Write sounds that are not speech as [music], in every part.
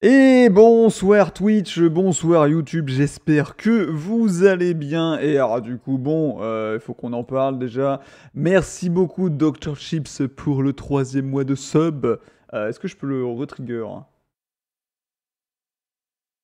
Et bonsoir Twitch, bonsoir YouTube, j'espère que vous allez bien. Et alors du coup, bon, euh, il faut qu'on en parle déjà. Merci beaucoup Dr Chips pour le troisième mois de sub. Euh, est-ce que je peux le retrigger hein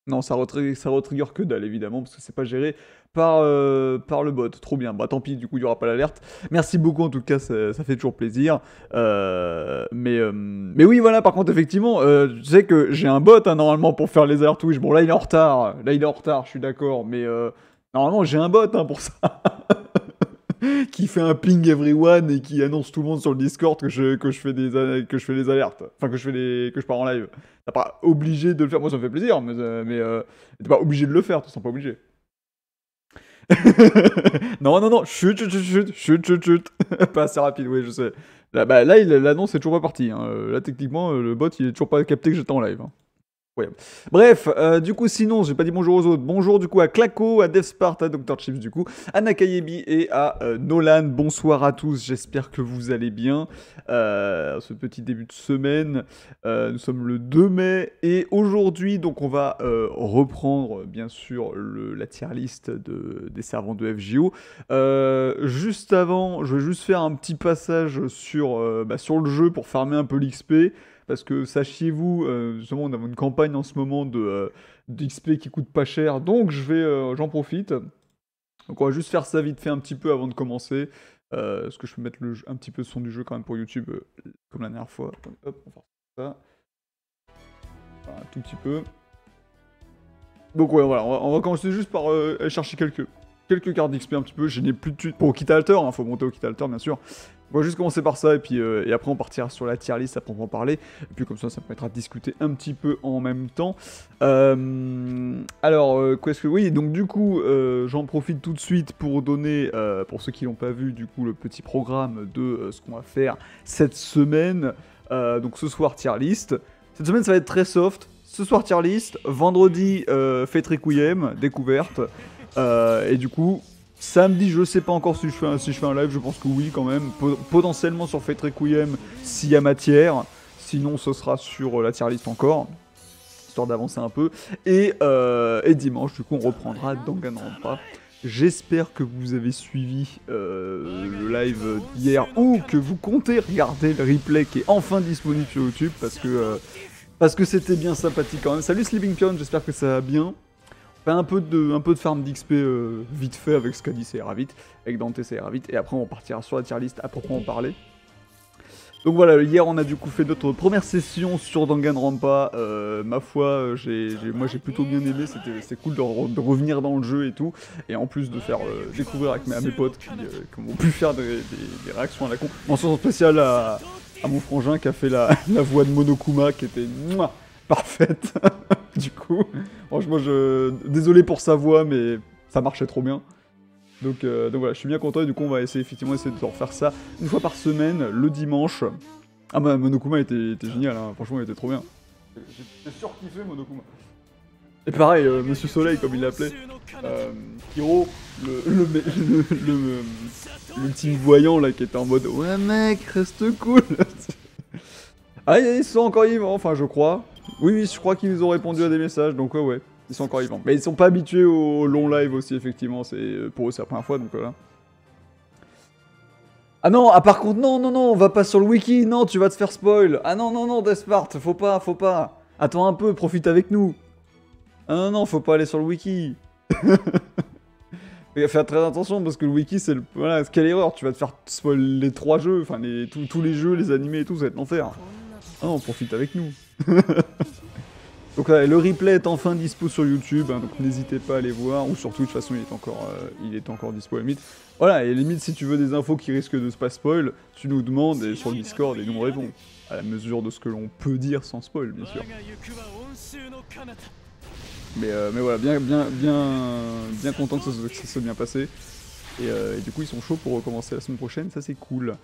non, ça retrigger, ça que dalle, évidemment, parce que c'est pas géré par, euh, par le bot. Trop bien. Bah, tant pis, du coup, il n'y aura pas l'alerte. Merci beaucoup, en tout cas, ça, fait toujours plaisir. Euh, mais, euh, mais oui, voilà, par contre, effectivement, tu sais que j'ai un bot, hein, normalement, pour faire les alertes Bon, là, il est en retard. Là, il est en retard, je suis d'accord, mais normalement, j'ai un bot hein, pour ça. [laughs] qui fait un ping everyone et qui annonce tout le monde sur le Discord que je, que je fais des que je fais les alertes, enfin que je fais les que je pars en live. T'es pas obligé de le faire. Moi, ça me fait plaisir, mais, euh, euh, t'es pas obligé de le faire. Tu sens pas obligé. [laughs] non, non, non, chut, chut, chut, chut, chut, chut, [laughs] pas assez rapide, oui, je sais. Là, bah, là l'annonce est toujours pas partie. Hein. Euh, là, techniquement, le bot, il est toujours pas capté que j'étais en live. Hein. Bref, euh, du coup, sinon, j'ai pas dit bonjour aux autres. Bonjour du coup à Claco, à DevSpart, à Dr. Chips du coup, à Nakayebi et à euh, Nolan. Bonsoir à tous, j'espère que vous allez bien. Euh, ce petit début de semaine, nous sommes le 2 mai et aujourd'hui, donc, on va reprendre bien sûr la tier list de, des servants de FGO. juste avant, je vais juste faire un petit passage sur, bah, sur le jeu pour farmer un peu l'XP parce que sachiez-vous, euh, justement, on a une campagne en ce moment de euh, d'XP qui coûte pas cher, donc je vais, euh, j'en profite. Donc on va juste faire ça vite fait un petit peu avant de commencer. Est-ce que je peux mettre un petit peu le son du jeu quand même pour YouTube, comme la dernière fois Hop, on va faire ça. un tout petit peu. Donc ouais, voilà, on va, commencer juste par chercher quelques quelques cartes d'XP un petit peu. Je n'ai plus de... Pour bon, alter, il hein, faut monter au Kitalter, alter bien sûr. On va juste commencer par ça et puis euh, et après on partira sur la tier list, après on en parler. Et puis comme ça, ça permettra de discuter un petit peu en même temps. Euh, alors, euh, qu'est-ce que... Oui, donc du coup, j'en profite tout de suite pour donner, pour ceux qui l'ont pas vu, du coup, le petit programme de ce qu'on va faire cette semaine. donc ce soir, tier list. Cette semaine, ça va être très soft. Ce soir, tier list. Vendredi, fête Requiem, découverte. et du coup, Samedi, je sais pas encore si je fais un, live, je pense que oui quand même. Potentiellement sur fait Requiem s'il y a matière. Sinon, ce sera sur euh, la tier list encore, histoire d'avancer un peu. Et, euh, dimanche, du coup, on reprendra Danganronpa. J'espère que vous avez suivi euh, le live d'hier ou que vous comptez regarder le replay qui est enfin disponible sur YouTube parce que parce que c'était bien sympathique quand même. Salut Sleeping Pion, j'espère que ça va bien. Enfin, bah, un peu de, un peu de farm d'XP euh, vite fait avec ce qu'a dit vite, avec Dante vite, et après on partira sur la tier list à proprement parler. Donc voilà, hier on a du coup fait notre première session sur Danganronpa. Euh, ma foi, euh, j'ai moi j'ai plutôt bien aimé, c'était cool de, revenir dans le jeu et tout. Et en plus de faire euh, découvrir avec mes, à mes potes qui, euh, pu faire des, réactions à la con. Mention spéciale à, à mon frangin qui a fait la, [laughs] voix de Monokuma qui était parfaite. [laughs] [laughs] du coup. Franchement, je... désolé pour sa voix, mais ça marchait trop bien. Donc, euh, donc voilà, je suis bien content et du coup on va essayer effectivement essayer de refaire ça une fois par semaine, le dimanche. Ah bah Monokuma était, était génial, hein. franchement il était trop bien. J'ai surkiffé Monokuma. Et pareil, euh, Monsieur Soleil comme il l'appelait, euh, Kiro, [laughs] le, le, le, voyant là qui était en mode ouais mec reste cool. [laughs] ah ils sont encore vivants, enfin je crois. Oui, oui, je crois qu'ils ont répondu à des messages, donc ouais, ouais, ils sont encore vivants. Mais ils sont pas habitués au long live aussi, effectivement, c'est euh, pour eux c'est la première fois, donc voilà. Ah non, ah par contre, non, non, non, on va pas sur le wiki, non, tu vas te faire spoil. Ah non, non, non, Despart, faut pas, faut pas. Attends un peu, profite avec nous. Ah non, non, faut pas aller sur le wiki. [laughs] Faire très attention parce que le wiki c'est le. Voilà, quelle erreur, tu vas te faire spoil les trois jeux, enfin les, tous les jeux, les animés et tout, ça va être l'enfer. Ah, on profite avec nous. [laughs] donc là, le replay est enfin dispo sur YouTube, hein, donc n'hésitez pas à aller voir, ou surtout, de toute façon il est encore, euh, il est encore dispo à limite. Voilà, et limite si tu veux des infos qui risquent de se pas spoil, tu nous demandes sur le Discord et nous on À la mesure de ce que l'on peut dire sans spoil, bien sûr. Mais, euh, mais voilà, bien, bien, bien, bien content que ça, se soit bien passé. Et, euh, et, du coup, ils sont chauds pour recommencer la semaine prochaine, ça c'est cool.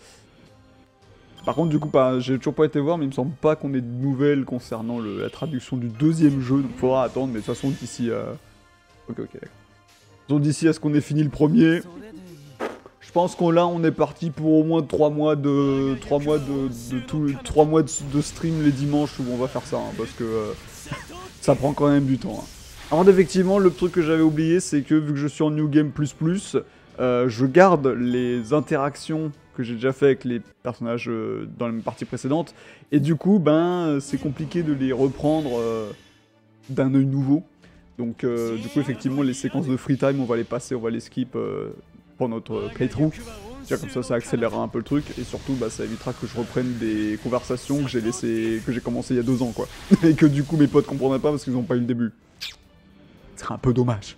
Par contre, du coup, j'ai toujours pas été voir, mais il me semble pas qu'on ait de nouvelles concernant la traduction du deuxième jeu, donc faudra attendre, mais de toute façon, d'ici euh, Ok, ok, d'accord. d'ici à ce qu'on ait fini le premier, je pense qu'on là, on est parti pour au moins 3 mois de... 3 mois de... tout, 3 mois de, stream les dimanches où on va faire ça, hein, parce que euh, ça prend quand même du temps. Hein. Alors effectivement, le truc que j'avais oublié, c'est que vu que je suis en New Game++, euh, je garde les interactions j'ai déjà fait avec les personnages euh, dans la partie précédente. Et du coup, ben, c'est compliqué de les reprendre euh, d'un œil nouveau. Donc, euh, du coup, effectivement, les séquences de free time, on va les passer, on va les skip pour notre playthrough. Comme ça, ça accélérera un peu le truc et surtout, bah, ça évitera que je reprenne des conversations que j'ai laissé, que j'ai commencé il y a deux ans, quoi, [laughs] et que du coup mes potes comprendraient pas parce qu'ils n'ont pas eu le début. Ce sera un peu dommage.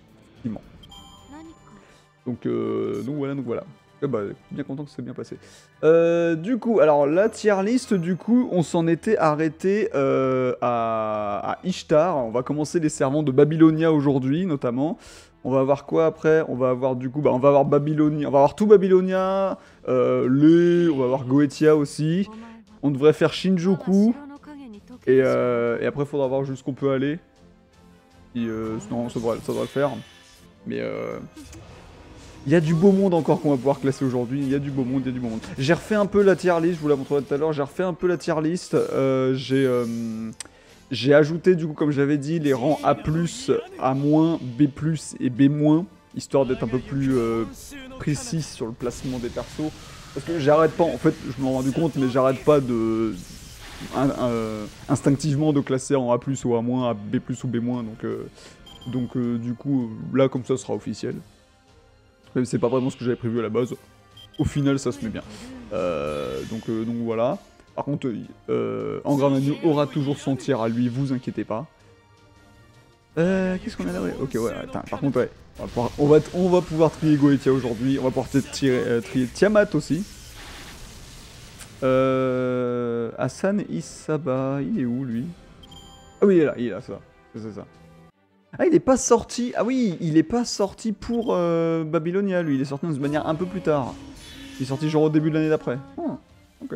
Donc, donc voilà, donc voilà. Euh, bah, bien content que ça s'est bien passé. Euh, du coup, alors la tier list, du coup, on s'en était arrêté euh, à, Ishtar. On va commencer les servants de Babylonia aujourd'hui, notamment. On va avoir quoi après On va avoir du coup, bah, on va avoir Babylonia, on va avoir tout Babylonia, euh, on va avoir Goetia aussi. On devrait faire Shinjuku. Et, et après, faudra voir jusqu'où on peut aller. Et, ça devrait, ça devrait le faire. Mais il y a du beau monde encore qu'on va pouvoir classer aujourd'hui. Il y a du beau monde, il y a du beau monde. J'ai refait un peu la tier list, je vous la montré tout à l'heure. J'ai refait un peu la tier list. Euh, j'ai euh, j'ai ajouté, du coup, comme j'avais dit, les rangs A+, A-, B+, et B-, histoire d'être un peu plus euh, précis sur le placement des persos. Parce que j'arrête pas, en fait, je m'en rendu compte, mais j'arrête pas de... instinctivement de classer en A+, ou A-, A B+, ou B-, donc... donc du coup, là, comme ça, sera officiel. Même c'est pas vraiment ce que j'avais prévu à la base. Au final, ça se met bien. Euh, euh, donc, voilà. Par contre, euh, euh aura toujours son tir à lui, vous inquiétez pas. Euh, qu'est-ce qu'on a là Ok, ouais, par contre, ouais. On va, pouvoir, on trier Goetia aujourd'hui. On va pouvoir tirer, trier Tiamat aussi. Euh, Hassan Isaba, il est où lui Ah oui, il est là, il est là, ça. C'est ça. Ah, il est pas sorti. Ah oui, il est pas sorti pour euh, Babylonia, lui. Il est sorti de manière un peu plus tard. Il est sorti genre au début de l'année d'après. Ah, ok.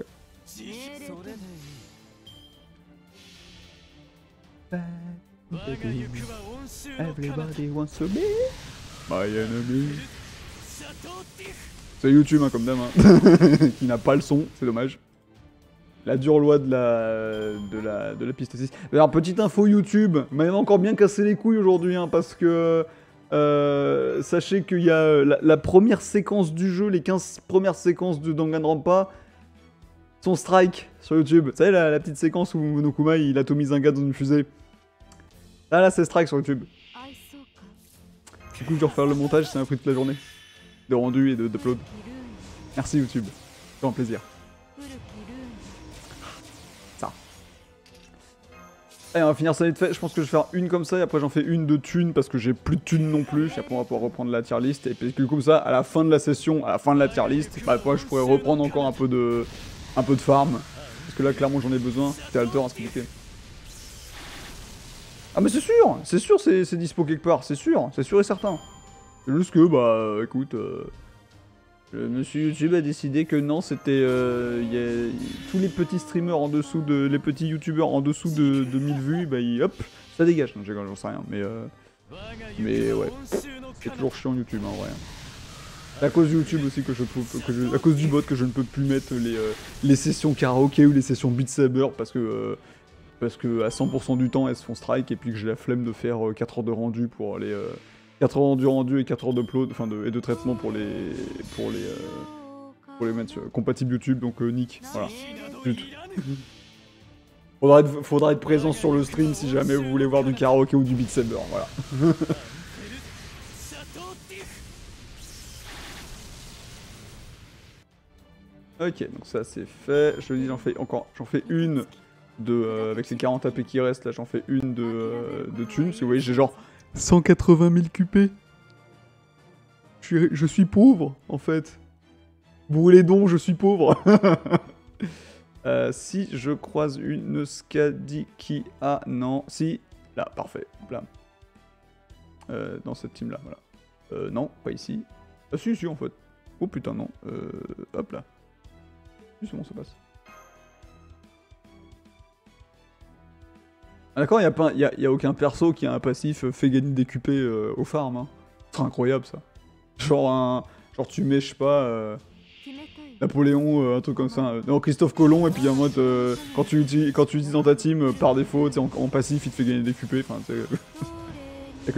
C'est YouTube, hein, comme d'hab Hein. [laughs] Qui n'a pas le son, c'est dommage la dure loi de la, de la, de la piste 6. Alors, petite info YouTube, m'a encore bien cassé les couilles aujourd'hui, hein, parce que... Euh, sachez qu'il y a euh, la, première séquence du jeu, les 15 premières séquences de Danganronpa, son strike sur YouTube. Vous savez la, petite séquence où Monokuma il atomise un gars dans une fusée Là, là, c'est strike sur YouTube. Du coup, je dois refaire le montage, c'est un pris de la journée. De rendu et de d'upload. Merci YouTube, c'est un plaisir. Et eh, on va finir ça vite fait. Je pense que je vais faire une comme ça et après j'en fais une de thunes parce que j'ai plus de thunes non plus. Et après on va pouvoir reprendre la tier list. Et puis du coup ça, à la fin de la session, à la fin de la tier list, bah, après je pourrais reprendre encore un peu de, un peu de farm. Parce que là clairement j'en ai besoin. T'es alter à ce Ah mais c'est sûr, c'est sûr c'est dispo quelque part, c'est sûr, c'est sûr et certain. juste que bah écoute... Euh, le monsieur YouTube a décidé que non, c'était euh, tous les petits streamers en dessous de les petits youtubeurs en dessous de, de 1000 vues, bah hop, ça dégage. Non, j'en sais rien, mais euh, mais ouais, c'est toujours chiant YouTube en vrai. À cause de YouTube aussi que je, trouve... à cause du bot que je ne peux plus mettre les, euh, les sessions karaoké ou les sessions Beat Saber parce que euh, parce que à 100% du temps elles se font strike et puis que j'ai la flemme de faire 4 heures de rendu pour aller 4 heures de rendu et 4 heures d'upload, enfin de, et de traitement pour les pour les euh, pour les mettre euh, compatibles YouTube, donc euh, nick, voilà. faudra, être, faudra être présent sur le stream si jamais vous voulez voir du Karaoke ou du Beat Saber, voilà. [laughs] ok, donc ça c'est fait. Je dis j'en fais encore, j'en fais une de avec ces 40 AP qui restent là, j'en fais une de de thunes. Si vous voyez, j'ai genre 180 000 QP. Je, suis pauvre, en fait. voulez donc, je suis pauvre. [laughs] Euh, si je croise une Skadi qui a... Non, si. Là, parfait. Là. Euh, dans cette team-là, voilà. Euh, non, pas ici. Ah si, si, en fait. Oh putain, non. Euh, hop là. C'est bon, ça passe. Ah, d'accord, il n'y a, y a, y aucun perso qui a un passif euh, fait gagner des QP euh, aux farm. Hein. C'est incroyable ça. Genre, un, genre tu mèches pas, euh, Napoléon, un truc comme ça. non, Christophe Colomb, et puis en mode, quand, tu quand tu utilises dans ta team, par défaut, en, en passif, il te fait gagner QP, Enfin,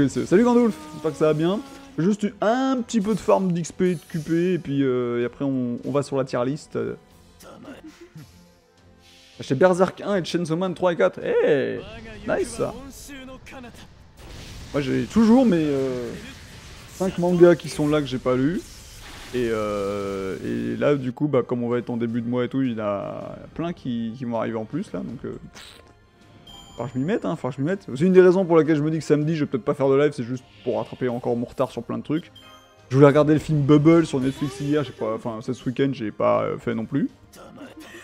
[laughs] Salut Gandalf, j'espère que ça va bien. Juste un petit peu de farm d'XP, de QP, et puis après on, on, va sur la tier list. J'ai Berserk 1 et Chainsaw Man 3 et 4. Hey eh, Nice ça Moi j'ai toujours mes euh, 5 mangas qui sont là que j'ai pas lu. Euh, et, là du coup, bah, comme on va être en début de mois et tout, il y en a plein qui, vont arriver en plus là. Donc euh, que je m'y mette, hein, je m'y mette. C'est une des raisons pour laquelle je me dis que samedi je vais peut-être pas faire de live, c'est juste pour rattraper encore mon retard sur plein de trucs. Je voulais regarder le film Bubble sur Netflix hier, enfin ce week-end j'ai pas euh, fait non plus.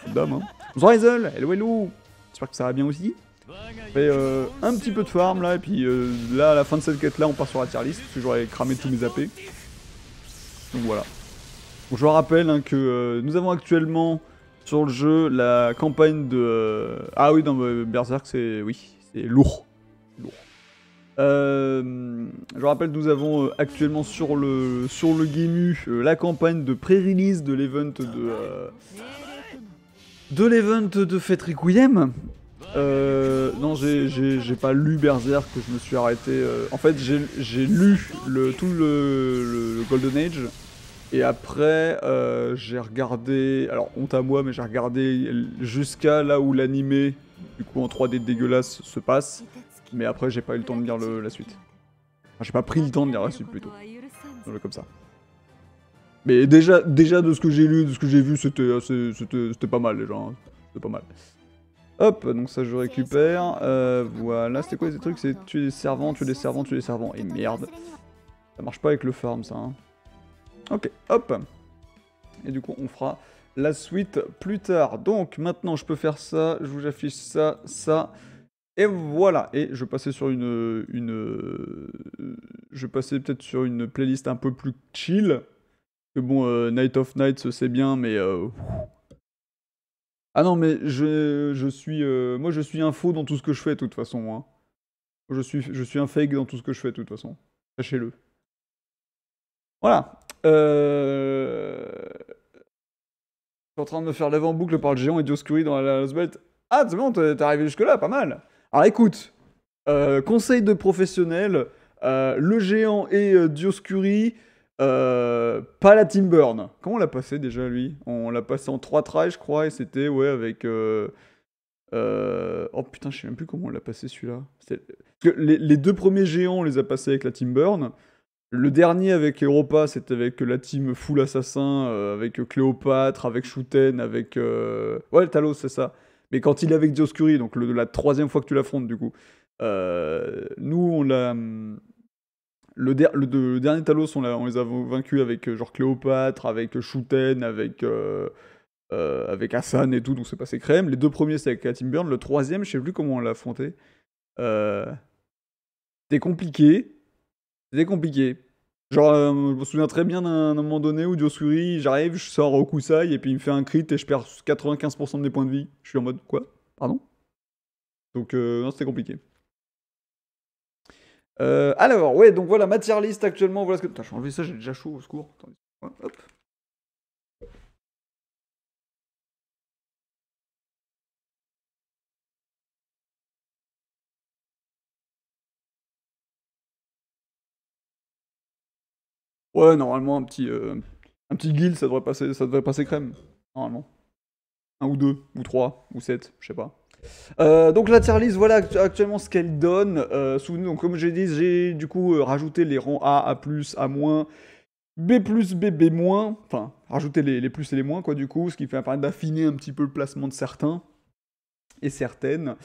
Dame hein. Bonsoir Hazel, hello hello J'espère que ça va bien aussi. Fait, euh, un petit peu de farm là, et puis euh, là à la fin de cette quête là on part sur la tier list, parce que j'aurais cramé tous mes AP. Donc voilà. je vous rappelle hein, que euh, nous avons actuellement sur le jeu la campagne de... ah oui, dans Berserk c'est... oui, c'est lourd. Je vous je rappelle, nous avons actuellement sur le, sur le GameU la campagne de pré-release de l'event de de l'event de Fête Requiem. Euh, non, j'ai pas lu Berserk, que je me suis arrêté. Euh, en fait, j'ai lu le, tout le, Golden Age. Et après, euh, j'ai regardé. Alors, honte à moi, mais j'ai regardé jusqu'à là où l'animé, du coup en 3D dégueulasse, se passe. Mais après, j'ai pas eu le temps de lire la suite. j'ai pas pris le temps de lire la suite plutôt. Comme ça. Mais déjà, déjà de ce que j'ai lu, de ce que j'ai vu, c'était pas mal, les gens. Hein. C'était pas mal. Hop, donc ça je récupère. Euh, voilà, c'était quoi ces trucs C'est tuer des servants, tuer des servants, tuer des servants. Et merde. Ça marche pas avec le farm, ça. Hein. Ok, hop. Et du coup, on fera la suite plus tard. Donc, maintenant, je peux faire ça. Je vous affiche ça, ça. Et voilà. Et je vais passer sur une... une euh, je passer peut-être sur une playlist un peu plus chill. Que bon, euh, Night of Night, euh, c'est bien, mais... Euh, ah non, mais je, suis... Moi, je suis un faux dans tout ce que je fais, de toute façon. Hein. Je, suis, je suis un fake dans tout ce que je fais, de toute façon. Sachez-le. Voilà. Je suis en train de me faire lavant boucle par le géant et Dioscuri dans la Lost Ah, c'est bon, t'es arrivé jusque-là, pas mal. Alors écoute, conseil de professionnel, le géant et Dioscuri... Euh, pas la team Burn. Comment on l'a passé déjà lui On l'a passé en trois tries je crois et c'était ouais avec... Euh, euh, oh putain je sais même plus comment on l'a passé celui-là. Les, les, deux premiers géants on les a passés avec la Team Burn. Le dernier avec Europa c'était avec la team Full Assassin, avec Cléopâtre, avec Shooten, avec... Ouais Talos c'est ça. Mais quand il est avec Dioscuri, donc le, la troisième fois que tu l'affrontes du coup. nous on l'a... Hum, le, le, dernier Talos, on, les a vaincus avec euh, genre Cléopâtre, avec Shuten, euh, avec, euh, avec Hassan et tout, donc c'est passé crème. Les deux premiers, c'était avec Timburn. Le troisième, je sais plus comment on l'a affronté. C'était compliqué. C'était compliqué. Genre, je me souviens très bien d'un moment donné où Diosuri, j'arrive, je sors au Kusai et puis il me fait un crit et je perds 95% de mes points de vie. Je suis en mode quoi Pardon Donc, non, c'était compliqué. Euh, alors, ouais, donc voilà, matière liste actuellement, voilà ce que... Putain, je enlevé ça, j'ai déjà chaud, au secours. Attends, hop. Ouais, normalement, un petit, euh, un petit guild, ça devrait passer, ça devrait passer crème. Normalement. Un ou deux, ou trois, ou sept, je sais pas. Euh, donc la tier voilà actuellement ce qu'elle donne. Euh, souvenez comme j'ai dit, j'ai du coup euh, rajouté les rangs A, A+, A-, B+, B, B-, enfin rajouter les, les, plus et les moins quoi du coup, ce qui fait enfin d'affiner un petit peu le placement de certains et certaines.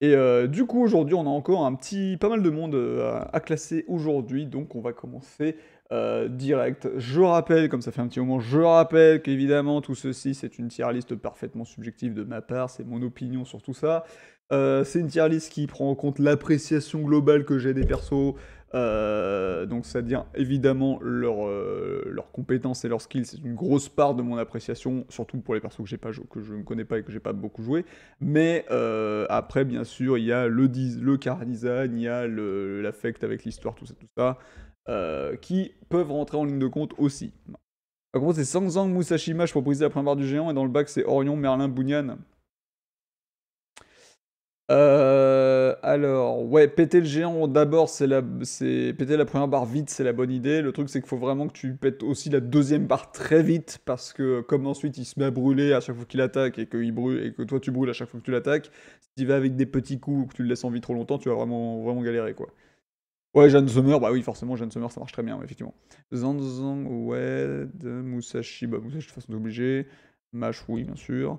Et du coup aujourd'hui on a encore un petit, pas mal de monde à classer aujourd'hui, donc on va commencer euh, direct. Je rappelle, comme ça fait un petit moment, je rappelle qu'évidemment tout ceci c'est une tier liste parfaitement subjective de ma part, c'est mon opinion sur tout ça. Euh, c'est une tier liste qui prend en compte l'appréciation globale que j'ai des persos, euh, donc ça dire évidemment leurs leur compétences et leurs skills, c'est une grosse part de mon appréciation, surtout pour les persos que, pas, que je ne connais pas et que j'ai pas beaucoup joué. Mais après, bien sûr, il y a le, le car il y a l'affect avec l'histoire, tout ça, tout ça. Euh, qui peuvent rentrer en ligne de compte aussi. En gros, c'est Sangzang Musashima, pour briser la première barre du géant, et dans le bac, c'est Orion, Merlin, Bunyan. Euh, alors, ouais, péter le géant d'abord, c'est la, c'est péter la première barre vite, c'est la bonne idée. Le truc, c'est qu'il faut vraiment que tu pètes aussi la deuxième barre très vite, parce que comme ensuite il se met à brûler à chaque fois qu'il attaque et que, il brûle, et que toi tu brûles à chaque fois que tu l'attaques, si tu vas avec des petits coups ou que tu le laisses en vie trop longtemps, tu vas vraiment, vraiment galérer quoi. Ouais, Jeanne Summer, bah oui, forcément, Jeanne Summer, ça marche très bien, effectivement. Zanzang, ouais, de Musashi, bah Musashi, de toute façon, obligé. Mash, oui, bien sûr.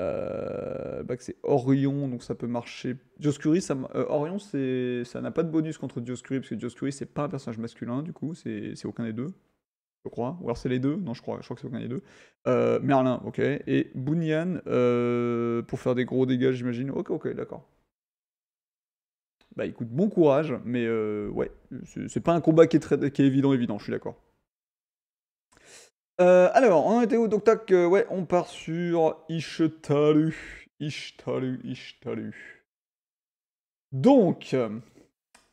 Euh, bah, c'est Orion, donc ça peut marcher. Dioscuri, ça, euh, Orion, ça n'a pas de bonus contre Dioscuri, parce que Dioscuri, c'est pas un personnage masculin, du coup, c'est aucun des deux, je crois. Ou alors c'est les deux, non, je crois, je crois que c'est aucun des deux. Euh, Merlin, ok. Et Bunyan, euh, pour faire des gros dégâts, j'imagine. Ok, ok, d'accord. Bah, écoute, bon courage, mais euh, ouais, c'est pas un combat qui est, évident, évident, je suis d'accord. Euh, alors, on était où Donc tac, euh, ouais, on part sur Ishtaru. Ishtaru, Ishtaru. Donc,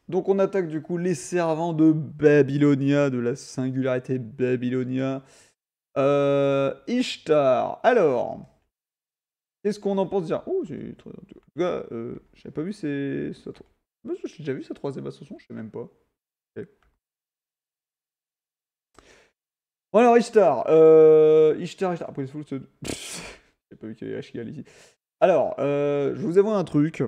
donc on attaque du coup les servants de Babylonia, de la singularité Babylonia. Ishtar. Alors, qu'est-ce qu'on en pense dire Oh, j'ai. pas vu ces. J'ai déjà vu sa troisième association je sais même pas. Okay. Bon alors Ishtar, euh, Ishtar, Ishtar, après full [laughs] J'ai pas vu qu'il y avait ici. Alors, euh, je vous avoue un truc,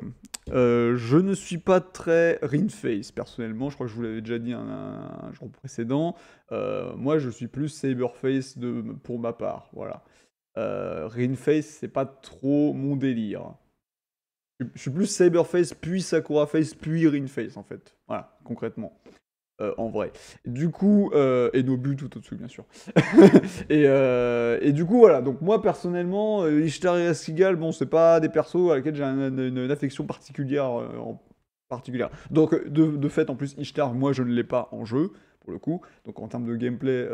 euh, je ne suis pas très Rinface personnellement, je crois que je vous l'avais déjà dit un, jour précédent. Euh, moi je suis plus Saberface de, pour ma part, voilà. Euh, Rinface c'est pas trop mon délire. Je suis plus Cyberface, puis Sakuraface, puis Rinface, en fait. Voilà, concrètement. Euh, en vrai. Du coup, euh, et nos buts tout au-dessus, bien sûr. [laughs] Euh, et, du coup, voilà. Donc, moi, personnellement, Ishtar et Askigal, bon, c'est pas des persos à laquelle j'ai une, affection particulière. En particulière. Donc, de, fait, en plus, Ishtar, moi, je ne l'ai pas en jeu, pour le coup. Donc, en termes de gameplay,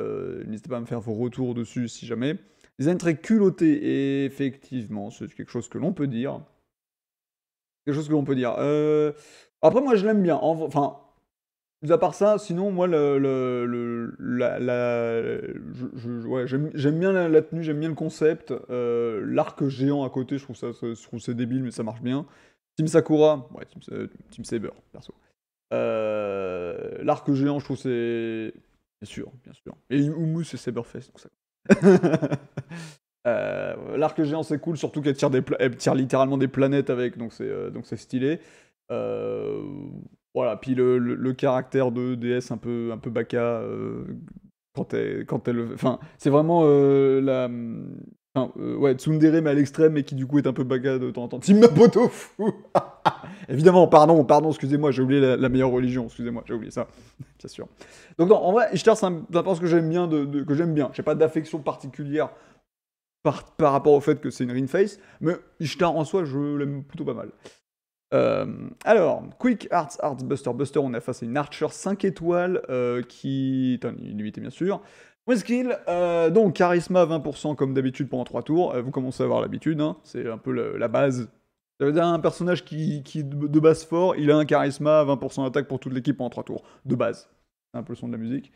n'hésitez pas à me faire vos retours dessus si jamais. Les très culottés, effectivement, c'est quelque chose que l'on peut dire quelque chose que l'on peut dire. Euh, après, moi, je l'aime bien. Enfin, à part ça, sinon, moi, le, le, la, j'aime, bien la, tenue, j'aime bien le concept. Euh, l'arc géant à côté, je trouve ça, trouve c'est débile, mais ça marche bien. Team Sakura, ouais, Team, Saber, perso. Euh, l'arc géant, je trouve c'est. Bien sûr, bien sûr. Et Umu, c'est Saberface, ça. [laughs] Euh, L'arc géant, c'est cool, surtout qu'elle tire, tire littéralement des planètes avec, donc c'est euh, donc stylé. Euh, voilà, puis le, le, caractère de DS un peu, un peu baka, euh, quand elle, quand elle... Enfin, c'est vraiment la... ouais, Tsundere, mais à l'extrême, mais qui du coup est un peu baka de temps en temps. Team poteau fou [laughs] Évidemment, pardon, pardon, excusez-moi, j'ai oublié la, meilleure religion, excusez-moi, j'ai oublié ça, bien [laughs] sûr. Donc non, en vrai, Ishtar, c'est un, un, que j'aime bien, de, que j'aime bien. J'ai pas d'affection particulière par, rapport au fait que c'est une green face, mais Ishtar en soi, je l'aime plutôt pas mal. Euh, alors, Quick Arts, Arts Buster Buster, on a face à une Archer 5 étoiles euh, qui est limité, bien sûr. skill, euh, donc charisma 20% comme d'habitude pendant 3 tours, euh, vous commencez à avoir l'habitude, hein, c'est un peu la base. Ça un personnage qui, est de base fort, il a un charisma 20% d'attaque pour toute l'équipe en 3 tours, de base. C'est un peu le son de la musique.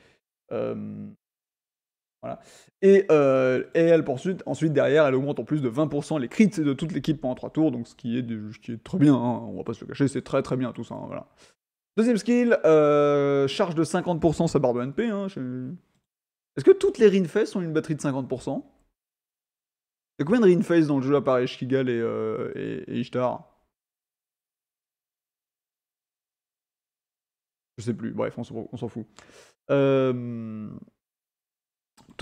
Voilà. Euh, et, elle poursuit ensuite derrière, elle augmente en plus de 20% les crits de toute l'équipe pendant 3 tours, donc ce qui est, très bien, hein, on va pas se le cacher, c'est très très bien tout ça. Hein, voilà. Deuxième skill, euh, charge de 50% sa barre de NP. Est-ce que toutes les Rinface ont une batterie de 50% Il y a combien de Rinface dans le jeu à part euh, et, et Ishtar Je sais plus, bref, on s'en fout. Euh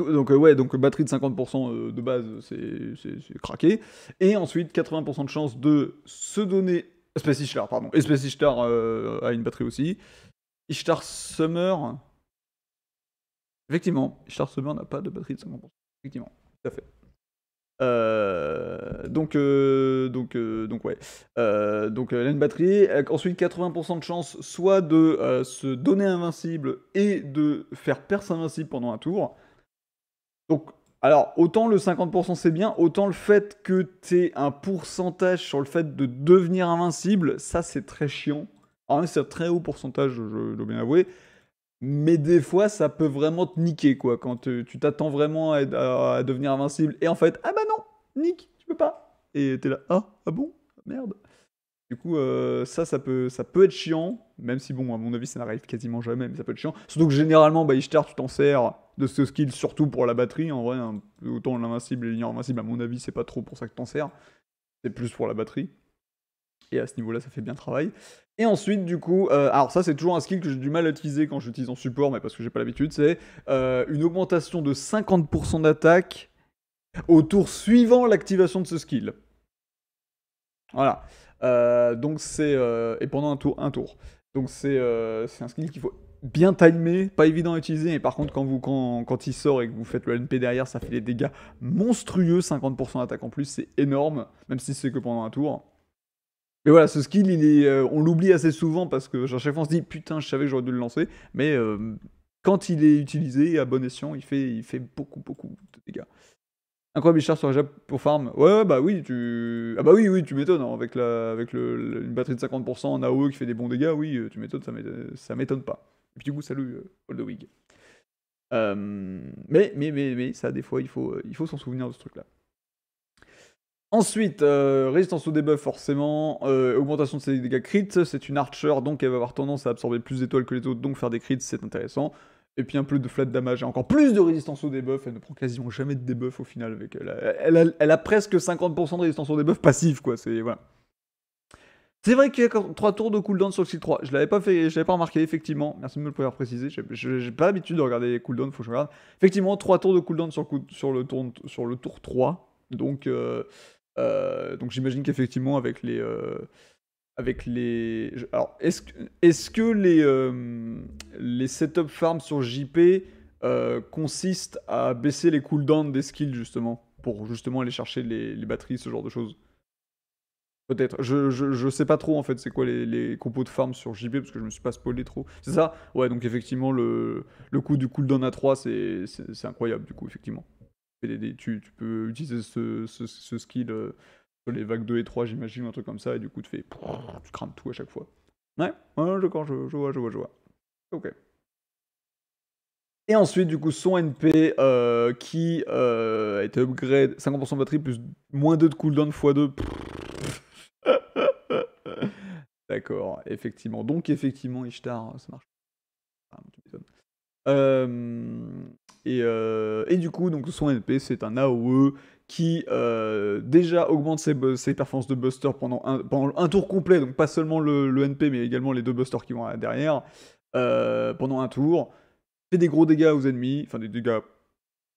donc euh, ouais, donc batterie de 50% euh, de base, c'est craqué. Et ensuite, 80% de chance de se donner... Space Ishtar, pardon. Et Space euh, a une batterie aussi. Ishtar Summer... Effectivement, Ishtar Summer n'a pas de batterie de 50%. Effectivement, tout à fait. donc, donc, donc, ouais. donc, elle a une batterie. Ensuite, 80% de chance soit de se donner invincible et de faire perce invincible pendant un tour, donc, alors, autant le 50% c'est bien, autant le fait que tu un pourcentage sur le fait de devenir invincible, ça c'est très chiant. Alors, c'est un très haut pourcentage, je dois bien avouer. Mais des fois, ça peut vraiment te niquer, quoi. Quand tu t'attends vraiment à, devenir invincible, et en fait, ah bah non, nique, tu peux pas. Et t'es là, ah, ah bon, merde. Du coup, euh, ça, ça peut, ça peut être chiant, même si, bon, à mon avis, ça n'arrive quasiment jamais, mais ça peut être chiant. Surtout que généralement, bah, Ishtar, tu t'en sers de ce skill, surtout pour la batterie. En vrai, autant l'invincible et l'invincible, à mon avis, c'est pas trop pour ça que t'en sers. C'est plus pour la batterie. Et à ce niveau-là, ça fait bien travail. Et ensuite, du coup, euh, alors ça, c'est toujours un skill que j'ai du mal à utiliser quand j'utilise en support, mais parce que j'ai pas l'habitude, c'est euh, une augmentation de 50% d'attaque au tour suivant l'activation de ce skill. Voilà. Euh, donc c'est. et pendant un tour. Un tour. Donc c'est un skill qu'il faut bien timé, pas évident à utiliser, mais par contre quand, vous, quand, il sort et que vous faites le NP derrière, ça fait des dégâts monstrueux, 50% d'attaque en plus, c'est énorme, même si c'est que pendant un tour. Mais voilà, ce skill, il est, euh, on l'oublie assez souvent parce que genre chaque fois on se dit putain, je savais que j'aurais dû le lancer, mais euh, quand il est utilisé à bon escient, il fait, il fait beaucoup, beaucoup de dégâts. Incroyable Bichard sur Jap pour farm. Ouais, bah oui, tu. Ah bah oui, oui, tu m'étonnes. Hein, avec la... avec le... une batterie de 50% en AOE qui fait des bons dégâts, oui, euh, tu m'étonnes, ça m'étonne pas. Et puis du coup, salut euh, the euh, mais, mais, mais, mais, ça, des fois, il faut, euh, il faut s'en souvenir de ce truc-là. Ensuite, résistance au debuff forcément, augmentation de ses dégâts crit, c'est une archer donc elle va avoir tendance à absorber plus d'étoiles que les autres, donc faire des crits c'est intéressant. Et puis un peu de flat damage et encore plus de résistance au debuff, elle ne prend quasiment jamais de debuff au final. Avec, elle, elle a, presque 50% de résistance au debuff passif, quoi, c'est voilà. C'est vrai qu'il y a 3 tours de cooldown sur le skill 3. Je l'avais pas fait, je l'avais pas remarqué, effectivement. Merci de me le pouvoir préciser. J'ai pas l'habitude de regarder les cooldowns, faut que je regarde. Effectivement, 3 tours de cooldown sur, sur, le, tour, sur le tour 3. Donc, euh, euh, donc j'imagine qu'effectivement, avec les. Euh, avec les. Alors, est-ce est que les, les setups farm sur JP consistent à baisser les cooldowns des skills, justement Pour justement aller chercher les batteries, ce genre de choses Peut-être. Je, je, je, sais pas trop en fait c'est quoi les, les, compos de farm sur JP parce que je me suis pas spoilé trop. C'est ça Ouais, donc effectivement, le, le coût du cooldown à 3, c'est incroyable du coup, effectivement. Tu, tu peux utiliser ce, ce, ce skill euh, sur les vagues 2 et 3, j'imagine, un truc comme ça, et du coup, tu fais. Tu crames tout à chaque fois. Ouais, je, je, je vois, je vois, je vois. Ok. Et ensuite, du coup, son NP euh, qui euh, a été upgrade 50% de batterie plus moins 2 de cooldown x2. D'accord, effectivement. Donc, effectivement, Ishtar, hein, ça marche. Ah, euh, et, du coup, donc son NP, c'est un AOE qui euh, déjà augmente ses, performances de buster pendant un, tour complet, donc pas seulement le, NP, mais également les deux busters qui vont derrière, euh, pendant un tour, fait des gros dégâts aux ennemis, enfin des dégâts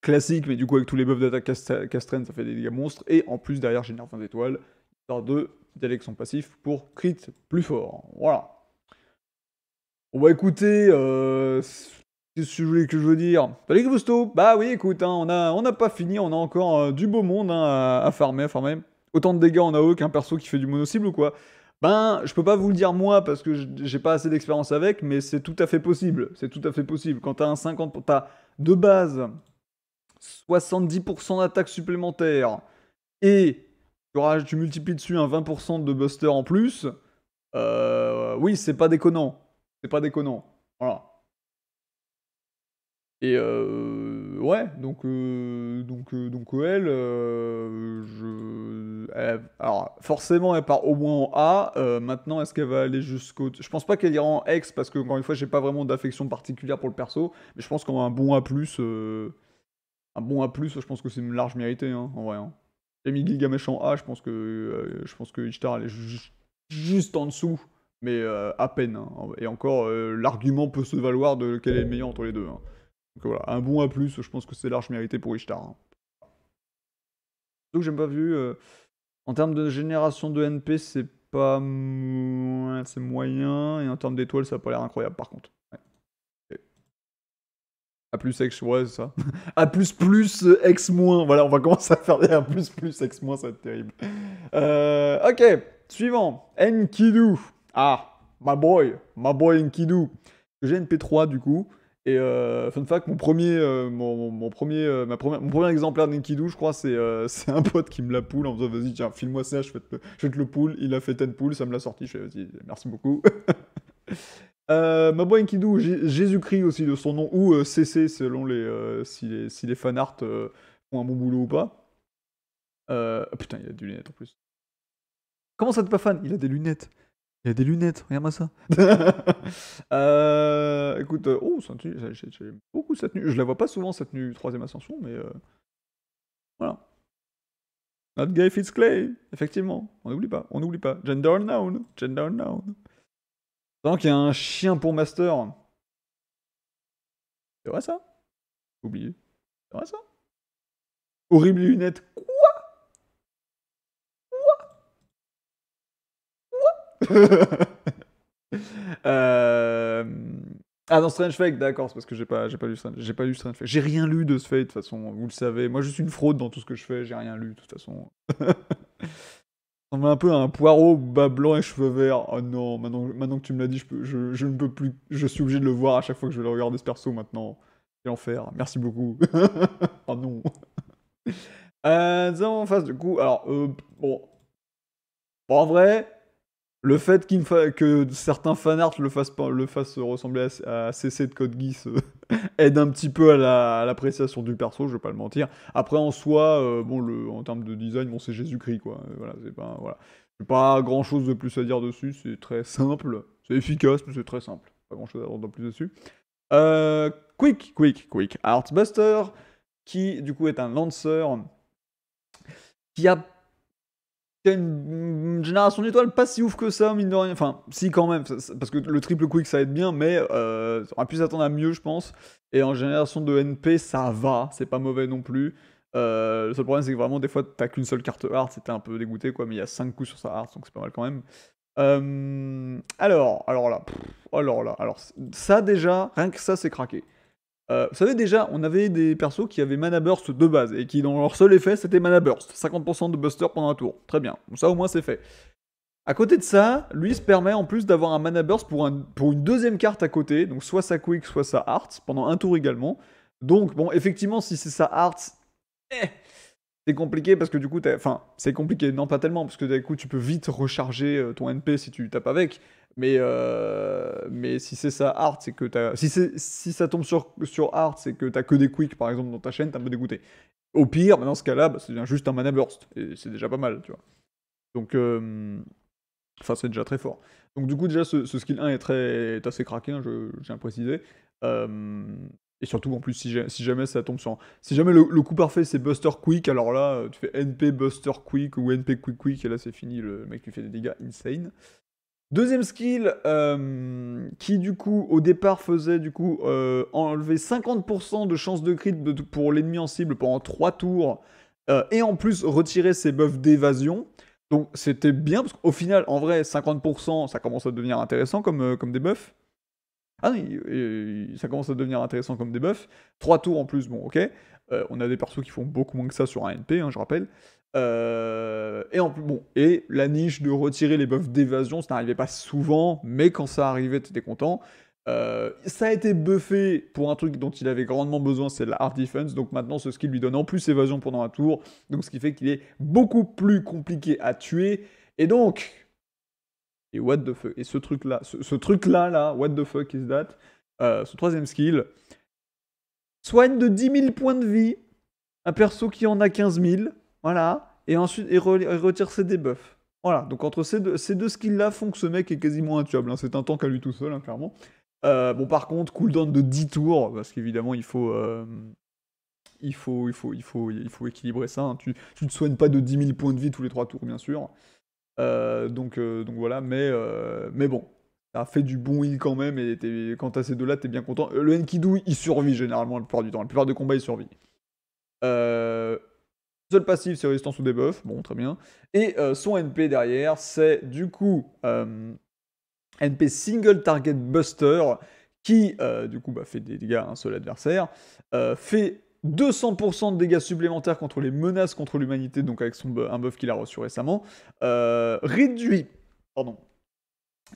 classiques, mais du coup avec tous les buffs d'attaque Castren, ça fait des dégâts monstres, et en plus derrière génère 20 étoiles, histoire de avec son passif pour crit plus fort. Voilà. On va bah, écouter. Euh, Qu'est-ce que je veux dire Salut Gusto Bah oui, écoute, hein, on n'a on a pas fini, on a encore euh, du beau monde hein, à, à, farmer, à farmer. Autant de dégâts en eux qu'un perso qui fait du mono-cible ou quoi Ben, je peux pas vous le dire moi parce que j'ai pas assez d'expérience avec, mais c'est tout à fait possible. C'est tout à fait possible. Quand t'as un 50... T'as de base 70% d'attaque supplémentaire et tu multiplies dessus un 20% de buster en plus, euh, oui, c'est pas déconnant. C'est pas déconnant. Voilà. Et euh, ouais, donc, euh, donc, donc elle, alors forcément elle part au moins en A. maintenant, est-ce qu'elle va aller jusqu'au... Je pense pas qu'elle ira en X parce que encore une fois, j'ai pas vraiment d'affection particulière pour le perso, mais je pense un bon A+, un bon A+, je pense que c'est une large mérité, hein, en vrai. Hein. J'ai mis Gilgamesh en A, je pense que, euh, je pense que Ishtar elle est juste en dessous, mais euh, à peine. Hein. Et encore, euh, l'argument peut se valoir de quel est le meilleur entre les deux. Hein. Donc voilà, un bon A, je pense que c'est large mérité pour Ishtar. Donc hein. j'ai pas vu. en termes de génération de NP, c'est pas. C'est moyen, et en termes d'étoiles, ça a pas l'air incroyable par contre. A plus X, ouais, c'est ça. A plus plus X moins. Voilà, on va commencer à faire des A plus plus X moins, ça va être terrible. Euh, ok, suivant. Enkidu. Ah, my boy. My boy Enkidu. J'ai p 3 du coup. Et euh, fun fact, mon premier, euh, mon, premier, ma première, mon premier exemplaire d'Enkidu, je crois, [laughs] c'est un pote qui me la poule en me disant vas-y, tiens, file-moi ça, je vais, je le poule. Il a fait 10 poules, ça me l'a sorti. Je fais vas-y, merci beaucoup. [laughs] Euh, Jésus-Christ aussi de son nom, ou CC euh, selon euh, les, si les, fanarts font euh, un bon boulot ou pas. putain, il a des lunettes en plus. Comment ça t'es pas fan Il a des lunettes. Il a des lunettes, regarde-moi ça. [laughs] écoute, oh, j'aime beaucoup cette tenue. Je la vois pas souvent cette tenue, troisième ascension, mais voilà. Not gay fits clay, effectivement. On n'oublie pas, on n'oublie pas. Gender noun, gender noun. Tant qu'il y a un chien pour master. C'est vrai ça Oublié. C'est vrai ça Horrible lunette. Quoi Quoi Quoi [laughs] euh, Ah, dans Strange Fake, d'accord, c'est parce que j'ai pas, j'ai pas lu Strange, j'ai pas lu Strange Fake. J'ai rien lu de ce fait, de toute façon, vous le savez. Moi, je suis une fraude dans tout ce que je fais, j'ai rien lu, de toute façon. [laughs] ressemble un peu un poireau bas blanc et cheveux verts. Oh non, maintenant, maintenant que tu me l'as dit, je, je, je, ne peux plus. Je suis obligé de le voir à chaque fois que je vais le regarder ce perso maintenant. Quel enfer. Merci beaucoup. [laughs] oh non. Euh, nous en face du coup. Alors, euh, bon. Bon, en vrai, le fait que certains fanarts le fassent, le ressembler à, CC de Code Geass euh, [laughs] aide un petit peu à l'appréciation du perso, je vais pas le mentir. Après, en soi, euh, bon, le... en termes de design, bon, c'est Jésus-Christ, quoi. Euh, voilà, c'est pas, voilà. pas grand chose de plus à dire dessus, c'est très simple, c'est efficace, mais c'est très simple. Pas grand chose à dire de plus dessus. Euh... quick, quick, quick. Artbuster, qui du coup est un lancer qui a T'as une génération d'étoiles pas si ouf que ça, mine de rien. Enfin, si quand même, parce que le triple quick ça aide bien, mais euh, on aurait pu s'attendre à mieux, je pense. Et en génération de NP, ça va, c'est pas mauvais non plus. Euh, le seul problème, c'est que vraiment, des fois, t'as qu'une seule carte hard, c'était un peu dégoûté, quoi, mais il y a 5 coups sur sa hard, donc c'est pas mal quand même. Euh, alors, alors là, alors oh là, alors ça déjà, rien que ça, c'est craqué. Euh, vous savez déjà, on avait des persos qui avaient Mana Burst de base et qui, dans leur seul effet, c'était Mana Burst. 50% de buster pendant un tour. Très bien. ça, au moins, c'est fait. À côté de ça, lui se permet en plus d'avoir un Mana Burst pour, pour, une deuxième carte à côté, donc soit sa Quick, soit sa Heart, pendant un tour également. Donc, bon, effectivement, si c'est sa Arts, eh, c'est compliqué parce que du coup, enfin, c'est compliqué, non pas tellement, parce que du coup, tu peux vite recharger euh, ton NP si tu tapes avec. Mais, euh, mais si c'est ça hard, c'est que t'as. Si, c'est- si ça tombe sur, sur hard, c'est que t'as que des quicks par exemple dans ta chaîne, t'es un peu dégoûté. Au pire, mais dans ce cas-là, c'est bah, ça juste un mana burst. Et c'est déjà pas mal, tu vois. Donc. Euh, enfin, c'est déjà très fort. Donc, du coup, déjà, ce, skill 1 est, très, assez craqué, hein, je- je de préciser. Euh, et surtout, en plus, si, jamais, si jamais ça tombe sur. Si jamais le, coup parfait c'est Buster Quick, alors là, tu fais NP Buster Quick ou NP Quick Quick, et là, c'est fini, le mec, tu fait des dégâts insane. Deuxième skill, euh, qui du coup, au départ, faisait du coup euh, enlever 50% de chance de crit pour l'ennemi en cible pendant 3 tours, euh, et en plus retirer ses buffs d'évasion. Donc, c'était bien, parce qu'au final, en vrai, 50%, ça commence à devenir intéressant comme, comme des buffs. Ah oui, euh, ça commence à devenir intéressant comme des debuff. Trois tours en plus, bon, ok. Euh, on a des persos qui font beaucoup moins que ça sur un NP, hein, je rappelle. Euh, et en plus, bon, et la niche de retirer les buffs d'évasion, ça n'arrivait pas souvent, mais quand ça arrivait, t'étais content. ça a été buffé pour un truc dont il avait grandement besoin, c'est la hard defense. Donc maintenant, ce skill lui donne en plus évasion pendant un tour. Donc ce qui fait qu'il est beaucoup plus compliqué à tuer. Et donc, et what the fuck. Et ce truc-là, ce, truc-là, là, what the fuck is that euh, Ce troisième skill. Soigne de 10 000 points de vie. Un perso qui en a 15 000. Voilà. Et ensuite, il retire ses debuffs. Voilà. Donc entre ces deux, ces deux skills-là font que ce mec est quasiment intuable. Hein. C'est un tank à lui tout seul, hein, clairement. Euh, bon, par contre, cooldown de 10 tours, parce qu'évidemment, il faut. Euh, il faut, il, faut, il, faut, il faut équilibrer ça. Hein. Tu ne te soignes pas de 10 000 points de vie tous les 3 tours, bien sûr. Euh, donc, euh, donc voilà, mais, euh, mais bon, ça fait du bon heal quand même, et quand t'as ces deux-là, t'es bien content. Le Enkidu, il survit généralement la plupart du temps. La plupart des combats, il survit. seul passif, c'est résistance ou debuff. Bon, très bien. Et son NP derrière, c'est du coup NP Single Target Buster, qui du coup bah, fait des dégâts à un hein, seul adversaire, fait 200% de dégâts supplémentaires contre les menaces contre l'humanité, donc avec son, un buff qu'il a reçu récemment, euh, réduit, pardon,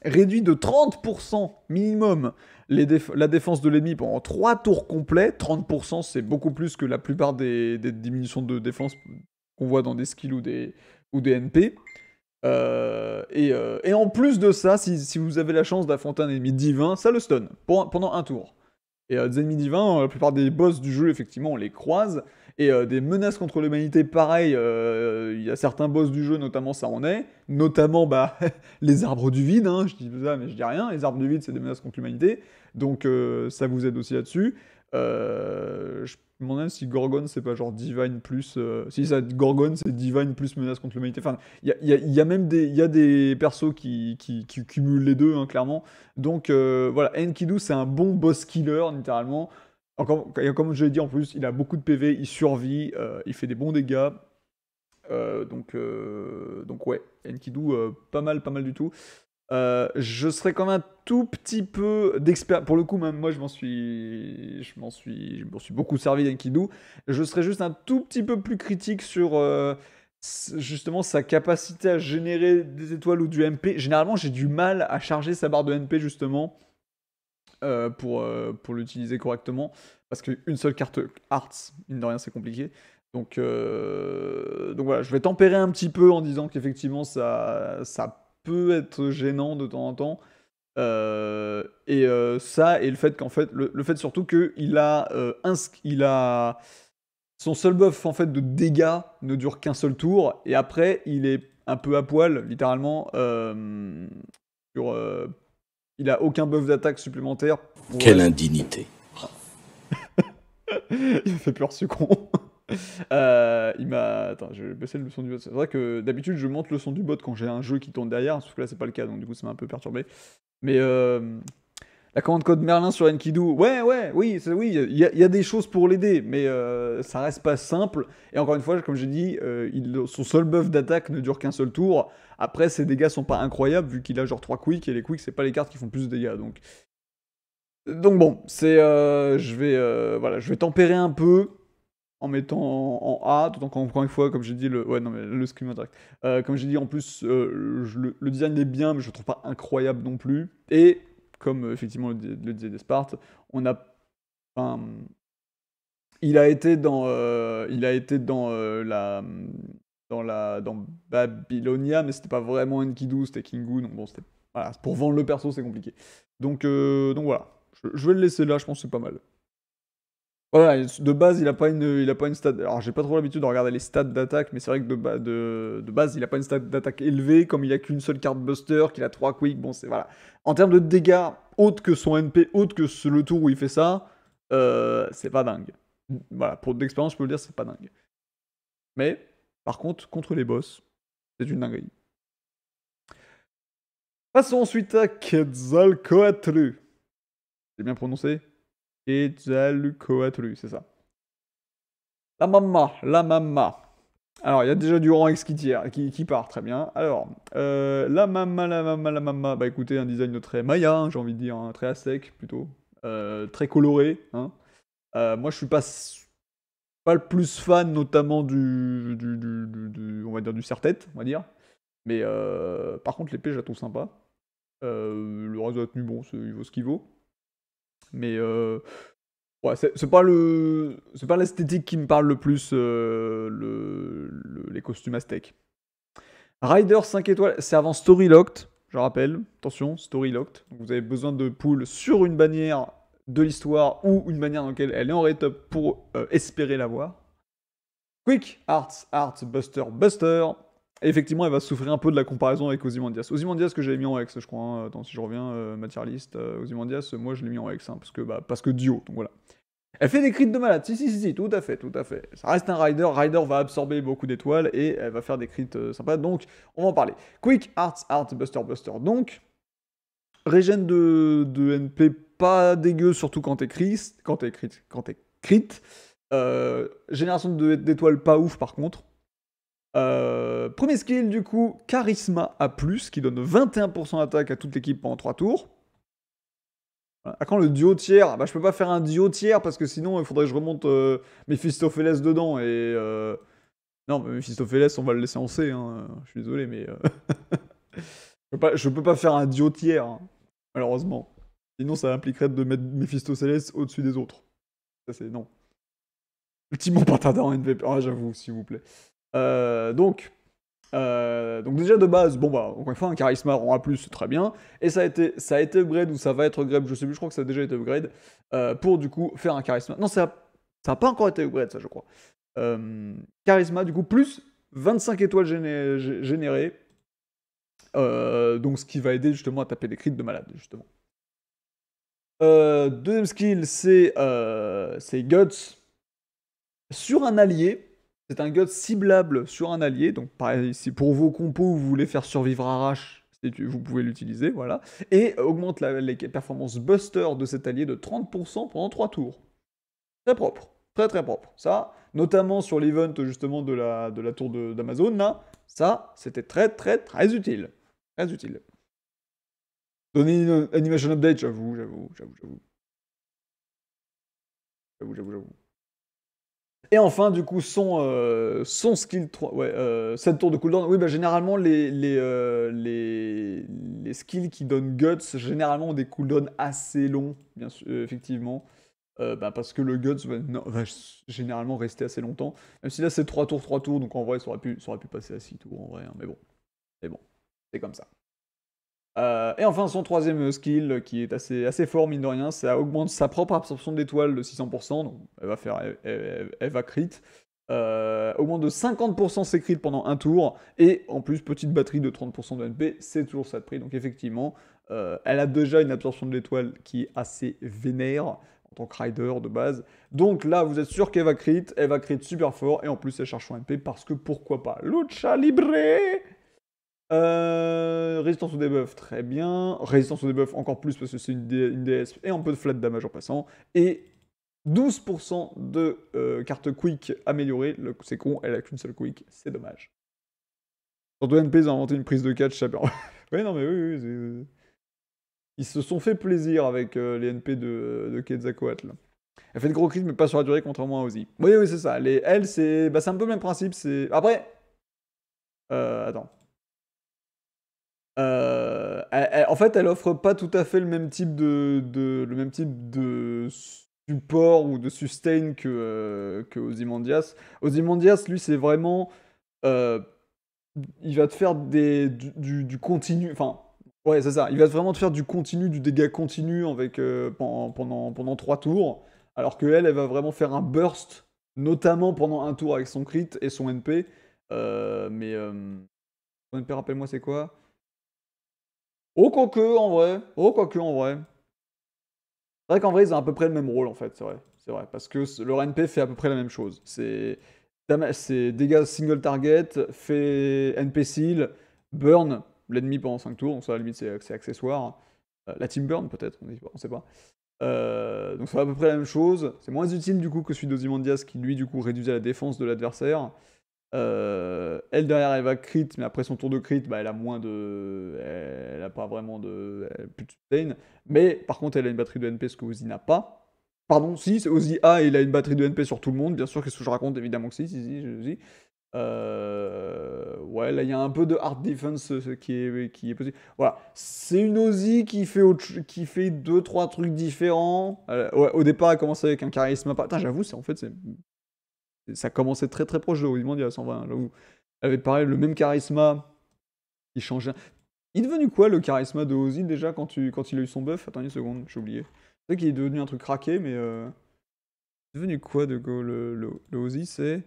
réduit de 30% minimum les la défense de l'ennemi pendant 3 tours complets. 30% c'est beaucoup plus que la plupart des, diminutions de défense qu'on voit dans des skills ou des, ou NP. Euh, euh, et, en plus de ça, si, si vous avez la chance d'affronter un ennemi divin, ça le stun pendant un tour. Et euh, des ennemis divins, euh, la plupart des boss du jeu, effectivement, on les croise. Et euh, des menaces contre l'humanité, pareil, il y a certains boss du jeu, notamment ça en est, notamment bah, [laughs] les arbres du vide, hein, je dis ça mais je dis rien, les arbres du vide c'est des menaces contre l'humanité, donc ça vous aide aussi là-dessus. Euh, je me demande si Gorgon, c'est pas genre Divine plus. Euh, si ça, Gorgon, c'est Divine plus menace contre l'humanité. Enfin, il y, a, même des, y a des persos qui, qui, cumulent les deux, hein, clairement. Donc euh, voilà, Enkidu, c'est un bon boss killer, littéralement. Encore, comme je l'ai dit en plus, il a beaucoup de PV, il survit, il fait des bons dégâts. donc, donc ouais, Enkidu, pas mal, pas mal du tout. Euh, je serais même un tout petit peu d'expert. Pour le coup, même moi, je m'en suis, je m'en suis, je m'en suis beaucoup servi d'Enkidu. Je serais juste un tout petit peu plus critique sur euh, justement sa capacité à générer des étoiles ou du MP. Généralement, j'ai du mal à charger sa barre de MP justement euh, pour, pour l'utiliser correctement parce qu'une seule carte arts, mine de rien, c'est compliqué. Donc, donc voilà, je vais tempérer un petit peu en disant qu'effectivement, ça, ça peut être gênant de temps en temps. Euh, et euh, ça, et le fait qu'en fait, le, fait surtout qu'il a, euh, un, il a son seul buff en fait de dégâts ne dure qu'un seul tour, et après il est un peu à poil, littéralement. Sur, il a aucun buff d'attaque supplémentaire. Quelle indignité! [laughs] il fait peur ce [laughs] Euh, il m'a. Attends, je vais baisser le son du bot. C'est vrai que d'habitude, je monte le son du bot quand j'ai un jeu qui tourne derrière, sauf que là, c'est pas le cas, donc du coup, ça m'a un peu perturbé. Mais euh, la commande code Merlin sur Enkidu, ouais, ouais, oui, il oui, y, a, y a des choses pour l'aider, mais euh, ça reste pas simple. Et encore une fois, comme j'ai dit, son seul buff d'attaque ne dure qu'un seul tour. Après, ses dégâts sont pas incroyables, vu qu'il a genre 3 quicks, et les quicks, c'est pas les cartes qui font plus de dégâts, donc. Donc bon, c'est, je vais, voilà, je vais tempérer un peu en mettant en, A, tout en encore une fois, comme j'ai dit, le, ouais, non, mais le screen direct. Euh, comme j'ai dit, en plus, euh, le, design est bien, mais je trouve pas incroyable non plus. Et, comme euh, effectivement le, disait Desparte, on a. Enfin, il a été dans. il a été dans la dans la dans Babylonia, mais c'était pas vraiment Enkidu, c'était Kingu, donc bon, c'était voilà, pour vendre le perso, c'est compliqué. Donc donc voilà, je, je, vais le laisser là, je pense que c'est pas mal de base, il n'a pas une, il a pas une stat. Alors, j'ai pas trop l'habitude de regarder les stats d'attaque, mais c'est vrai que de, de... base, il n'a pas une stat d'attaque élevée, comme il a qu'une seule carte buster, qu'il a trois quick. Bon, c'est voilà. En termes de dégâts, haute que son NP, haute que ce... le tour où il fait ça, euh, c'est pas dingue. Voilà, pour d'expérience, je peux le dire, c'est pas dingue. Mais, par contre, contre les boss, c'est une dinguerie. Passons ensuite à Quetzalcoatl. C'est bien prononcé c'est ça. La mamma, la mamma. Alors, il y a déjà du rang X qui, part, très bien. Alors, euh, la mamma, la mamma, la mamma. Bah écoutez, un design très maya, j'ai envie de dire, un hein, très sec plutôt. Euh, très coloré. Hein. Euh, moi, je suis pas, pas le plus fan, notamment du, on va dire, du serre-tête, on va dire. Mais par contre, l'épée, je la sympa. le reste de la tenue, bon, il vaut ce qu'il vaut mais euh, ouais, c'est pas le, c'est pas l'esthétique qui me parle le plus, euh, le, les costumes aztèques. Rider 5 étoiles, c'est avant Story Locked, je rappelle. Attention, Story Locked. vous avez besoin de poules sur une bannière de l'histoire ou une bannière dans laquelle elle est en rate pour euh, espérer l'avoir. Quick Arts, Arts, Buster, Buster effectivement, elle va souffrir un peu de la comparaison avec Ozymandias. Ozymandias que j'avais mis en ex, je crois. Hein. Attends, si je reviens, euh, Materialiste, euh, Ozymandias, moi je l'ai mis en ex, hein, parce, que, bah, parce que duo, donc voilà. Elle fait des crits de malade, si, si, si, tout à fait, tout à fait. Ça reste un rider, rider va absorber beaucoup d'étoiles et elle va faire des crits euh, sympas, donc on va en parler. Quick, Arts, Art, Buster, Buster, donc. Régène de, NP, pas dégueu, surtout quand t'es crit, quand t'es crit, quand t'es crit. génération d'étoiles pas ouf par contre. Euh, premier skill, du coup, Charisma à plus, qui donne 21% d'attaque à toute l'équipe pendant 3 tours. À ah, quand le duo tiers bah, Je peux pas faire un duo tiers parce que sinon il faudrait que je remonte euh, Mephistopheles dedans. Et euh, Non, Mephistopheles, on va le laisser en C. Hein. Je suis désolé, mais. [laughs] je, peux pas, peux pas faire un duo tiers, hein, malheureusement. Sinon, ça impliquerait de mettre Mephistopheles au-dessus des autres. Ça, c'est non. pas Patadin en ah, j'avoue, s'il vous plaît. Euh, donc, euh, donc déjà de base, bon bah encore une fois un charisme en plus, c'est très bien. Et ça a été ça a été upgrade ou ça va être upgrade, je sais plus, je crois que ça a déjà été upgrade euh, pour du coup faire un charisme. Non, ça n'a ça pas encore été upgrade ça je crois. Euh, charisme du coup plus 25 étoiles générées. donc ce qui va aider justement à taper des crits de malade justement. deuxième skill c'est c'est guts sur un allié c'est un god ciblable sur un allié. Donc, pareil, si pour vos compos vous voulez faire survivre Arrache, vous pouvez l'utiliser, voilà. Et augmente la, les performances buster de cet allié de 30% pendant 3 tours. Très propre. Très très propre. Ça, notamment sur l'event justement de la, tour d'Amazon, là, ça, c'était très très très utile. Très utile. Donnez une animation update, j'avoue, j'avoue, j'avoue. J'avoue, j'avoue, j'avoue. Et enfin, du coup, son, euh, skill 3, ouais, 7 euh, tours de cooldown. Oui, bah, généralement, euh, les, les, skills qui donnent Guts, généralement, ont des cooldowns assez longs, bien sûr, effectivement. Bah, parce que le Guts va, généralement rester assez longtemps. Même si là, c'est 3 tours, 3 tours, donc en vrai, ça aurait pu, ça pu passer à 6 tours, en vrai. Hein, mais bon, c'est bon, c'est comme ça. Euh, et enfin, son troisième skill, qui est assez, assez fort, mine de rien, ça augmente sa propre absorption d'étoiles de 600%, donc elle va faire, elle, crit. Euh, augmente de 50% ses crits pendant un tour, et en plus, petite batterie de 30% de NP, c'est toujours ça de prix, donc effectivement, euh, elle a déjà une absorption d'étoiles qui est assez vénère en tant que rider de base. Donc là, vous êtes sûr qu'Eva crit, elle crit super fort, et en plus, elle charge son NP parce que pourquoi pas. Lucha Libre! Euh, résistance au debuff, très bien. Résistance au debuff encore plus parce que c'est une, une, DS et un peu de flat damage en passant. Et 12% de euh, carte quick améliorée. C'est con, elle a qu'une seule quick, c'est dommage. Surtout NP, ils ont inventé une prise de catch [laughs] Oui non, mais oui, oui Ils se sont fait plaisir avec euh, les NP de, euh, de Quetzalcoatl. Elle fait de gros crise mais pas sur la durée, contrairement à Ozzy. Oui, oui, c'est ça. Les L, c'est bah, un peu le même principe. Après. Euh, attends. Euh, en fait, elle offre pas tout à fait le même type de, le même type de support ou de sustain que, euh, que Ozymandias. Ozymandias, lui, c'est vraiment. Euh, il va te faire des, du, continu. Enfin, ouais, c'est ça. Il va vraiment te faire du continu, du dégât continu avec, pendant, pendant, pendant 3 tours. Alors que elle, elle va vraiment faire un burst, notamment pendant un tour avec son crit et son NP. mais. son NP, rappelle-moi, c'est quoi Oh, quoique, en vrai. Oh, quoique, en vrai. C'est vrai qu'en vrai, ils ont à peu près le même rôle, en fait, c'est vrai. C'est vrai, parce que leur NP fait à peu près la même chose. C'est dégâts single target, fait NP seal, burn l'ennemi pendant 5 tours, donc ça, à la limite, c'est accessoire. Euh, la team burn, peut-être, on ne sait pas. Euh, donc ça fait à peu près la même chose. C'est moins utile, du coup, que celui d'Ozimandias qui, lui, du coup, réduisait la défense de l'adversaire. Euh, elle derrière elle va crit, mais après son tour de crit, bah, elle a moins de. Elle n'a pas vraiment de. Elle plus de sustain. Mais par contre, elle a une batterie de NP, ce que Ozzy n'a pas. Pardon, si, c'est Ozzy a, ah, il a une batterie de NP sur tout le monde, bien sûr, qu'est-ce que je raconte Évidemment que si, si, si, euh, ouais, là, il y a un peu de hard defense qui est, qui est possible. Voilà, c'est une Ozzy qui fait, autre, qui fait deux, trois trucs différents. Euh, au départ, elle commence avec un charisme. Putain, j'avoue, en fait, c'est ça commençait très très proche de Ozymandias, à 120, j'avoue. avait pareil, le même charisme, il changeait. Il est devenu quoi le charisme de Ozzy déjà quand, tu, il a eu son buff Attendez une seconde, j'ai oublié. C'est vrai qu'il est devenu un truc craqué, mais. Euh... Il est devenu quoi de go le, le, le Ozzy C'est.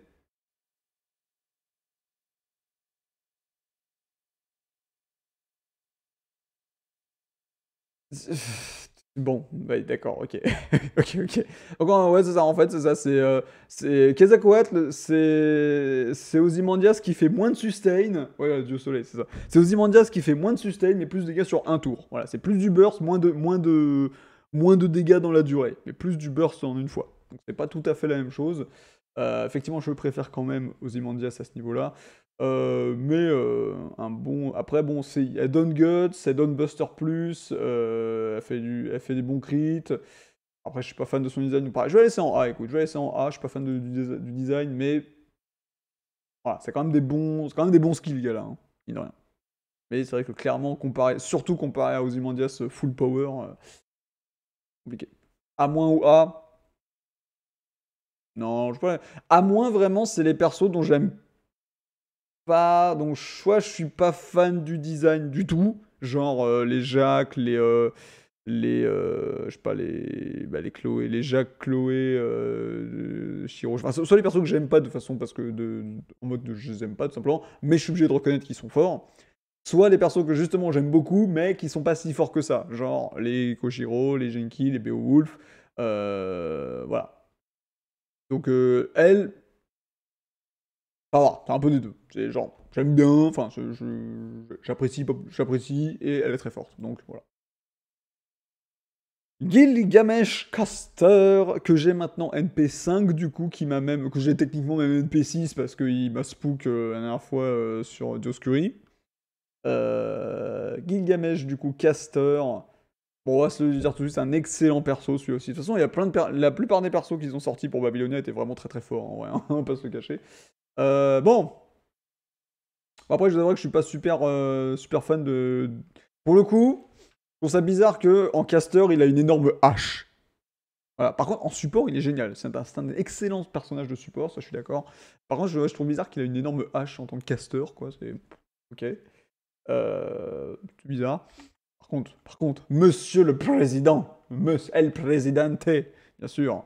Bon, bah, d'accord, ok. [laughs] ok, ok. ouais, c'est ça, en fait, c'est ça. C'est, euh, c'est c'est, Ozymandias qui fait moins de sustain. Ouais, euh, Dieu soleil, c'est ça. C'est Ozymandias qui fait moins de sustain, mais plus de dégâts sur un tour. Voilà, c'est plus du burst, moins de, moins, de, moins de dégâts dans la durée, mais plus du burst en une fois. Donc, c'est pas tout à fait la même chose. Euh, effectivement, je préfère quand même Ozymandias à ce niveau-là. Euh, mais euh, un bon. Après, bon, elle donne Guts, elle donne Buster Plus, euh, elle, fait du... elle fait des bons crits. Après, je suis pas fan de son design. Je vais laisser en A, écoute, je vais laisser en A, je suis pas fan du, design, mais. c'est quand même des bons, quand même des bons skills, gars, là, il hein, mine rien. Mais c'est vrai que clairement, comparé, surtout comparé à Ozymandias full power, compliqué. A- ou A. Non, je pas. À moins vraiment, c'est les persos dont j'aime pas. Donc, soit je suis pas fan du design du tout, genre euh, les Jacques, les. Euh, les euh, je sais pas les bah, les Chloé les Jacques Chloé Chiro enfin soit les persos que j'aime pas de façon parce que de, en mode je les aime pas tout simplement mais je suis obligé de reconnaître qu'ils sont forts soit les persos que justement j'aime beaucoup, mais qui sont pas si forts que ça, genre les Koshiro, les Genki, les Beowulf, voilà. Donc elle, ça va, c'est un peu des deux. C'est genre, j'aime bien, enfin, j'apprécie, j'apprécie, et elle est très forte, donc voilà. Gilgamesh Caster, que j'ai maintenant NP5 du coup, qui m'a même, que j'ai techniquement même NP6 parce qu'il m'a spook euh, la dernière fois euh, sur Dioscuri. Euh, Gilgamesh du coup, Caster, Bon, on va se le dire tout de suite, c'est un excellent perso celui aussi. De toute façon, il y a plein de la plupart des persos qu'ils ont sortis pour Babylonia étaient vraiment très très forts, hein, [laughs] on va pas se le cacher. Euh, bon. Après, je dois dire que je suis pas super, euh, super fan de. Pour le coup, je trouve ça bizarre que en caster, il a une énorme hache. Voilà. Par contre, en support, il est génial. C'est un, excellent personnage de support, ça je suis d'accord. Par contre, je, je trouve bizarre qu'il a une énorme hache en tant que caster, quoi. C'est. Ok. Euh, bizarre. Par contre, par contre, monsieur le président, monsieur el presidente, bien sûr.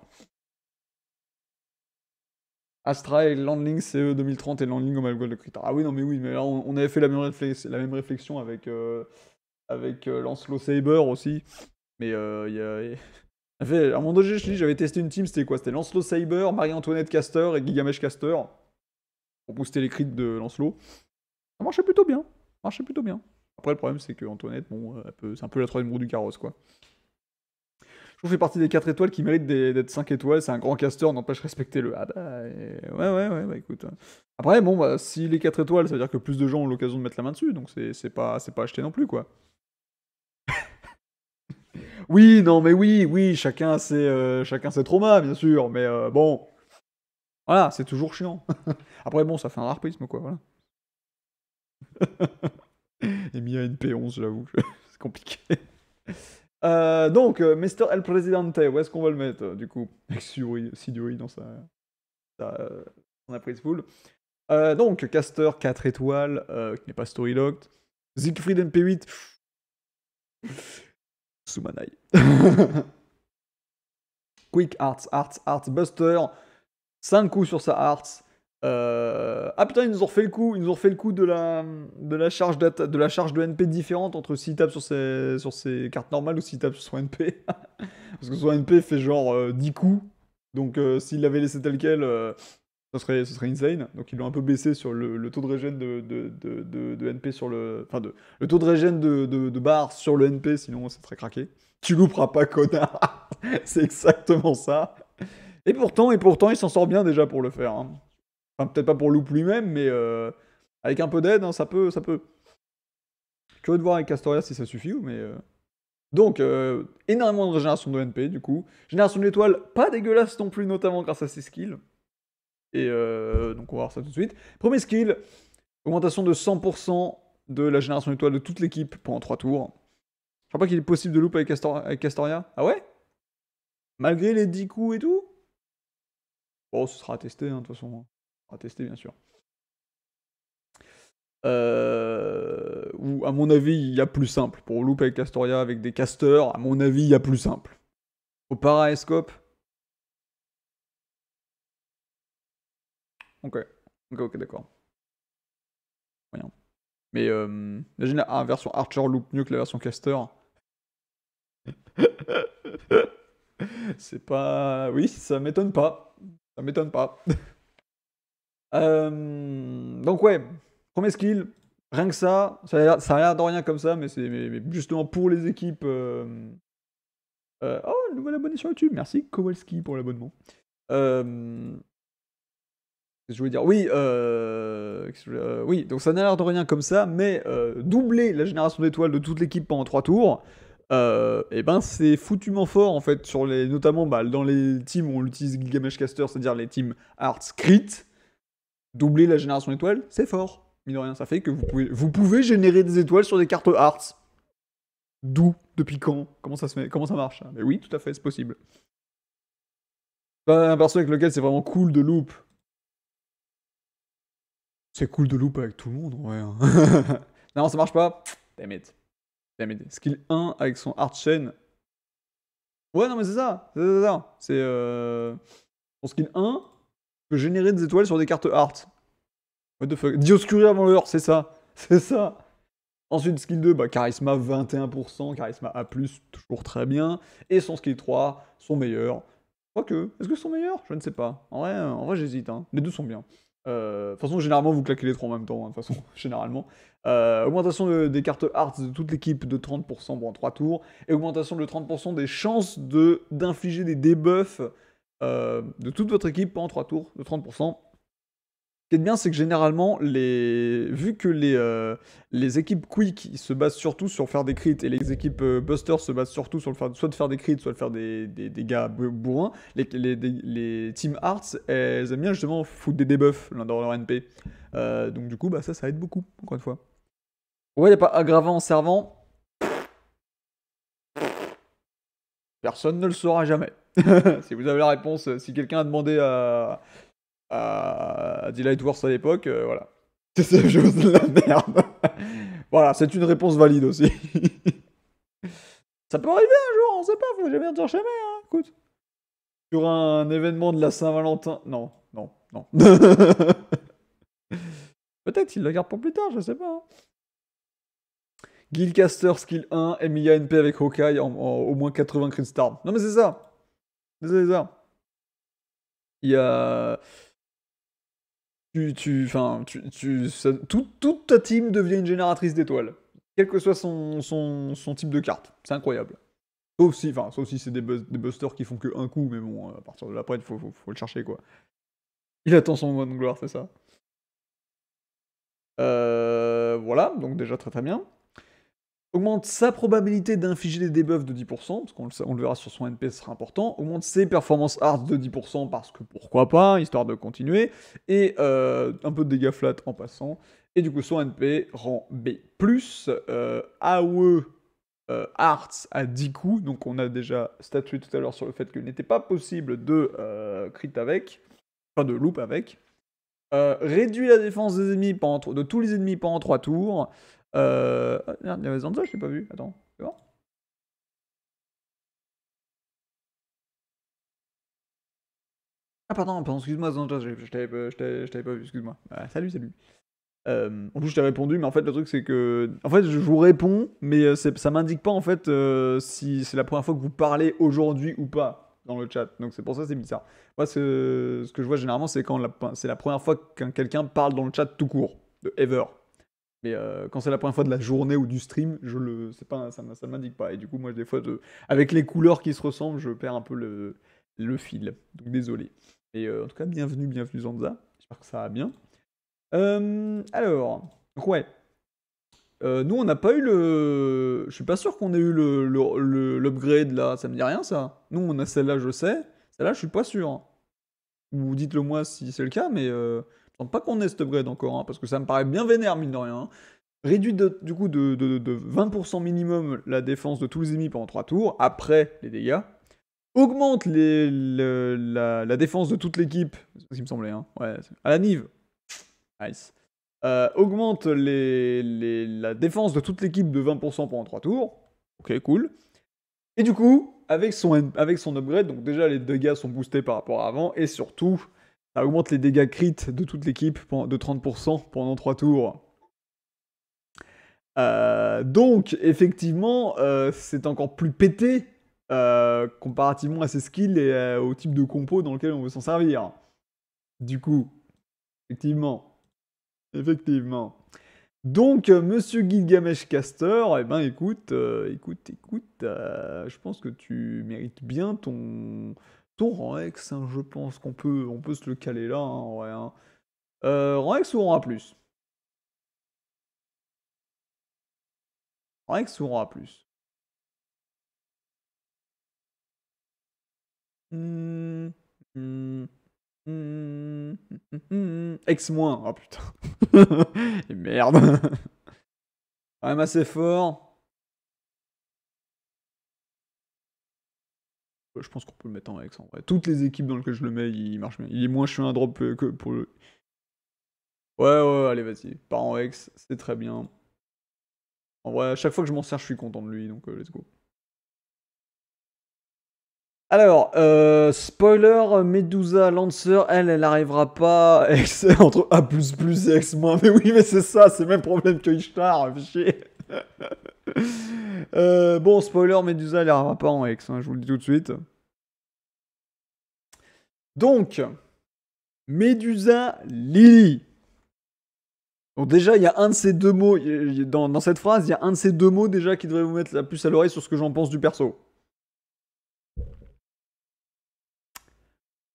Astra e et Landling CE 2030 et Landling au malgré le critère. Ah oui, non, mais oui, mais là, on, avait fait la même, réflexion, la même réflexion avec, euh, avec euh, Lancelot Saber aussi. Mais euh, il y a. [laughs] En fait, à un moment donné, je j'avais testé une team, c'était quoi C'était Lancelot Saber, Marie-Antoinette Caster et Gigamesh Caster pour booster les crits de Lancelot. Ça marchait plutôt bien. Ça marchait plutôt bien. Après, le problème, c'est que Antoinette, bon, euh, c'est un peu la troisième roue du carrosse, quoi. Je vous fais partie des 4 étoiles qui méritent d'être 5 étoiles. C'est un grand casteur, n'empêche respecter le. Ah bah. Ouais, ouais, ouais, bah écoute. Après, bon, bah, si les 4 étoiles, ça veut dire que plus de gens ont l'occasion de mettre la main dessus, donc c'est pas, pas acheté non plus, quoi. [laughs] oui, non, mais oui, oui, chacun c'est... chacun euh, chacun ses traumas, bien sûr, mais euh, bon. Voilà, c'est toujours chiant. [laughs] Après, bon, ça fait un harpisme, quoi, voilà. [laughs] Et mis à une 11 j'avoue, [laughs] c'est compliqué. [laughs] Euh, donc, euh, Mr. El Presidente, où est-ce qu'on va le mettre, du coup Avec Siduri dans sa, sa, euh, son apprise full. donc, Caster 4 étoiles, qui n'est pas storylocked. Siegfried np 8 Soumanaï. Quick Arts, Arts, Arts Buster. 5 coups sur sa Arts. Euh, ah putain, ils nous ont refait le coup, ils nous ont fait le coup de la, de la, charge, de la charge de NP différente entre s'il tape sur ses, sur ses cartes normales ou s'il tape sur son NP. [laughs] Parce que son NP fait genre 10 euh, coups, donc euh, s'il l'avait laissé tel quel, ce, serait, ce serait insane. Donc ils l'ont un peu baissé sur le, le taux de régène de, de, de, NP sur le. Enfin, de, le taux de régène de, barre sur le NP, sinon ça serait craqué. Tu louperas pas, connard [laughs] C'est exactement ça. Et pourtant, et pourtant, il s'en sort bien déjà pour le faire. Hein peut-être pas pour Loop lui-même, mais euh, avec un peu d'aide, hein, ça peut. ça peut. veux de voir avec Castoria si ça suffit ou mais. Euh. Donc, euh, énormément de régénération de NP du coup. Génération d'étoiles, pas dégueulasse non plus, notamment grâce à ses skills. Et donc, on va voir ça tout de suite. Premier skill, augmentation de 100% de la génération d'étoiles de toute l'équipe pendant 3 tours. Je crois pas qu'il est possible de loop avec, Castoria. Ah ouais Malgré les 10 coups et tout Bon, ce sera à tester, hein, de toute façon. Hein à tester bien sûr. Euh, ou à mon avis, il y a plus simple. Pour Loop avec Castoria, avec des casters, à mon avis, il y a plus simple. Au Paraescope Ok, ok, ok, d'accord. Mais euh, imagine la version Archer Loop mieux que la version Caster. [laughs] C'est pas. Oui, ça m'étonne pas. Ça m'étonne pas. [laughs] Euh, donc ouais, premier skill, rien que ça, ça a l'air, de rien comme ça, mais c'est justement pour les équipes. Euh, euh, oh, nouvel abonné sur YouTube, merci Kowalski pour l'abonnement. je voulais dire oui, oui, donc ça n'a l'air de rien comme ça, mais doubler la génération d'étoiles de toute l'équipe pendant 3 tours, et eh ben c'est foutument fort en fait sur les notamment bah, dans les teams où on utilise Gilgamesh Caster, c'est-à-dire les teams Arts Crit, doubler la génération d'étoiles, c'est fort. Mine de rien, ça fait que vous pouvez, vous pouvez générer des étoiles sur des cartes Arts. D'où Depuis quand comment ça, se met, comment ça marche Mais oui, tout à fait, c'est possible. Bah, un perso avec lequel c'est vraiment cool de loop. C'est cool de loop avec tout le monde, ouais. Hein. [laughs] non, ça marche pas. Damn it. Skill 1 avec son Art Chain. Ouais, non, mais c'est ça. C'est ça. C'est. Euh, son skill 1, générer des étoiles sur des cartes art. What the fuck avant l'heure, c'est ça. [laughs] C'est ça. Ensuite, skill 2, bah, charisma 21%, charisma A+, toujours très bien. Et son skill 3, son meilleur. que... est-ce que son meilleur Je ne sais pas. En vrai, euh, en vrai j'hésite. Hein. Les deux sont bien. Euh, de toute façon, généralement, vous claquez les trois en même temps. Hein, de toute façon, [laughs] généralement. Euh, augmentation des cartes arts de toute l'équipe de 30% en 3 tours. Et augmentation de 30% des chances d'infliger des debuffs euh, de toute votre équipe pendant 3 tours de 30%. Ce qui est bien, c'est que généralement, les... vu que les, euh, les équipes quick se basent surtout sur faire des crits et les équipes euh, buster se basent surtout sur le faire... soit de faire des crits, soit de faire des, des, bourrins, les, les, team arts, elles aiment bien justement foutre des debuffs dans leur NP. donc du coup, bah, ça, ça aide beaucoup, encore une fois. Ouais, il n'y a pas aggravant en servant. Personne ne le saura jamais. [laughs] si vous avez la réponse, euh, si quelqu'un a demandé à, à, à Delight Wars à l'époque, euh, voilà. [laughs] C'est ce de la merde. [laughs] voilà, c'est une réponse valide aussi. Ça peut arriver un jour, on sait pas, faut jamais dire jamais, hein. Écoute. Sur un événement de la Saint-Valentin. Non, non, non. Peut-être il la garde pour plus tard, je sais pas. Hein. Guildcaster skill 1, Emilia NP avec Hawkeye au moins 80 crit star. Non mais c'est ça. C'est ça. Il y a... Tu, enfin, tu, tu, toute ta team devient une génératrice d'étoiles. Quel que soit son, son, type de carte. C'est incroyable. Sauf si, enfin, sauf si c'est des, busters qui font que un coup, mais bon, euh, à partir de l'après, il faut, faut, le chercher, quoi. Il attend son moment de gloire, c'est ça. Euh, voilà, donc déjà très très bien augmente sa probabilité d'infliger des debuffs de 10%, parce qu'on le, verra sur son NP, ce sera important, augmente ses performances arts de 10%, parce que pourquoi pas, histoire de continuer, et euh, un peu de dégâts flat en passant, et du coup son NP rend B+, euh, AOE euh, Arts à 10 coups, donc on a déjà statué tout à l'heure sur le fait qu'il n'était pas possible de euh, crit avec, enfin de loop avec, réduit la défense des ennemis pendant, de tous les ennemis pendant 3 tours, euh... Ah, merde, il je l'ai pas vu. Attends, tu Ah pardon, pardon, excuse-moi Zanzo, je, je t'avais pas vu, excuse-moi. Ah, salut, salut. Euh, en plus, je t'ai répondu, mais en fait, le truc, c'est que. En fait, je vous réponds, mais euh, ça m'indique pas, en fait, euh, si c'est la première fois que vous parlez aujourd'hui ou pas dans le chat. Donc, c'est pour ça que c'est bizarre. Moi, ce que je vois généralement, c'est quand la... c'est la première fois qu'un quelqu'un parle dans le chat tout court, de ever. Mais euh, quand c'est la première fois de la journée ou du stream, je le, c'est pas, ça ne m'indique pas. Et du coup, moi, des fois, avec les couleurs qui se ressemblent, je perds un peu le, fil. Donc désolé. Et euh, en tout cas, bienvenue, bienvenue Zanza. J'espère que ça va bien. Euh, alors, ouais. nous, on n'a pas eu le. Je suis pas sûr qu'on ait eu l'upgrade le, là. Ça me dit rien, ça. Nous, on a celle-là, je sais. Celle-là, je suis pas sûr. Ou dites-le moi si c'est le cas, mais pas qu'on ait upgrade encore, hein, parce que ça me paraît bien vénère, mine de rien. Réduit du coup de, 20% minimum la défense de tous les ennemis pendant 3 tours, après les dégâts. Augmente les, la, défense de toute l'équipe, c'est ce qui me semblait, hein. ouais, à la Nive. Nice. Euh, augmente les, la défense de toute l'équipe de 20% pendant 3 tours. Ok, cool. Et du coup, avec son, avec son upgrade, donc déjà les dégâts sont boostés par rapport à avant, et surtout, ça augmente les dégâts crit de toute l'équipe de 30% pendant 3 tours. Euh, donc, effectivement, euh, c'est encore plus pété euh, comparativement à ses skills et au type de compo dans lequel on veut s'en servir. Du coup, effectivement. Effectivement. Donc, monsieur Gilgamesh Caster, eh ben écoute, écoute, écoute, je pense que tu mérites bien ton, ton je pense qu'on peut, on peut se le caler là, hein, en vrai. Euh, ou en A+. RENX X ou en A+. plus. X moins, oh putain. merde. Quand même assez fort. je pense qu'on peut le mettre en EX en vrai. Toutes les équipes dans lesquelles je le mets, il marche bien. Il est moins chiant un drop euh, que pour le. Ouais, ouais, allez, vas-y. Par en X, c'est très bien. En vrai, à chaque fois que je m'en sers, je suis content de lui, donc euh, let's go. Alors, euh, spoiler, Medusa Lancer, elle, elle n'arrivera pas [laughs] entre A++ et X-. Mais oui, mais c'est ça, c'est le même problème que Ishtar, fichier. [laughs] bon, spoiler, Medusa, elle n'arrivera pas en X, hein, je vous le dis tout de suite. Donc, Médusa Lily. Donc déjà, il y a un de ces deux mots, dans, cette phrase, il y a un de ces deux mots déjà qui devrait vous mettre la puce à l'oreille sur ce que j'en pense du perso.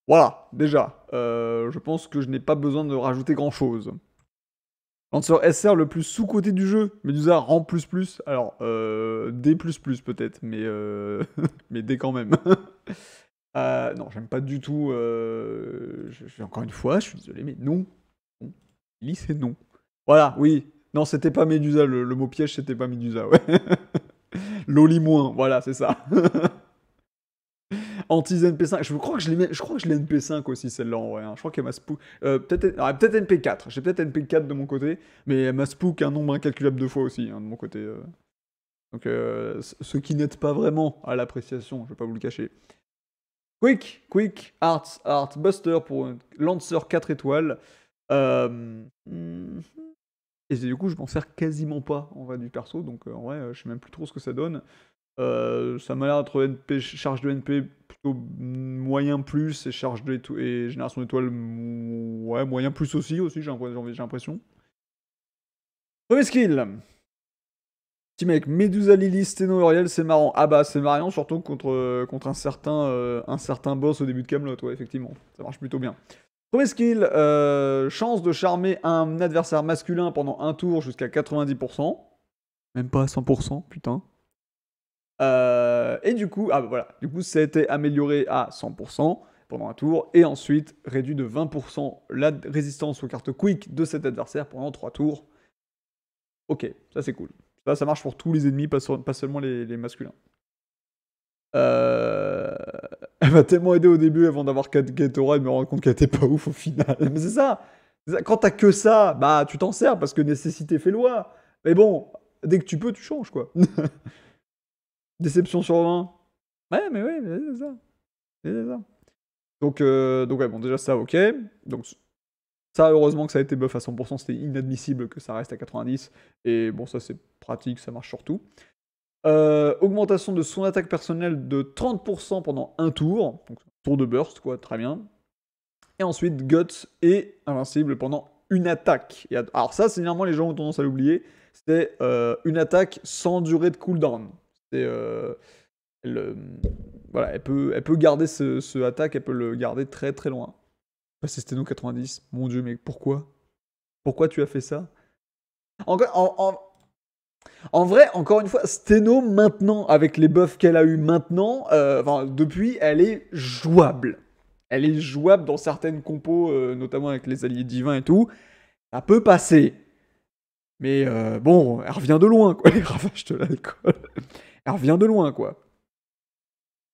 Voilà, déjà, euh, je pense que je n'ai pas besoin de rajouter grand-chose. Lanceur SR le plus sous-côté du jeu, Medusa rend plus plus, alors euh, D plus plus peut-être, mais, euh, [laughs] mais D quand même. [laughs] Euh, non, j'aime pas du tout. Euh, je, encore une fois, je suis désolé, mais non. non. Lily, c'est non. Voilà, oui. Non, c'était pas Médusa. Le, mot piège, c'était pas Medusa. ouais. [laughs] Loli moins, voilà, c'est ça. [laughs] anti NP5, je crois que je l'ai, je crois que je l'ai NP5 aussi celle-là en hein. Je crois qu'elle m'a spook. Euh, peut-être, peut-être NP4. J'ai peut-être NP4 de mon côté, mais elle m'a spook un nombre incalculable de fois aussi hein, de mon côté. Donc, euh, ce qui n'aide pas vraiment à l'appréciation, je vais pas vous le cacher. Quick, Quick, Art, Art Buster pour un Lancer 4 étoiles. Euh, hmm. Et du coup, je m'en sers quasiment pas en vrai du perso, donc euh, en vrai, euh, je sais même plus trop ce que ça donne. ça m'a l'air d'être charge de NP plutôt moyen plus et charge de et génération d'étoiles ouais, moyen plus aussi, aussi j'ai l'impression. Premier skill Petit mec, Medusa Lily, Steno c'est marrant. Ah bah c'est marrant surtout contre, euh, contre un, certain, euh, un certain boss au début de Camelot, ouais effectivement, ça marche plutôt bien. Premier skill, euh, chance de charmer un adversaire masculin pendant un tour jusqu'à 90%. Même pas à 100%, putain. et du coup, ah bah voilà, du coup ça a été amélioré à 100% pendant un tour, et ensuite réduit de 20% la résistance aux cartes quick de cet adversaire pendant 3 tours. Ok, ça c'est cool ça marche pour tous les ennemis, pas, seulement les, masculins. Euh, [laughs] elle m'a tellement aidé au début avant d'avoir Gatora et de me rend compte qu'elle était pas ouf au final. [laughs] Mais c'est ça. Quand t'as que ça, bah tu t'en sers parce que nécessité fait loi. Mais bon, dès que tu peux, tu changes quoi. [laughs] Déception sur 20. Ouais, mais ouais, c'est ça. ça. Donc, euh, donc ouais, bon, déjà ça, ok. Donc ça, heureusement que ça a été buff à 100%, c'était inadmissible que ça reste à 90. Et bon, ça c'est pratique, ça marche surtout. Euh, augmentation de son attaque personnelle de 30% pendant un tour. Donc, tour de burst, quoi, très bien. Et ensuite, Guts est invincible pendant une attaque. Et alors, ça, c'est généralement les gens ont tendance à l'oublier. C'est euh, une attaque sans durée de cooldown. Euh, elle, euh, voilà, elle peut, elle peut garder ce, ce attaque, elle peut le garder très très loin. C'est steno 90. Mon dieu, mais pourquoi Pourquoi tu as fait ça en, vrai, encore une fois, Steno maintenant, avec les buffs qu'elle a eu maintenant, euh, enfin, depuis, elle est jouable. Elle est jouable dans certaines compos, euh, notamment avec les alliés divins et tout. Ça peut passer. Mais euh, bon, elle revient de loin, quoi, les [laughs] de l'alcool. elle revient de loin, quoi.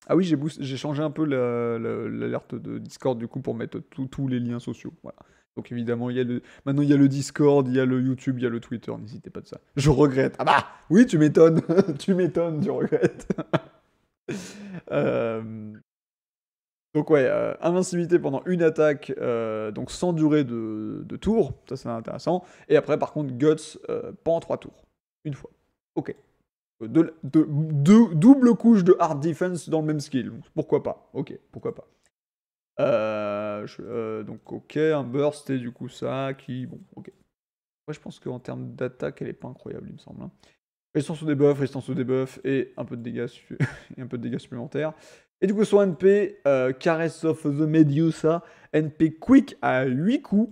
Ah oui, j'ai, changé un peu l'alerte de Discord du coup pour mettre tous les liens sociaux. Voilà. Donc évidemment, il y a le... maintenant il y a le Discord, il y a le YouTube, il y a le Twitter, n'hésitez pas de ça. Je regrette. Ah bah oui, tu m'étonnes, [laughs] tu m'étonnes, tu regrettes. [laughs] Euh, donc ouais, euh, invincibilité pendant une attaque, euh, donc sans durée de, de tour, ça c'est intéressant. Et après par contre, Guts, pas en trois tours, une fois. Ok, de, double couche de hard defense dans le même skill. pourquoi pas Ok, pourquoi pas. Euh, euh, donc ok, un burst et du coup ça qui... Bon, ok. Moi je pense qu'en termes d'attaque, elle est pas incroyable, il me semble. Hein. restance Résistance au debuff, résistance au debuff et un peu de dégâts, [laughs] et un peu de dégâts supplémentaires. Et du coup son NP, euh, Caress of the Medusa, NP quick à 8 coups.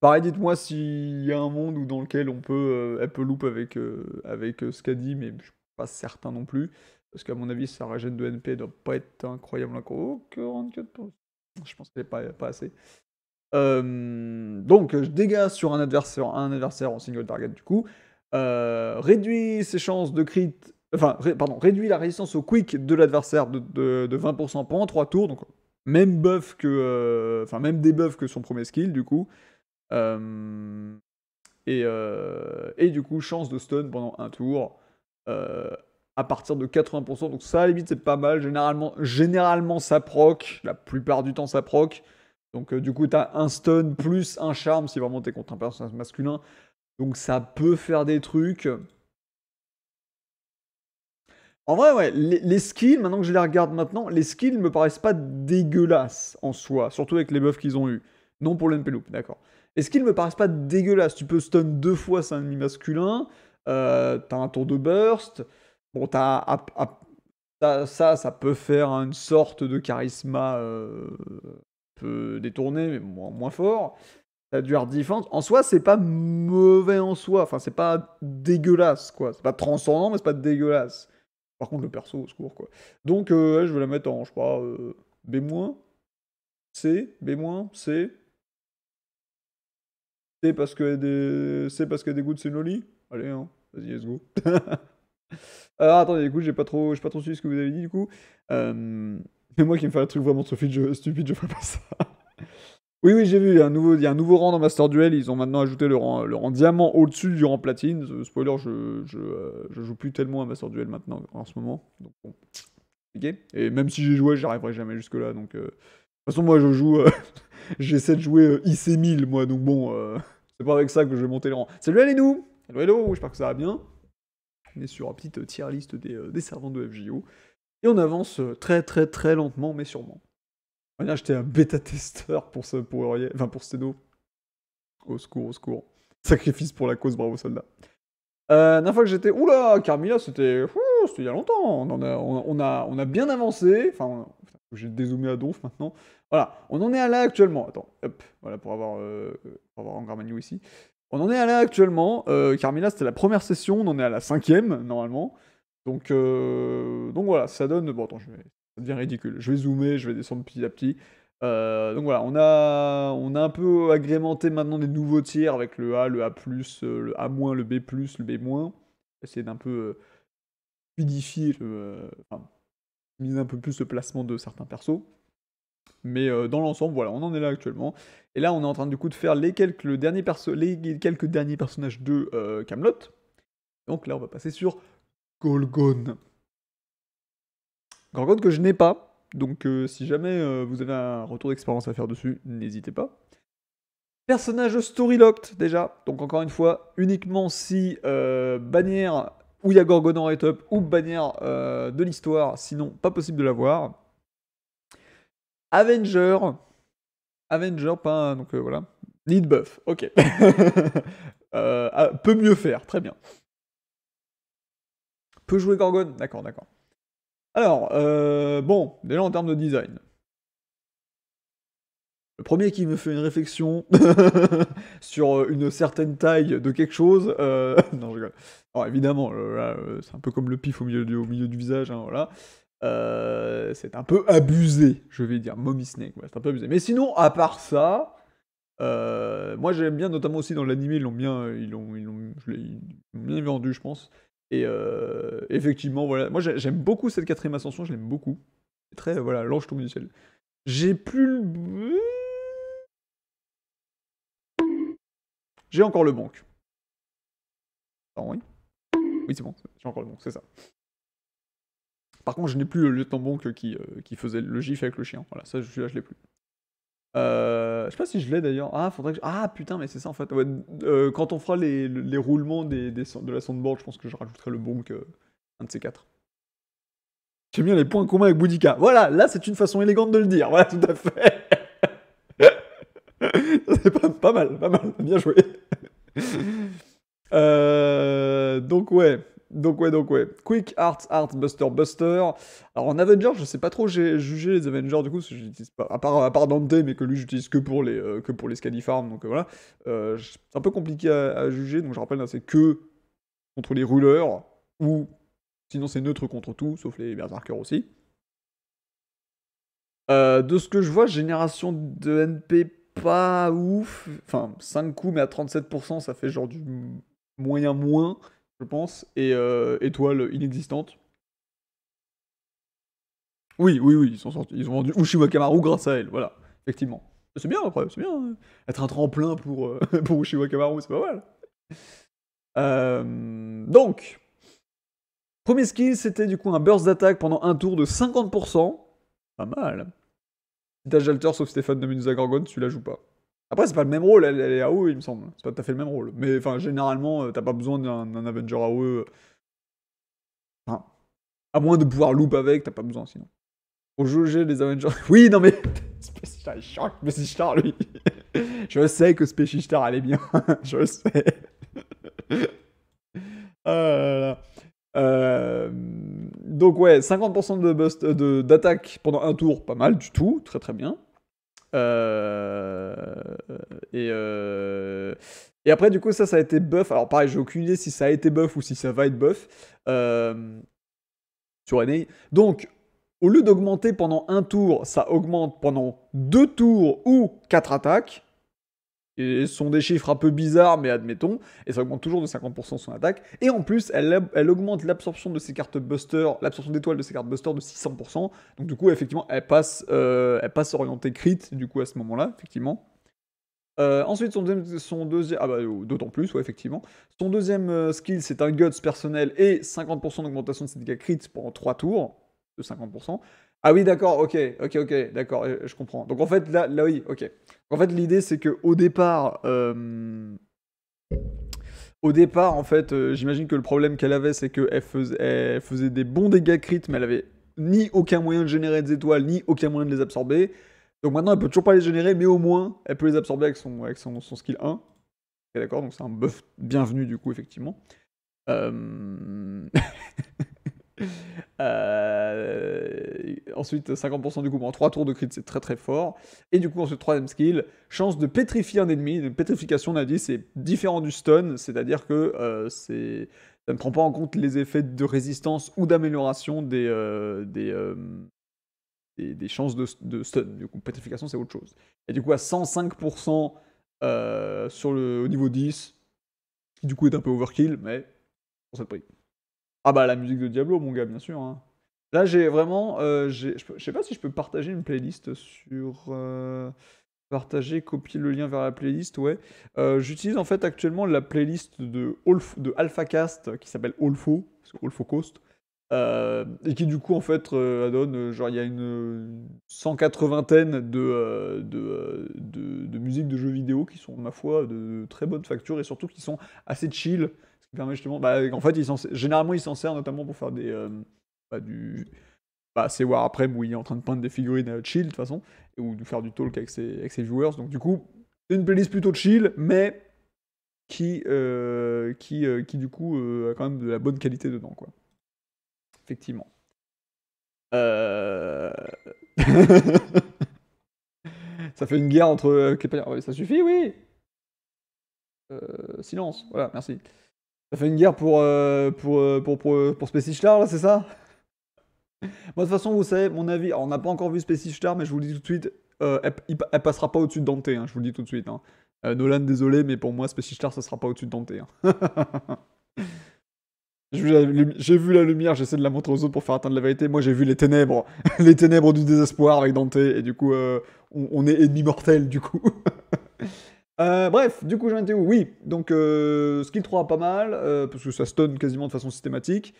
Pareil, bah, dites-moi s'il y a un monde où dans lequel on peut euh, Apple Loop avec, euh, avec euh, ce qu'a dit, mais je suis pas certain non plus. Parce qu'à mon avis, sa régène de NP doit pas être incroyable Oh, 44%. Je pense qu'elle n'est pas, pas assez. donc, je dégâts sur un adversaire, un adversaire en single target du coup. réduit ses chances de crit. Enfin, pardon, réduit la résistance au quick de l'adversaire de, de, de 20% pendant 3 tours. Donc, même buff que. Enfin, même debuff que son premier skill du coup. Euh, euh, et, du coup, chance de stun pendant un tour euh, à partir de 80%. Donc ça, à la limite, c'est pas mal. Généralement, généralement, ça proc. La plupart du temps, ça proc. Donc du coup, t'as un stun plus un charme si vraiment t'es contre un personnage masculin. Donc ça peut faire des trucs. En vrai, ouais, les, skills, maintenant que je les regarde maintenant, les skills me paraissent pas dégueulasses en soi, surtout avec les buffs qu'ils ont eu. Non pour l'NP Loop, d'accord est ce qu'il me paraissent pas dégueulasse Tu peux stun deux fois, c'est un ennemi masculin. Euh, t'as un tour de burst. Bon, t'as. ça, ça, peut faire une sorte de charisme euh, peu détourné, mais moins, fort. T'as du hard defense. En soi, c'est pas mauvais en soi. Enfin, c'est pas dégueulasse, quoi. C'est pas transcendant, mais c'est pas dégueulasse. Par contre, le perso, au secours, quoi. Donc, euh, je vais la mettre en, je crois, B moins B-, C, B-, C. C'est parce que des... c'est parce que des goûts de Allez, hein, vas-y, let's go. Alors, [laughs] euh, attendez, du coup, j'ai pas trop, pas trop suivi ce que vous avez dit, du coup. Euh... moi qui me fais un truc vraiment stupide, je, stupide, je fais pas ça. [laughs] oui, oui, j'ai vu, il y, a un nouveau, il un nouveau rang dans Master Duel, ils ont maintenant ajouté le rang, diamant au-dessus du rang platine. Euh, spoiler, je, euh, je, joue plus tellement à Master Duel maintenant, en ce moment. Donc Et même si j'ai joué, j'arriverai jamais jusque-là, donc toute façon, moi, je joue. Euh, [laughs] j'essaie de jouer euh, IC1000, moi, donc bon, euh, c'est pas avec ça que je vais monter les rangs. Salut, allez nous Hello, hello, j'espère que ça va bien. On est sur une petite tier liste des, des servants de FGO. Et on avance très, très, très lentement, mais sûrement. vient j'étais un bêta-testeur pour, ce, pour, enfin, pour Steno. Au secours, au secours. Sacrifice pour la cause, bravo soldat. Euh, la fois que j'étais. Oula, Carmilla, c'était. C'était il y a longtemps. On, a, on, a, on, a, bien avancé. Enfin, j'ai dézoomé à donf maintenant. Voilà, on en est à là actuellement. Attends, hop, voilà pour avoir, euh, pour avoir ici. On en est à là actuellement. Euh, Carmilla, c'était la première session, on en est à la cinquième normalement. Donc, euh, donc voilà, ça donne. Bon, attends, je ça devient ridicule. Je vais zoomer, je vais descendre petit à petit. Euh, donc voilà, on a, on a un peu agrémenté maintenant des nouveaux tiers avec le A, le A, le A-, le B, le B-. Essayer d'un peu fluidifier un peu plus le placement de certains persos. Mais euh, dans l'ensemble, voilà, on en est là actuellement. Et là, on est en train du coup de faire les quelques, le dernier les quelques derniers personnages de euh, Camelot. Donc là, on va passer sur Golgon. Gorgon que je n'ai pas, donc euh, si jamais vous avez un retour d'expérience à faire dessus, n'hésitez pas. Personnage story locked déjà, donc encore une fois, uniquement si Bannière ou il y a Gorgon en rate up, ou bannière euh, de l'histoire, sinon pas possible de l'avoir. Avenger. Avenger, pas donc euh, voilà. Need buff, ok. [laughs] Euh, ah, peut mieux faire, très bien. Peut jouer Gorgon, d'accord, d'accord. Alors, bon, déjà en termes de design. Le premier qui me fait une réflexion [laughs] sur euh, une certaine taille de quelque chose. Euh, [laughs] non, je rigole. Alors, évidemment, euh, c'est un peu comme le pif au milieu du, au milieu du visage. Hein, voilà. c'est un peu abusé, je vais dire. Mommy Snake, c'est un peu abusé. Mais sinon, à part ça, moi j'aime bien, notamment aussi dans l'animé, ils l'ont bien, ils l'ont, ils bien vendu, je pense. Et effectivement, voilà. Moi j'aime beaucoup cette quatrième ascension, je l'aime beaucoup. Très, voilà, l'ange tombe du ciel. J'ai plus le J'ai encore le bonk. Ah oui Oui, c'est bon, j'ai encore le bonk, c'est ça. Par contre, je n'ai plus le lieutenant bonk qui, euh, qui faisait le gif avec le chien. Voilà, ça, je, là, je l'ai plus. Euh, je sais pas si je l'ai d'ailleurs. Ah, faudrait que Ah, putain, mais c'est ça en fait. Euh, quand on fera les, roulements des, de la soundboard, je pense que je rajouterai le bonk, euh, un de ces quatre. J'aime bien les points communs avec Boudica. Voilà, là, c'est une façon élégante de le dire. Voilà, tout à fait. [laughs] pas, mal, pas mal, bien joué. Euh, donc ouais, donc ouais, donc ouais. Quick Art, Art, Buster, Buster. Alors en Avengers, je sais pas trop j'ai jugé les Avengers du coup, pas, à part, à part Dante, mais que lui j'utilise que pour les euh, que pour les Scalifarm, donc euh, voilà. c'est un peu compliqué à, juger, donc je rappelle, hein, c'est que contre les ruleurs, ou sinon c'est neutre contre tout, sauf les berserker aussi. de ce que je vois, génération de NP pas ouf. Enfin, 5 coups, mais à 37%, ça fait genre du moyen moins, je pense. Et euh, étoile inexistante. Oui, oui, oui, ils, sont ils ont vendu Ushima Kamaru grâce à elle, voilà, effectivement. C'est bien après, c'est bien. Hein. Être un tremplin pour, euh, [laughs] pour c'est pas mal. Euh, donc, premier skill, c'était du coup un burst d'attaque pendant un tour de 50%. Pas mal. Si Jalter sauf Stéphane de Gorgon, tu la joues pas. Après, c'est pas le même rôle, elle, est à AOE, il me semble. C'est pas tout à fait le même rôle. Mais enfin, généralement, euh, t'as pas besoin d'un Avenger AOE. Euh, enfin, à moins de pouvoir loop avec, t'as pas besoin sinon. Pour juger les Avengers. [laughs] Oui, non mais. [laughs] Space Star, lui. [laughs] Je sais que Spéci Star, elle bien. Je le sais. Oh là là. Euh donc ouais, 50% de d'attaque pendant un tour, pas mal du tout, très très bien. Euh, et, euh, et après, du coup, ça, ça a été buff. Alors pareil, j'ai aucune idée si ça a été buff ou si ça va être buff euh, sur NA. Donc, au lieu d'augmenter pendant un tour, ça augmente pendant deux tours ou quatre attaques ce sont des chiffres un peu bizarres, mais admettons. Et ça augmente toujours de 50% son attaque. Et en plus, elle, elle augmente l'absorption de ses cartes buster, l'absorption d'étoiles de ses cartes buster de 600%. Donc du coup, effectivement, elle passe, euh, elle passe orientée crit, du coup, à ce moment-là, effectivement. Euh, ensuite, son deuxième, son ah bah, euh, d'autant plus, effectivement. Son deuxième skill, c'est un Guts personnel et 50% d'augmentation de ses dégâts crits pendant 3 tours, de 50%. Ah oui, d'accord, ok, ok, ok, d'accord, euh, je comprends. Donc en fait, là, là oui, ok. En fait, l'idée, c'est que au départ, euh, au départ, en fait, euh, j'imagine que le problème qu'elle avait, c'est qu'elle faisait, elle faisait des bons dégâts crit, mais elle avait ni aucun moyen de générer des étoiles, ni aucun moyen de les absorber. Donc maintenant, elle peut toujours pas les générer, mais au moins, elle peut les absorber avec son, avec son, skill 1. Okay, d'accord, donc c'est un buff bienvenu, du coup, effectivement. Euh... [laughs] Euh, ensuite, 50% du coup en 3 tours de crit, c'est très très fort. Et du coup, en ce troisième skill, chance de pétrifier un ennemi. de pétrification, on a dit, c'est différent du stun, c'est-à-dire que euh, c'est... ça ne prend pas en compte les effets de résistance ou d'amélioration des, euh, des, des, chances de, stun. Du coup, pétrification, c'est autre chose. Et du coup, à 105% sur le, au niveau 10, qui du coup est un peu overkill, mais pour ça le prix. Ah bah la musique de Diablo, mon gars, bien sûr. Hein. Là, j'ai vraiment... Euh, je sais pas si je peux partager une playlist sur... Euh, partager, copier le lien vers la playlist, ouais. Euh, j'utilise en fait actuellement la playlist de, de AlphaCast qui s'appelle Olfo, parce et qui du coup en fait donne, genre il y a une, 180 vingtaine de, de, de musiques de jeux vidéo qui sont, ma foi, de très bonne facture et surtout qui sont assez chill justement. Bah, en fait, généralement, il s'en sert notamment pour faire des. Euh, bah, du. Bah, c'est War après où il est en train de peindre des figurines euh, chill de toute façon, ou de faire du talk avec ses, avec viewers. Donc, du coup, une playlist plutôt chill, mais qui, euh, qui, qui du coup a quand même de la bonne qualité dedans, quoi. Effectivement. [laughs] ça fait une guerre entre. ça suffit, oui. silence, voilà, merci. Ça fait une guerre pour, euh, pour, euh, pour, pour, pour là, c'est ça Moi, de toute façon, vous savez, mon avis, on n'a pas encore vu Space Star, mais je vous le dis tout de suite, euh, elle, passera pas au-dessus de Dante, hein, je vous le dis tout de suite. Hein. Euh, Nolan, désolé, mais pour moi, Space Star, ça sera pas au-dessus de Dante. Hein. [laughs] j'ai, vu la lumière, j'essaie de la montrer aux autres pour faire atteindre la vérité. Moi, j'ai vu les ténèbres, [laughs] les ténèbres du désespoir avec Dante, et du coup, euh, on, on est ennemi mortel, du coup. [laughs] Euh, bref, du coup, j'en étais où Oui, donc euh, skill 3 pas mal, euh, parce que ça stun quasiment de façon systématique.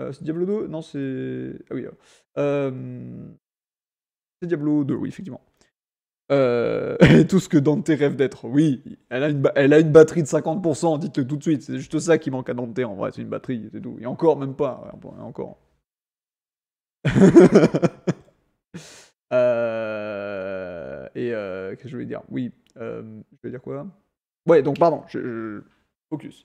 Euh, c'est Diablo 2 Non, c'est. Ah oui. c'est Diablo 2, oui, effectivement. [laughs] tout ce que Dante rêve d'être. Oui, elle a, une elle a une batterie de 50%, dites-le tout de suite. C'est juste ça qui manque à Dante en vrai, c'est une batterie, c'est tout. Et encore, même pas. Hein, encore. [laughs] euh. Et euh, qu'est-ce que je voulais dire Oui, euh, je vais dire quoi Ouais, donc pardon, je, focus.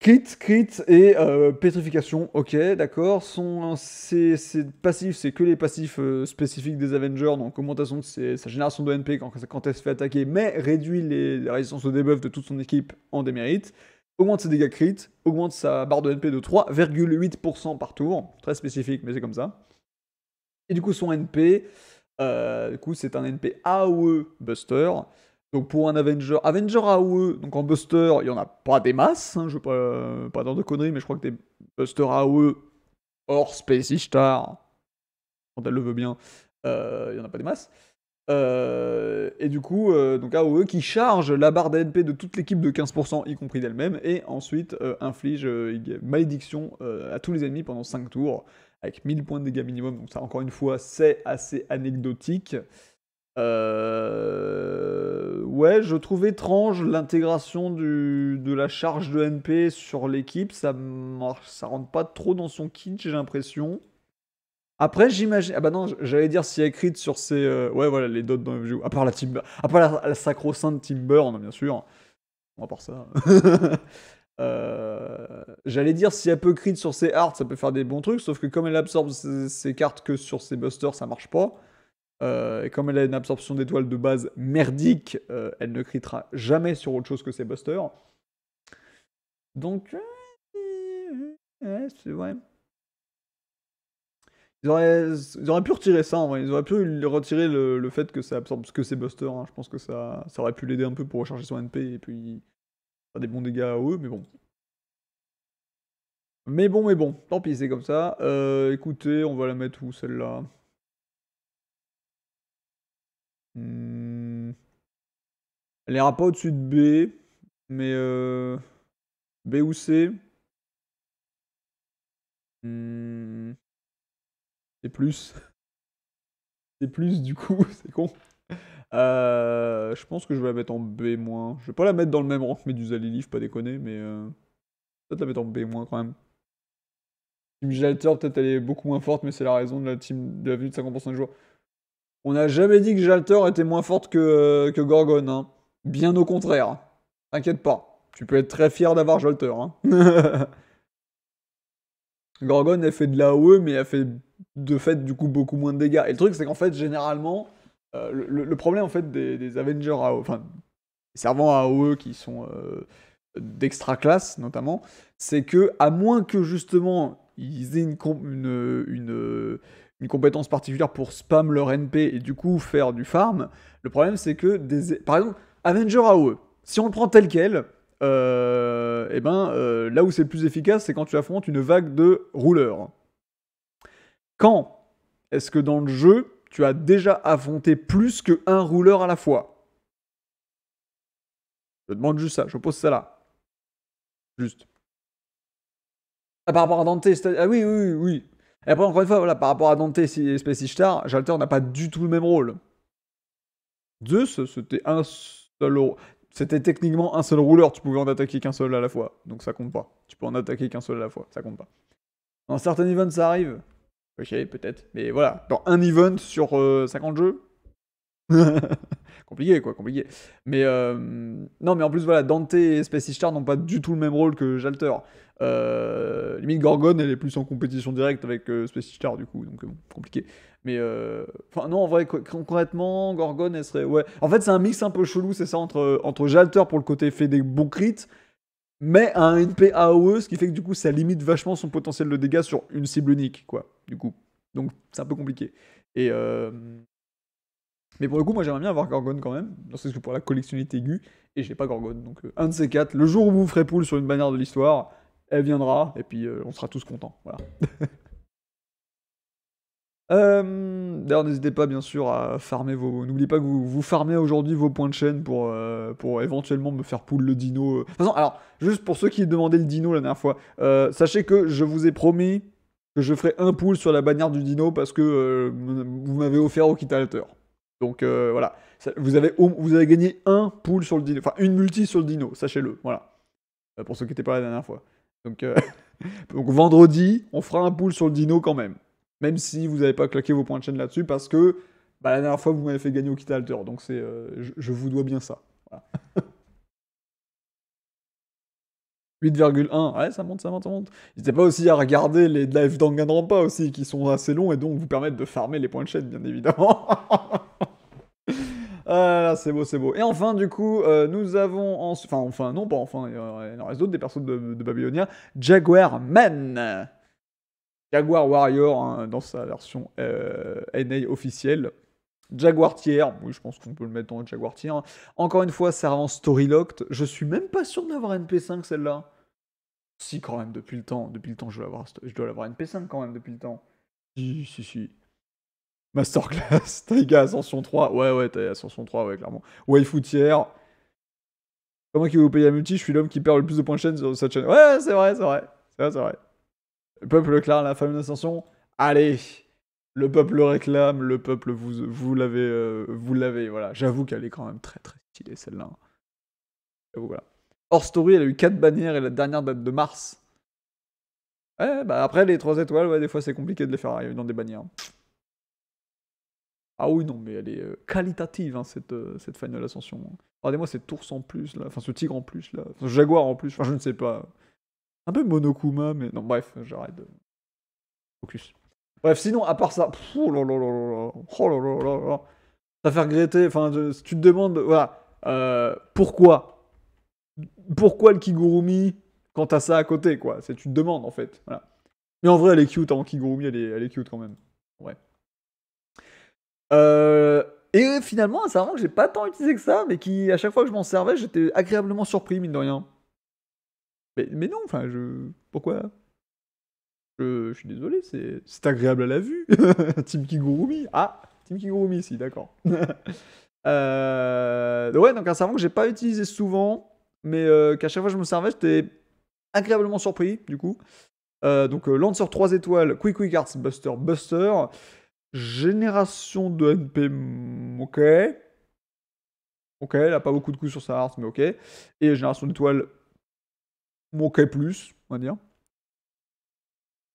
Crit, crit et euh, pétrification, ok, d'accord. Son, ses, passifs, c'est que les passifs euh, spécifiques des Avengers, donc augmentation de sa génération de NP quand, quand, elle se fait attaquer, mais réduit les, la résistance au debuff de toute son équipe en démérite. Augmente ses dégâts crit, augmente sa barre de NP de 3,8% par tour. Très spécifique, mais c'est comme ça. Et du coup, son NP, euh, du coup, c'est un NP AOE Buster. Donc pour un Avenger, Avenger AOE, donc en Buster, il n'y en a pas des masses, hein, je ne veux pas, euh, pas dire de conneries, mais je crois que des Buster AOE hors Space Star, quand elle le veut bien, euh, il n'y en a pas des masses. et du coup, donc AOE qui charge la barre d'ANP de toute l'équipe de 15%, y compris d'elle-même, et ensuite inflige malédiction à tous les ennemis pendant 5 tours avec 1000 points de dégâts minimum. Donc ça, encore une fois, c'est assez anecdotique. Euh... Ouais, je trouve étrange l'intégration de la charge de NP sur l'équipe. Ça marche, ça rentre pas trop dans son kit, j'ai l'impression. Après, j'imagine. Ah bah non, j'allais dire a écrit sur ses. Euh, ouais, voilà, les dots dans le À part la, team... à part la, sacro-sainte Tim Burn, bien sûr. Bon, à part ça. [laughs] Euh, j'allais dire, si elle peut crit sur ses hearts, ça peut faire des bons trucs, sauf que comme elle absorbe ses, cartes que sur ses busters, ça marche pas. Euh, et comme elle a une absorption d'étoiles de base merdique, euh, elle ne critera jamais sur autre chose que ses busters. Donc, ouais, c'est vrai. Ils auraient, pu retirer ça, en ils auraient pu retirer le, fait que ça absorbe que ses busters. Hein. Je pense que ça, ça aurait pu l'aider un peu pour recharger son NP et puis pas des bons dégâts à eux, mais bon. Mais bon, mais bon, tant pis, c'est comme ça. Euh, écoutez, on va la mettre où celle-là hmm. Elle ira pas au-dessus de B, mais euh, B ou C hmm. C'est plus. [laughs] C'est plus du coup, [laughs] c'est con. Euh, je pense que je vais la mettre en B-. Je vais pas la mettre dans le même rang que Medusa Zalilif, pas déconner, mais ça euh, peut-être la mettre en B- quand même. Team Jalter, peut-être elle est beaucoup moins forte, mais c'est la raison de la, team, de la venue de 50% des joueurs. On n'a jamais dit que Jalter était moins forte que, euh, que Gorgon, hein. Bien au contraire. T'inquiète pas. Tu peux être très fier d'avoir Jalter, hein. [laughs] Gorgon, elle fait de la e, mais elle fait de fait du coup beaucoup moins de dégâts. Et le truc, c'est qu'en fait, généralement, euh, le, problème en fait des, Avengers, AOE, enfin, des servants AOE qui sont euh, d'extra classe notamment, c'est que à moins que justement ils aient une, une, une, une, compétence particulière pour spam leur NP et du coup faire du farm, le problème c'est que des, par exemple Avengers AOE, si on le prend tel quel, et euh, eh ben là où c'est le plus efficace, c'est quand tu affrontes une vague de rouleurs. Quand est-ce que dans le jeu tu as déjà affronté plus qu'un rouleur à la fois. Je demande juste ça, je pose ça là. Juste. Ah, par rapport à Dante, ah oui, oui, oui. Et après, encore une fois, par rapport à Dante et Space Ishtar, Jalter n'a pas du tout le même rôle. Zeus, c'était un seul. C'était techniquement un seul rouleur, tu pouvais en attaquer qu'un seul à la fois, donc ça compte pas. Tu peux en attaquer qu'un seul à la fois, ça compte pas. Dans certains events, ça arrive. Ok, peut-être. Mais voilà, dans un event sur 50 euh, jeux. [laughs] compliqué, quoi, compliqué. Mais euh, non, mais en plus, voilà, Dante et Space star n'ont pas du tout le même rôle que Jalter. Euh, limite, Gorgon, elle est plus en compétition directe avec euh, Space star du coup, donc bon, compliqué. Mais enfin, non, en vrai, concrètement, Gorgon, elle serait. Ouais. En fait, c'est un mix un peu chelou, c'est ça, entre, entre Jalter pour le côté fait des bons crits mais à un NP AOE, ce qui fait que du coup, ça limite vachement son potentiel de dégâts sur une cible unique, quoi, du coup. Donc, c'est un peu compliqué. Et euh... Mais pour le coup, moi, j'aimerais bien avoir Gorgone quand même, parce que pour la collectionnalité aiguë, et j'ai pas Gorgone. Donc, euh, un de ces quatre, le jour où vous ferez poule sur une bannière de l'histoire, elle viendra, et puis euh, on sera tous contents. Voilà. [laughs] Euh, d'ailleurs, n'hésitez pas bien sûr à farmer vos. N'oubliez pas que vous, vous farmez aujourd'hui vos points de chaîne pour, euh, pour éventuellement me faire poule le dino. De toute façon, alors, juste pour ceux qui demandaient le dino la dernière fois, euh, sachez que je vous ai promis que je ferai un pool sur la bannière du dino parce que vous m'avez offert au quittalateur. Donc voilà, vous, avez, vous avez gagné un pool sur le dino, enfin une multi sur le dino, sachez-le, voilà. pour ceux qui n'étaient pas là la dernière fois. Donc, [laughs] donc vendredi, on fera un pool sur le dino quand même même si vous n'avez pas claqué vos points de chaîne là-dessus, parce que bah, la dernière fois, vous m'avez fait gagner au Kitalter, donc c'est, euh, je, vous dois bien ça. 8,1, [laughs] ouais, ça monte, ça monte, ça monte. N'hésitez pas aussi à regarder les lives Rampas aussi, qui sont assez longs et donc vous permettent de farmer les points de chaîne, bien évidemment. [laughs] Ah, c'est beau, c'est beau. Et enfin, du coup, euh, nous avons. Enfin, enfin, non, pas enfin, il en reste d'autres des personnes de, de Babylonia. Jaguar Man Jaguar Warrior hein, dans sa version euh, NA officielle. Jaguar Tier, oui, je pense qu'on peut le mettre dans Jaguar tier. Hein. Encore une fois, servant Story Locked, je suis même pas sûr d'avoir NP5 celle-là. Si, quand même, depuis le temps. Depuis le temps, je dois l'avoir, je dois NP5 quand même, depuis le temps. Si, si, si. Masterclass, [laughs] Taiga Ascension 3. Ouais, ouais, Ascension 3, ouais, clairement. Waifu Comment qui vous payer la multi Je suis l'homme qui perd le plus de points de chaîne sur cette chaîne. Ouais, c'est vrai, c'est vrai. C'est vrai, c'est vrai. Le peuple clame la famine d'ascension. Allez, le peuple réclame, le peuple vous, vous l'avez, euh, vous l'avez, voilà. J'avoue qu'elle est quand même très très stylée celle-là. J'avoue, voilà. Hors story, elle a eu 4 bannières et la dernière date de mars. Ouais, bah après les 3 étoiles, ouais, des fois c'est compliqué de les faire arriver dans des bannières. Ah oui, non, mais elle est euh, qualitative, hein, cette, euh, cette Final Ascension. Regardez-moi cette ours en plus, là, enfin ce tigre en plus, là, ce jaguar en plus, enfin je ne sais pas. Un peu Monokuma, mais non, bref, j'arrête Focus. Bref, sinon, à part ça. Oh, oh là là là là Ça fait regretter. Enfin, si tu te demandes. Voilà. Euh, pourquoi Pourquoi le Kigurumi quand t'as ça à côté, quoi C'est tu te demandes, en fait. Mais en vrai, elle est cute. Hein, Kigurumi, elle est, elle est cute quand même. Ouais. Euh, et finalement, c'est vraiment que j'ai pas tant utilisé que ça, mais qui, à chaque fois que je m'en servais, j'étais agréablement surpris, mine de rien. Mais, non, enfin, je. Pourquoi je, suis désolé, c'est agréable à la vue. [laughs] Team Kigurumi. Ah, Team Kigurumi, si, d'accord. [laughs] Euh, ouais, donc un servant que j'ai pas utilisé souvent, mais euh, qu'à chaque fois que je me servais, j'étais agréablement surpris, du coup. Euh, donc Lancer 3 étoiles, Quick Quick Arts, Buster, Buster. Génération de NP, ok. Ok, elle a pas beaucoup de coups sur sa art mais ok. Et Génération d'étoiles, moquait plus, on va dire.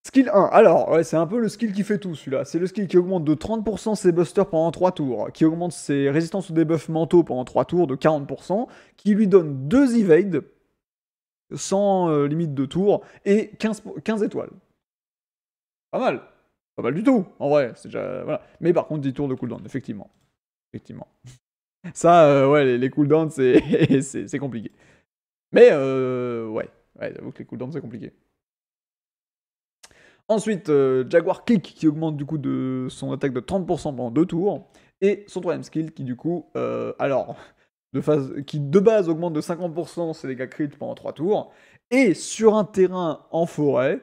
Skill 1. Alors, ouais, c'est un peu le skill qui fait tout celui-là. C'est le skill qui augmente de 30% ses busters pendant 3 tours, qui augmente ses résistances aux debuffs mentaux pendant 3 tours de 40%, qui lui donne 2 evades sans euh, limite de tour et 15, 15 étoiles. Pas mal. Pas mal du tout, en vrai. C'est Mais par contre, 10 tours de cooldown, effectivement. Effectivement. Ça, euh, ouais, les, cooldowns, c'est [laughs] compliqué. Mais, euh, ouais. Ouais, j'avoue que les cooldowns, c'est compliqué. Ensuite, euh, Jaguar Kick qui augmente du coup de son attaque de 30% pendant deux tours. Et son troisième skill qui du coup, euh, alors, de phase, qui de base augmente de 50% ses dégâts crit pendant trois tours. Et sur un terrain en forêt,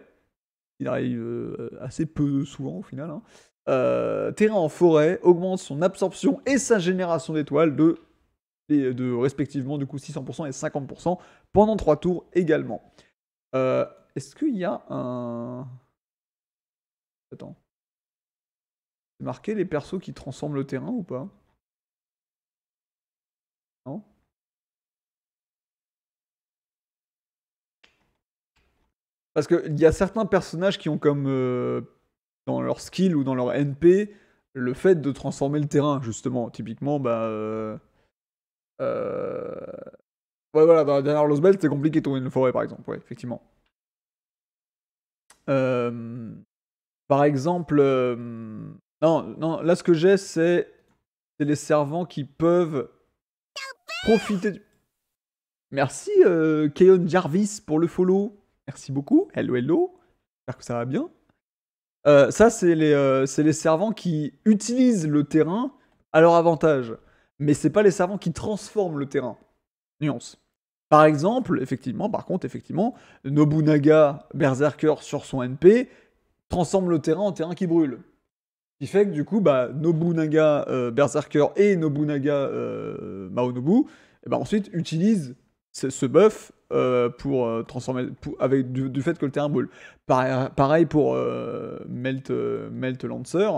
il arrive euh, assez peu souvent au final, hein, terrain en forêt augmente son absorption et sa génération d'étoiles de et de respectivement du coup 600% et 50% pendant 3 tours également. Euh, est-ce qu'il y a un... Attends. C'est marqué les persos qui transforment le terrain ou pas Non Parce qu'il y a certains personnages qui ont comme euh, dans leur skill ou dans leur NP le fait de transformer le terrain, justement. Typiquement, bah... Euh, euh, ouais, voilà, dans la dernière Lost Belt, c'est compliqué de trouver une forêt, par exemple, ouais, effectivement. Par exemple... Non, non, là, ce que j'ai, c'est... C'est les servants qui peuvent profiter du... Merci, euh, Keon Jarvis, pour le follow. Merci beaucoup. Hello, hello. J'espère que ça va bien. Euh, ça, c'est les, euh, les, servants qui utilisent le terrain à leur avantage mais c'est pas les savants qui transforment le terrain. Nuance. Par exemple, effectivement, par contre, effectivement, Nobunaga, Berserker sur son NP, transforme le terrain en terrain qui brûle. Ce qui fait que du coup, bah, Nobunaga euh, Berserker et Nobunaga euh, Maonobu, eh ben, ensuite utilisent ce, buff euh, pour transformer avec du, fait que le terrain brûle. Pareil, pareil pour Melt, Melt Lancer.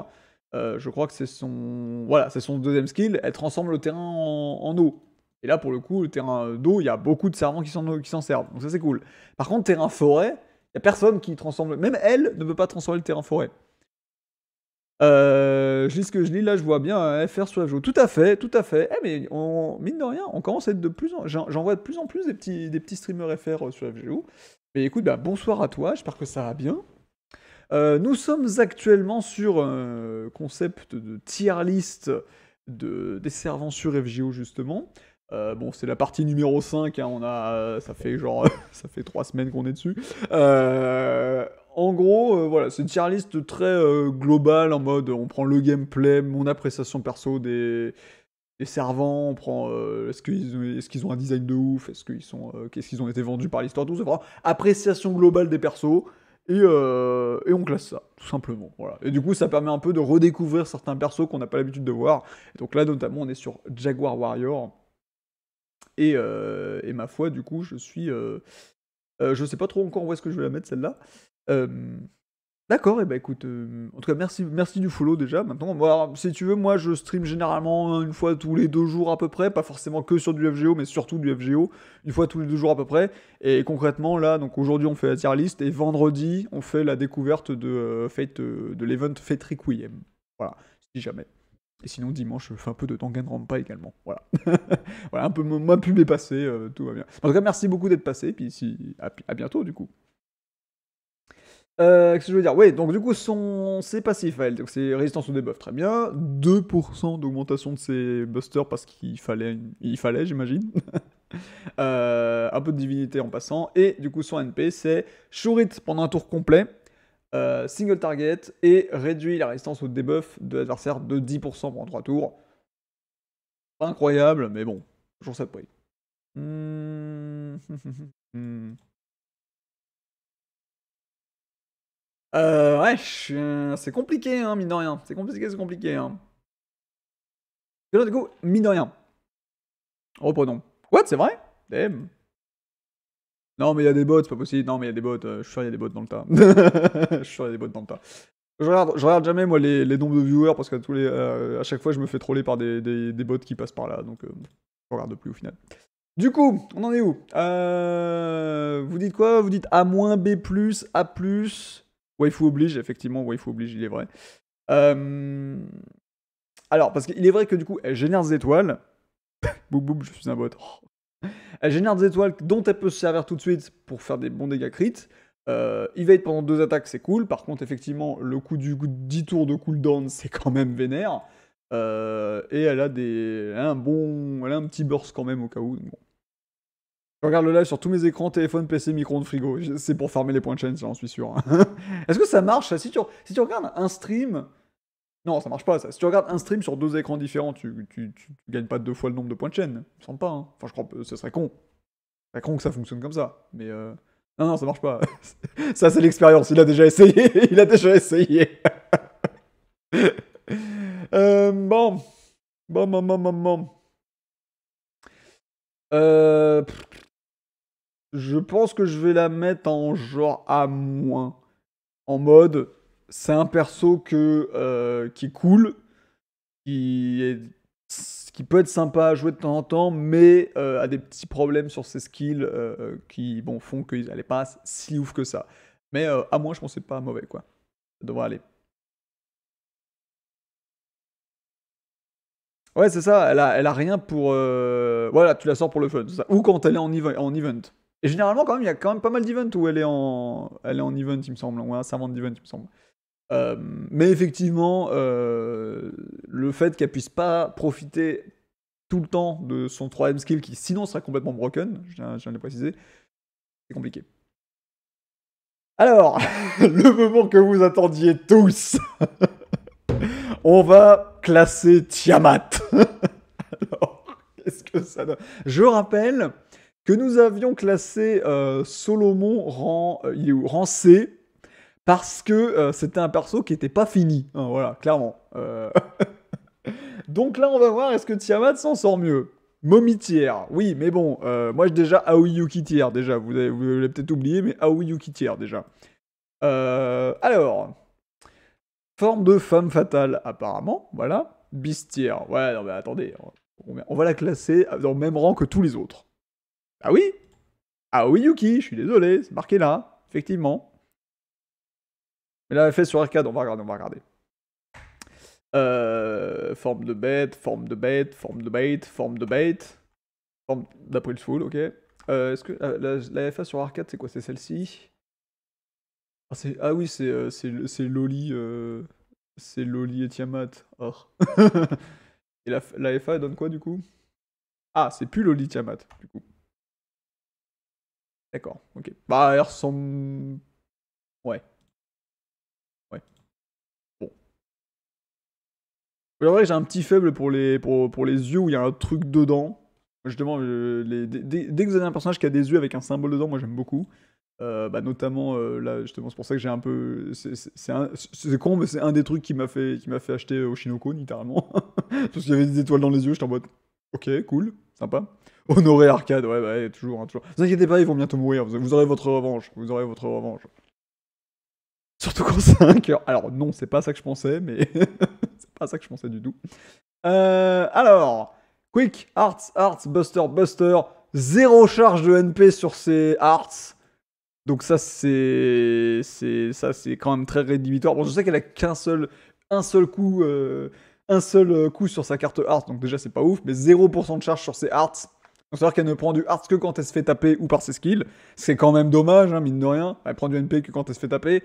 Euh, je crois que c'est son, voilà, c'est son deuxième skill. Elle transforme le terrain en, eau. Et là, pour le coup, le terrain d'eau, il y a beaucoup de servants qui s'en servent. Donc ça, c'est cool. Par contre, terrain forêt, il n'y a personne qui transforme. Même elle ne peut pas transformer le terrain forêt. Euh, je lis ce que je lis, là je vois bien euh, FR sur la Tout à fait, tout à fait. Eh, mais on, mine de rien, on commence à être de plus en J'en vois de plus en plus des petits, des petits streamers FR euh, sur la FGO. Mais écoute, bah, bonsoir à toi, j'espère que ça va bien. Euh, nous sommes actuellement sur un concept de tier list de, des servants sur FGO justement. Euh, bon, c'est la partie numéro 5, hein, on a, euh, ça fait genre, [laughs] ça fait 3 semaines qu'on est dessus. en gros, voilà, c'est une tier list très globale, en mode on prend le gameplay, mon appréciation perso des, servants, on prend est-ce qu'ils ont, ont, un design de ouf, est-ce qu'ils sont, qu'est-ce qu'ils ont été vendus par l'histoire, tout ça. appréciation globale des persos, euh, et, on classe ça, tout simplement. Voilà. Et du coup, ça permet un peu de redécouvrir certains persos qu'on n'a pas l'habitude de voir. donc là, notamment, on est sur Jaguar Warrior. Et, euh, ma foi, du coup, je suis. Je euh, je sais pas trop encore où est-ce que je vais la mettre, celle-là. D'accord, et eh bah ben, écoute, euh, en tout cas merci, merci du follow déjà. Maintenant, si tu veux, moi je stream généralement une fois tous les deux jours à peu près, pas forcément que sur du FGO, mais surtout du FGO, une fois tous les deux jours à peu près. Et concrètement, là, donc aujourd'hui on fait la tier list et vendredi on fait la découverte de euh, euh, de l'event Fate Requiem. Voilà, si jamais. Et sinon, dimanche, je fais un peu de Rampa également. Voilà. [laughs] voilà, un peu moi pub passé, tout va bien. En tout cas, merci beaucoup d'être passé, puis à bientôt du coup. Euh, qu'est-ce que je veux dire Oui, donc du coup, son... c'est passif elle. Donc c'est résistance au debuff, très bien. 2% d'augmentation de ses busters parce qu'il fallait, il fallait j'imagine. [laughs] Euh, un peu de divinité en passant. Et du coup, son NP, c'est Shurit pendant un tour complet, euh, single target, et réduit la résistance au debuff de l'adversaire de 10% pendant 3 tours. incroyable, mais bon, toujours ça de prix. Hmm, [laughs] hmm, hmm, Euh, ouais, c'est compliqué, hein, mine de rien. C'est compliqué, c'est compliqué. Hein. coup, mine de rien. Reprenons. What, c'est vrai Non, mais il y a des bots, c'est pas possible. Non, mais il y a des bots. Euh, je suis sûr, il y a des bots dans le tas. [laughs] je suis sûr, il y a des bots dans le tas. Je regarde, je regarde jamais, moi, les, les, nombres de viewers parce qu'à euh, chaque fois, je me fais troller par des, des, des bots qui passent par là. Donc, euh, je regarde plus au final. Du coup, on en est où Vous dites quoi Vous dites A-B, A+, Waifu oblige, effectivement, Waifu oblige, il est vrai. Euh, alors, parce qu'il est vrai que du coup, elle génère des étoiles. boum [laughs] boum, je suis un bot. [laughs] Elle génère des étoiles dont elle peut se servir tout de suite pour faire des bons dégâts crit. Euh, evade pendant deux attaques, c'est cool. Par contre, effectivement, le coup du 10 tours de cooldown, [laughs] c'est quand même vénère. Euh, et elle a, des, un bon, elle a un petit burst quand même au cas où. Bon. Je regarde le live sur tous mes écrans, téléphone, PC, micro de frigo. C'est pour farmer les points de chaîne, j'en suis sûr. Hein. [laughs] Est-ce que ça marche si tu, si tu regardes un stream. Non, ça marche pas Si tu regardes un stream sur deux écrans différents, tu, tu, gagnes pas deux fois le nombre de points de chaîne. Je sens pas. Hein. Enfin, je crois que ce serait con. C'est con que ça fonctionne comme ça. Mais. Euh, non, non, ça marche pas. [laughs] ça, c'est l'expérience. Il a déjà essayé. [laughs] Il a déjà essayé. Euh, bon. Bon, bon, bon, bon, bon. Euh je pense que je vais la mettre en genre à moins. En mode, c'est un perso que, euh, qui est cool, qui, qui peut être sympa à jouer de temps en temps, mais euh, a des petits problèmes sur ses skills euh, qui bon, font qu'ils n'allaient pas si ouf que ça. Mais à moins, je pensais pas mauvais, quoi. Ça devrait aller. Ouais, c'est ça, elle a, elle a rien pour. Voilà, tu la sors pour le fun, Ou quand elle est en event. Et généralement, quand même, il y a quand même pas mal d'events où elle est en, elle est en event, il me semble, ou un servant d'event, il me semble. Euh, mais effectivement, euh, le fait qu'elle puisse pas profiter tout le temps de son 3M skill, qui sinon serait complètement broken, je viens, je viens de le préciser, c'est compliqué. Alors, [laughs] le moment que vous attendiez tous, [laughs] on va classer Tiamat. [laughs] Alors, qu'est-ce que ça donne Je rappelle que nous avions classé euh, Solomon euh, rang, C, parce que euh, c'était un perso qui n'était pas fini, hein, voilà, clairement. [laughs] Donc là, on va voir, est-ce que Tiamat s'en sort mieux Momitière, oui, mais bon, moi j'ai déjà Aoi Yuki déjà, vous, l'avez peut-être oublié, mais Aoi Yuki Tier déjà. alors, forme de femme fatale, apparemment, voilà. Bistière, ouais, non mais attendez, on, on va la classer dans le même rang que tous les autres. Ah oui Ah oui, Yuki, je suis désolé, c'est marqué là, effectivement. Mais là, fait sur arcade, on va regarder, on va regarder. Euh, forme de bête, forme de bête, forme de bête, forme de bête. Forme le Fool, ok. Euh, est-ce que euh, la, FA sur arcade, c'est quoi C'est celle-ci ah, ah, oui, c'est Loli. c'est Loli et Tiamat. Or. [laughs] et la, FA elle donne quoi du coup Ah, c'est plus Loli Tiamat, du coup. D'accord, ok. Bah, elle ressemble. Ouais. Ouais. Bon. Vous vrai j'ai un petit faible pour les, pour, pour les yeux où il y a un truc dedans. Justement, je, dès, dès, que vous avez un personnage qui a des yeux avec un symbole dedans, moi j'aime beaucoup. Euh, bah, notamment, euh, là, justement, c'est pour ça que j'ai un peu. C'est con, mais c'est un des trucs qui m'a fait, qui fait acheter Oshinoko, littéralement. [laughs] Parce qu'il y avait des étoiles dans les yeux, j'étais en mode. Ok, cool, sympa. [laughs] Honoré Arcade, ouais, bah, ouais, toujours, hein, toujours. Vous inquiétez pas, ils vont bientôt mourir, vous, aurez votre revanche, vous aurez votre revanche. Surtout quand 5 heures. Alors non, c'est pas ça que je pensais, mais [laughs] c'est pas ça que je pensais du tout. Euh, alors, Quick, Arts, Arts, Buster, Buster, zéro charge de NP sur ces Arts. Donc ça c'est ça c'est quand même très rédhibitoire. Bon, je sais qu'elle a qu'un seul un seul coup euh, un seul euh, coup sur sa carte Arts, donc déjà c'est pas ouf, mais 0% de charge sur ses Arts. C'est-à-dire qu'elle ne prend du art que quand elle se fait taper ou par ses skills. C'est quand même dommage, hein, mine de rien. Elle prend du NP que quand elle se fait taper.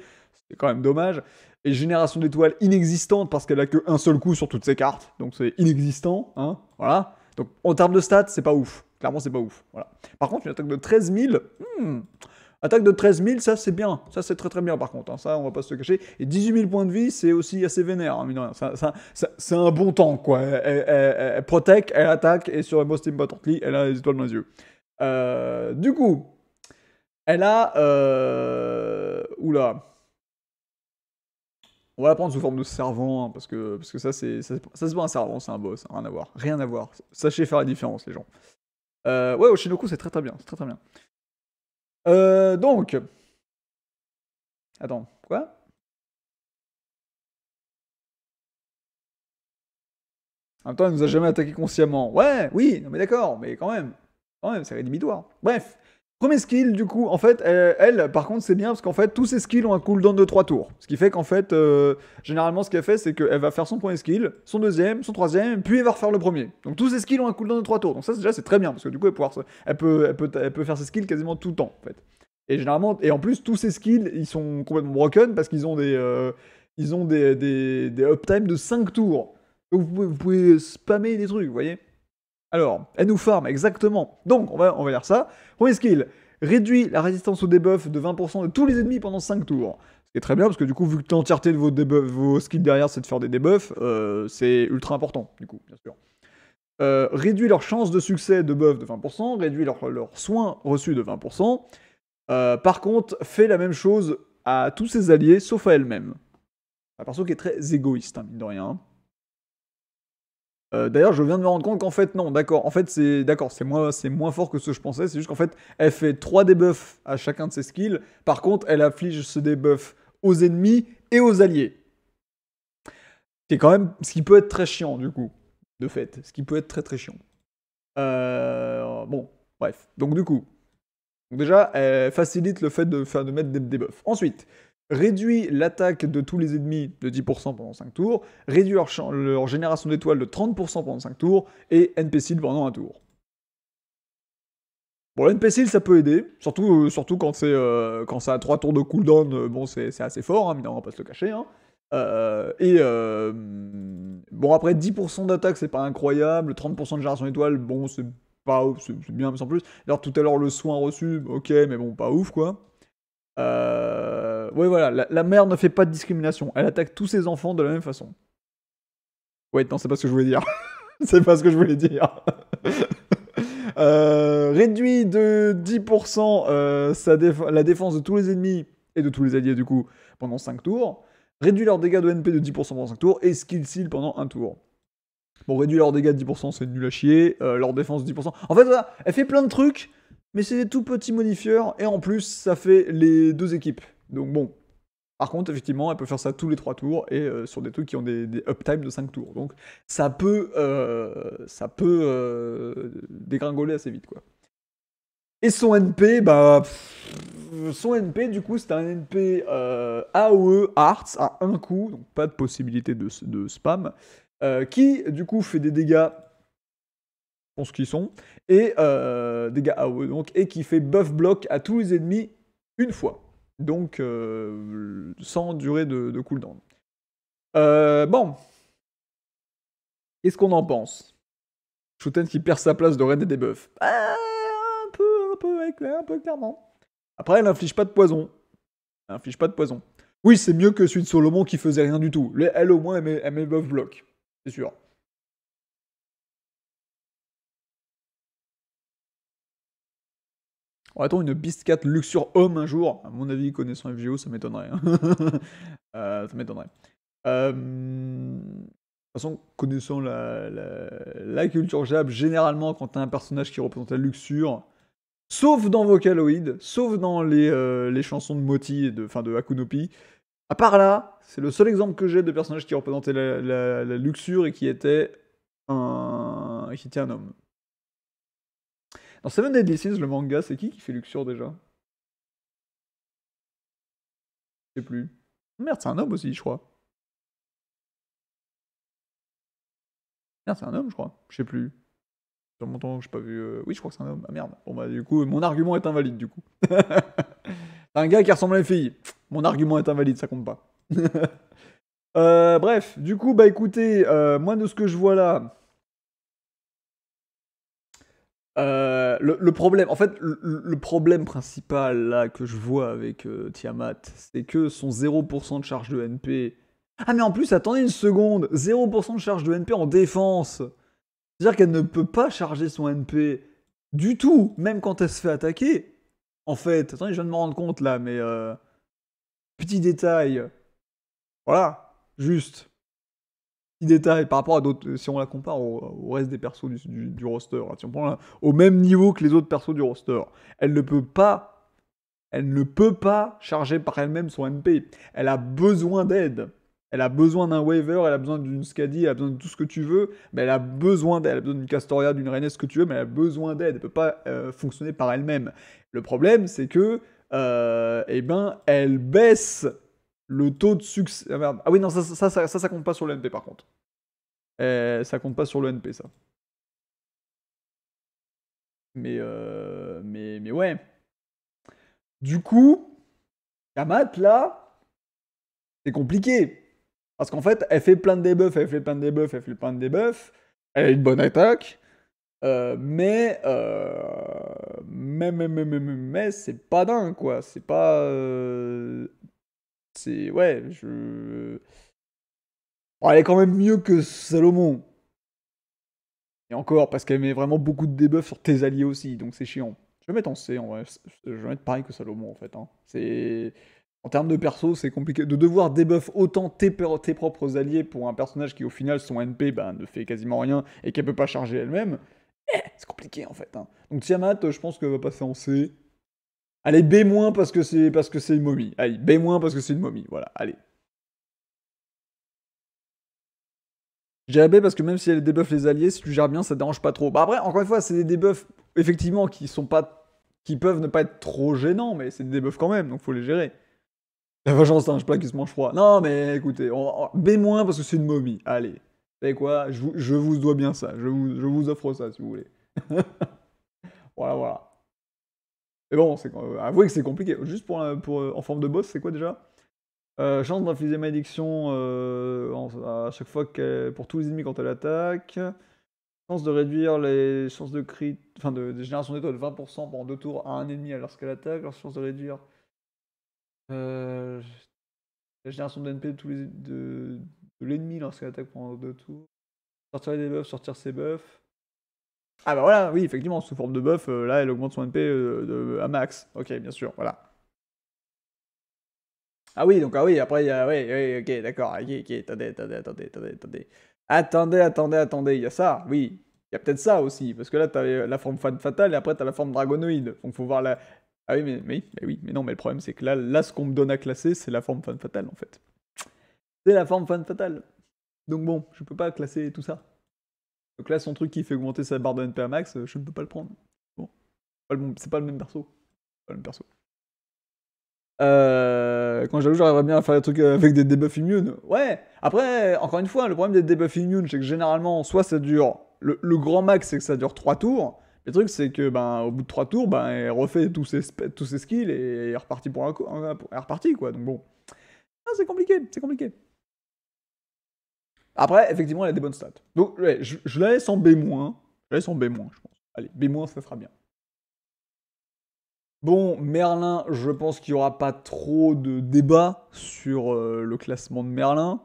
C'est quand même dommage. Et génération d'étoiles inexistante parce qu'elle a qu'un seul coup sur toutes ses cartes. Donc c'est inexistant. Hein, voilà. Donc en termes de stats, c'est pas ouf. Clairement, c'est pas ouf. Voilà. Par contre, une attaque de 13 000, Attaque de 13 000, ça c'est bien. Ça c'est très très bien par contre. Hein. Ça, on va pas se cacher. Et 18 000 points de vie, c'est aussi assez vénère. Hein, Mais ça, ça, c'est un bon temps quoi. Elle, elle, elle, protège, elle attaque et sur Most Importantly, elle a les étoiles dans les yeux. Euh, du coup, elle a. Euh... Oula. On va la prendre sous forme de servant, hein, parce, que, parce que ça, c'est ça, pas un servant, c'est un boss, rien à voir. Rien à voir. Sachez faire la différence, les gens. Euh, ouais, ouais, Shinoku, c'est très très bien, c'est très très bien. Euh, donc. Attends, quoi En même temps, elle nous a jamais attaqué consciemment. Ouais, oui, non mais d'accord, mais quand même. Quand même, c'est rédhibitoire. Bref. Premier skill, du coup, en fait, euh, elle, par contre, c'est bien parce qu'en fait, tous ses skills ont un cooldown de 3 tours. Ce qui fait qu'en fait, euh, généralement, ce qu'elle fait, c'est qu'elle va faire son premier skill, son deuxième, son troisième, puis elle va refaire le premier. Donc tous ses skills ont un cooldown de 3 tours. Donc ça, déjà, c'est très bien parce que du coup, elle, peut, faire ses skills quasiment tout le temps, en fait. Et généralement, et en plus, tous ses skills, ils sont complètement broken parce qu'ils ont des, euh, ils des, des, uptime de 5 tours. Donc vous pouvez, vous pouvez spammer des trucs, vous voyez alors, elle nous farm, exactement. Donc, on va, on va lire ça. Premier skill, réduit la résistance au debuff de 20% de tous les ennemis pendant 5 tours. Ce qui est très bien, parce que du coup, vu que l'entièreté de vos, vos skills derrière, c'est de faire des debuffs, euh, c'est ultra important, du coup, bien sûr. Euh, réduit leur chance de succès de buff de 20%, réduit leur, soins soin reçu de 20%. Euh, par contre, fait la même chose à tous ses alliés, sauf à elle-même. Un perso qui est très égoïste, hein, mine de rien. Euh, d'ailleurs, je viens de me rendre compte qu'en fait, non, d'accord. En fait, c'est d'accord, c'est moins, c'est moins fort que ce que je pensais. C'est juste qu'en fait, elle fait 3 debuffs à chacun de ses skills. Par contre, elle afflige ce debuff aux ennemis et aux alliés. C'est quand même ce qui peut être très chiant, du coup, de fait. Ce qui peut être très très chiant. Euh, bon, bref. Donc, du coup, déjà, elle facilite le fait de, faire, de mettre des debuffs. Ensuite, réduit l'attaque de tous les ennemis de 10% pendant 5 tours, réduit leur, génération d'étoiles de 30% pendant 5 tours, et NPC pendant 1 tour. Bon, NPC ça peut aider, surtout, euh, surtout quand c'est euh, quand ça a 3 tours de cooldown, euh, bon, c'est assez fort, hein, mais on va pas se le cacher. Hein. et bon, après 10% d'attaque, c'est pas incroyable, 30% de génération d'étoiles, bon, c'est pas ouf, c'est bien, mais sans plus. Alors, tout à l'heure, le soin reçu, ok, mais bon, pas ouf, quoi. Euh oui, voilà, la, mère ne fait pas de discrimination. Elle attaque tous ses enfants de la même façon. Ouais, non, c'est pas ce que je voulais dire. [laughs] c'est pas ce que je voulais dire. [laughs] Euh, réduit de 10% euh, la défense de tous les ennemis et de tous les alliés, du coup, pendant 5 tours. Réduit leurs dégâts de NP de 10% pendant 5 tours et skill seal pendant 1 tour. Bon, réduit leurs dégâts de 10%, c'est nul à chier. Euh, leur défense de 10%. En fait, voilà, elle fait plein de trucs mais c'est des tout petits modifieurs, et en plus, ça fait les deux équipes. Donc bon, par contre, effectivement, elle peut faire ça tous les 3 tours et euh, sur des trucs qui ont des, des uptime de 5 tours. Donc ça peut, euh, ça peut euh, dégringoler assez vite. quoi. Et son NP, bah. son NP, du coup, c'est un NP AOE Arts à un coup, donc pas de possibilité de, spam, qui, du coup, fait des dégâts pour ce qu'ils sont, et dégâts e, donc, et qui fait buff block à tous les ennemis une fois donc euh, sans durée de, cooldown. Euh, bon. Qu'est-ce qu'on en pense Shooten qui perd sa place de raid des debuffs. Bah, un peu, un peu, un peu clairement. Après, elle n'inflige pas de poison. Elle inflige pas de poison. Oui, c'est mieux que celui de Solomon qui faisait rien du tout. Elle, au moins, elle met, elle buff bloc. C'est sûr. une Beast 4 Luxure Homme un jour À mon avis, connaissant FGO, ça m'étonnerait. Hein. [laughs] Euh, ça m'étonnerait. De toute façon, connaissant la, la, culture Jab, généralement, quand tu as un personnage qui représente la luxure, sauf dans Vocaloid, sauf dans les, euh, les chansons de Moti et de, fin, de Hakunopi, à part là, c'est le seul exemple que j'ai de personnage qui représentait la, la, luxure et qui était un, qui était un homme. Dans Seven Deadly Sins, le manga, c'est qui qui fait Luxure déjà Je sais plus. Merde, c'est un homme aussi, je crois. Merde, c'est un homme, je crois. Je sais plus. Sur mon temps, j'ai pas vu. Euh, oui, je crois que c'est un homme. Ah merde. Bon bah, du coup, mon argument est invalide, du coup. [laughs] un gars qui ressemble à une fille. Mon argument est invalide, ça compte pas. [laughs] Euh, bref, du coup, bah écoutez, euh, moi de ce que je vois là, euh, le, problème, en fait, le, problème principal là que je vois avec euh, Tiamat, c'est que son 0% de charge de NP. Ah mais en plus, attendez une seconde, 0% de charge de NP en défense. C'est-à-dire qu'elle ne peut pas charger son NP du tout, même quand elle se fait attaquer. En fait, attendez, je viens de me rendre compte là, mais euh, petit détail. Voilà, juste détail par rapport à d'autres. Euh, si on la compare au, reste des persos du, roster, si on prend euh, au même niveau que les autres persos du roster, elle ne peut pas. Elle ne peut pas charger par elle-même son MP. Elle a besoin d'aide. Elle a besoin d'un waiver, elle a besoin d'une Scadi, elle a besoin de tout ce que tu veux, mais elle a besoin d'aide. Elle a besoin d'une Castoria, d'une Rennes, ce que tu veux, mais elle a besoin d'aide. Elle ne peut pas euh, fonctionner par elle-même. Le problème, c'est que, eh ben, elle baisse le taux de succès. Ah, merde. ah oui, non, ça ça, ça, ça, compte pas sur le NP par contre. ça compte pas sur le NP, eh, ça. Mais, euh, mais, mais ouais. Du coup, Kamat, là, c'est compliqué. Parce qu'en fait, elle fait plein de debuffs, elle fait plein de debuffs, elle fait plein de debuffs. Elle a une bonne attaque. Euh, euh, mais, mais, mais, mais, mais, mais, mais c'est pas dingue, quoi. C'est pas euh, c'est. Ouais, je. Oh, elle est quand même mieux que Salomon. Et encore, parce qu'elle met vraiment beaucoup de debuffs sur tes alliés aussi, donc c'est chiant. Je vais mettre en C en vrai. Je vais mettre pareil que Salomon en fait. Hein. C'est. En termes de perso, c'est compliqué. De devoir debuff autant tes, propres alliés pour un personnage qui, au final, son NP ben bah, ne fait quasiment rien et qu'elle peut pas charger elle-même, eh, c'est compliqué en fait. Hein. Donc Tiamat, je pense qu'elle va passer en C. Allez, B- parce que c'est parce que c'est une momie. Allez, B- parce que c'est une momie. Voilà, allez. J'ai B parce que même si elle débuffe les alliés, si tu gères bien, ça te dérange pas trop. Bah après, encore une fois, c'est des debuffs effectivement qui sont pas qui peuvent ne pas être trop gênants, mais c'est des debuffs quand même, donc faut les gérer. La vache c'est un plat qui se mange froid. Non, mais écoutez, b moins parce que c'est une momie. Allez. Vous quoi je vous, dois bien ça. Je vous, je vous offre ça si vous voulez. [laughs] voilà, voilà. Mais bon, c'est, euh, avouez que c'est compliqué. Juste pour, euh, euh, en forme de boss, c'est quoi déjà Chance d'infliger malédiction à chaque fois pour tous les ennemis quand elle attaque. Chance de réduire les chances de crit, enfin de, de génération d'étoiles de 20% pendant deux tours à un ennemi lorsqu'elle attaque. chance de réduire la génération d'NP de, tous les, l'ennemi lorsqu'elle attaque pendant deux tours. Sortir les buffs, sortir ses buffs. Ah bah voilà, oui, effectivement, sous forme de buff, euh, là, elle augmente son MP euh, de, à max. Ok, bien sûr, voilà. Ah oui, donc, ah oui, après, il y a... Oui, oui ok, d'accord, ok, ok, attendez, attendez, attendez, attendez, attendez. Attendez, attendez, attendez, il y a ça, oui. Il y a peut-être ça aussi, parce que là, t'as la forme fan fatale et après, t'as la forme dragonoïde. Donc, faut voir la... Ah oui, mais, mais, mais oui, mais non, mais le problème, c'est que là, là ce qu'on me donne à classer, c'est la forme fan fatale, en fait. C'est la forme fan fatale. Donc bon, je peux pas classer tout ça. Donc là, son truc qui fait augmenter sa barre de à max, euh, je ne peux pas le prendre. Bon. C'est pas le même perso. Pas le même perso. Euh, quand j'avoue, j'arriverais bien à faire des trucs euh, avec des debuffs immunes. Ouais, après, encore une fois, le problème des debuffs immunes, c'est que généralement, soit ça dure. Le, grand max, c'est que ça dure 3 tours. Le truc, c'est que ben, au bout de 3 tours, ben, elle refait tous ses, tous skills et est repartie pour un, coup. reparti, quoi. Donc bon. Ah, c'est compliqué, c'est compliqué. Après, effectivement, elle a des bonnes stats. Donc, je, la laisse en B-. Je la laisse en B-, je pense. Allez, B-, ça fera bien. Bon, Merlin, je pense qu'il n'y aura pas trop de débat sur euh, le classement de Merlin.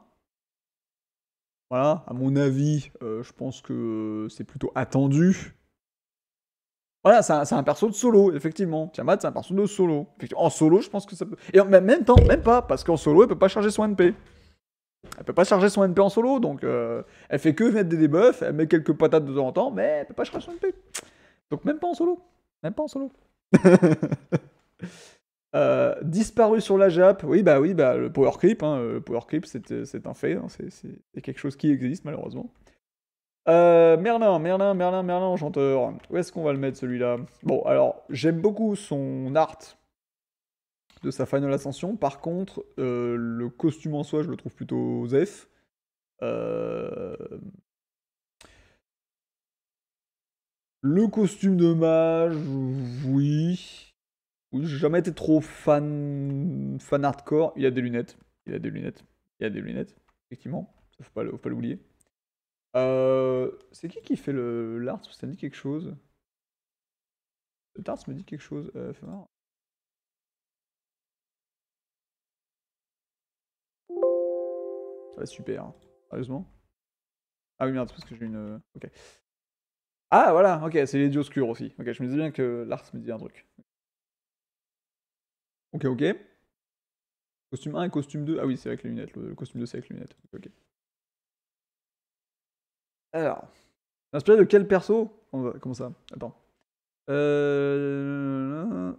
Voilà, à mon avis, euh, je pense que c'est plutôt attendu. Voilà, c'est un, perso de solo, effectivement. Tiamat, c'est un perso de solo. En solo, je pense que ça peut. Et en même temps, même pas, parce qu'en solo, elle peut pas charger son NP. Elle peut pas charger son MP en solo, donc elle euh, elle fait que mettre des debuffs, elle met quelques patates de temps en temps, mais elle peut pas charger son MP. Donc même pas en solo. Même pas en solo. [laughs] Euh, disparu sur la Jap, oui bah oui bah le power clip, hein, le power clip euh, c'est un fait, hein, c'est quelque chose qui existe malheureusement. Merlin, Merlin, Merlin, Merlin, enchanteur. Où est-ce qu'on va le mettre celui-là Bon, alors j'aime beaucoup son art de sa Final Ascension. Par contre, euh, le costume en soi, je le trouve plutôt zef. Euh, le costume de mage, oui. Oui, j'ai jamais été trop fan, fan hardcore. Il a des lunettes. Il a des lunettes. Il a des lunettes, effectivement. faut pas, l'oublier. Euh, c'est qui qui fait le l'art Ça me dit quelque chose. tart me dit quelque chose. Ah, super. Sérieusement Ah oui, merde, parce que j'ai une... Euh, ok. Ah, voilà, ok, c'est les dioscures aussi. Ok, je me disais bien que l'art me dit un truc. Ok, ok. Costume 1 et costume 2. Ah oui, c'est avec les lunettes. Le costume 2, c'est avec les lunettes. Ok. Alors. Inspiré de quel perso Comment ça Attends. Euh...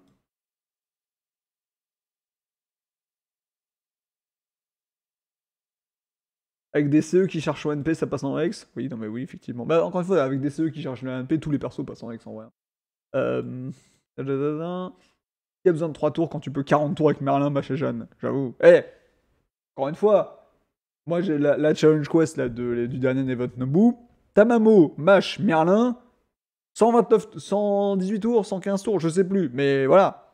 Avec des CE qui cherchent ONP, ça passe en X Oui, non mais oui, effectivement. Bah, encore une fois, avec des CE qui cherchent le tous les persos passent en X en vrai. Hein. Euh... Y a besoin de 3 tours quand tu peux 40 tours avec Merlin, et Jeanne J'avoue. Eh Encore une fois, moi j'ai la, challenge quest là, de, du dernier Nevot Nobu. Tamamo, Mash, Merlin, 129, 118 tours, 115 tours, je sais plus, mais voilà.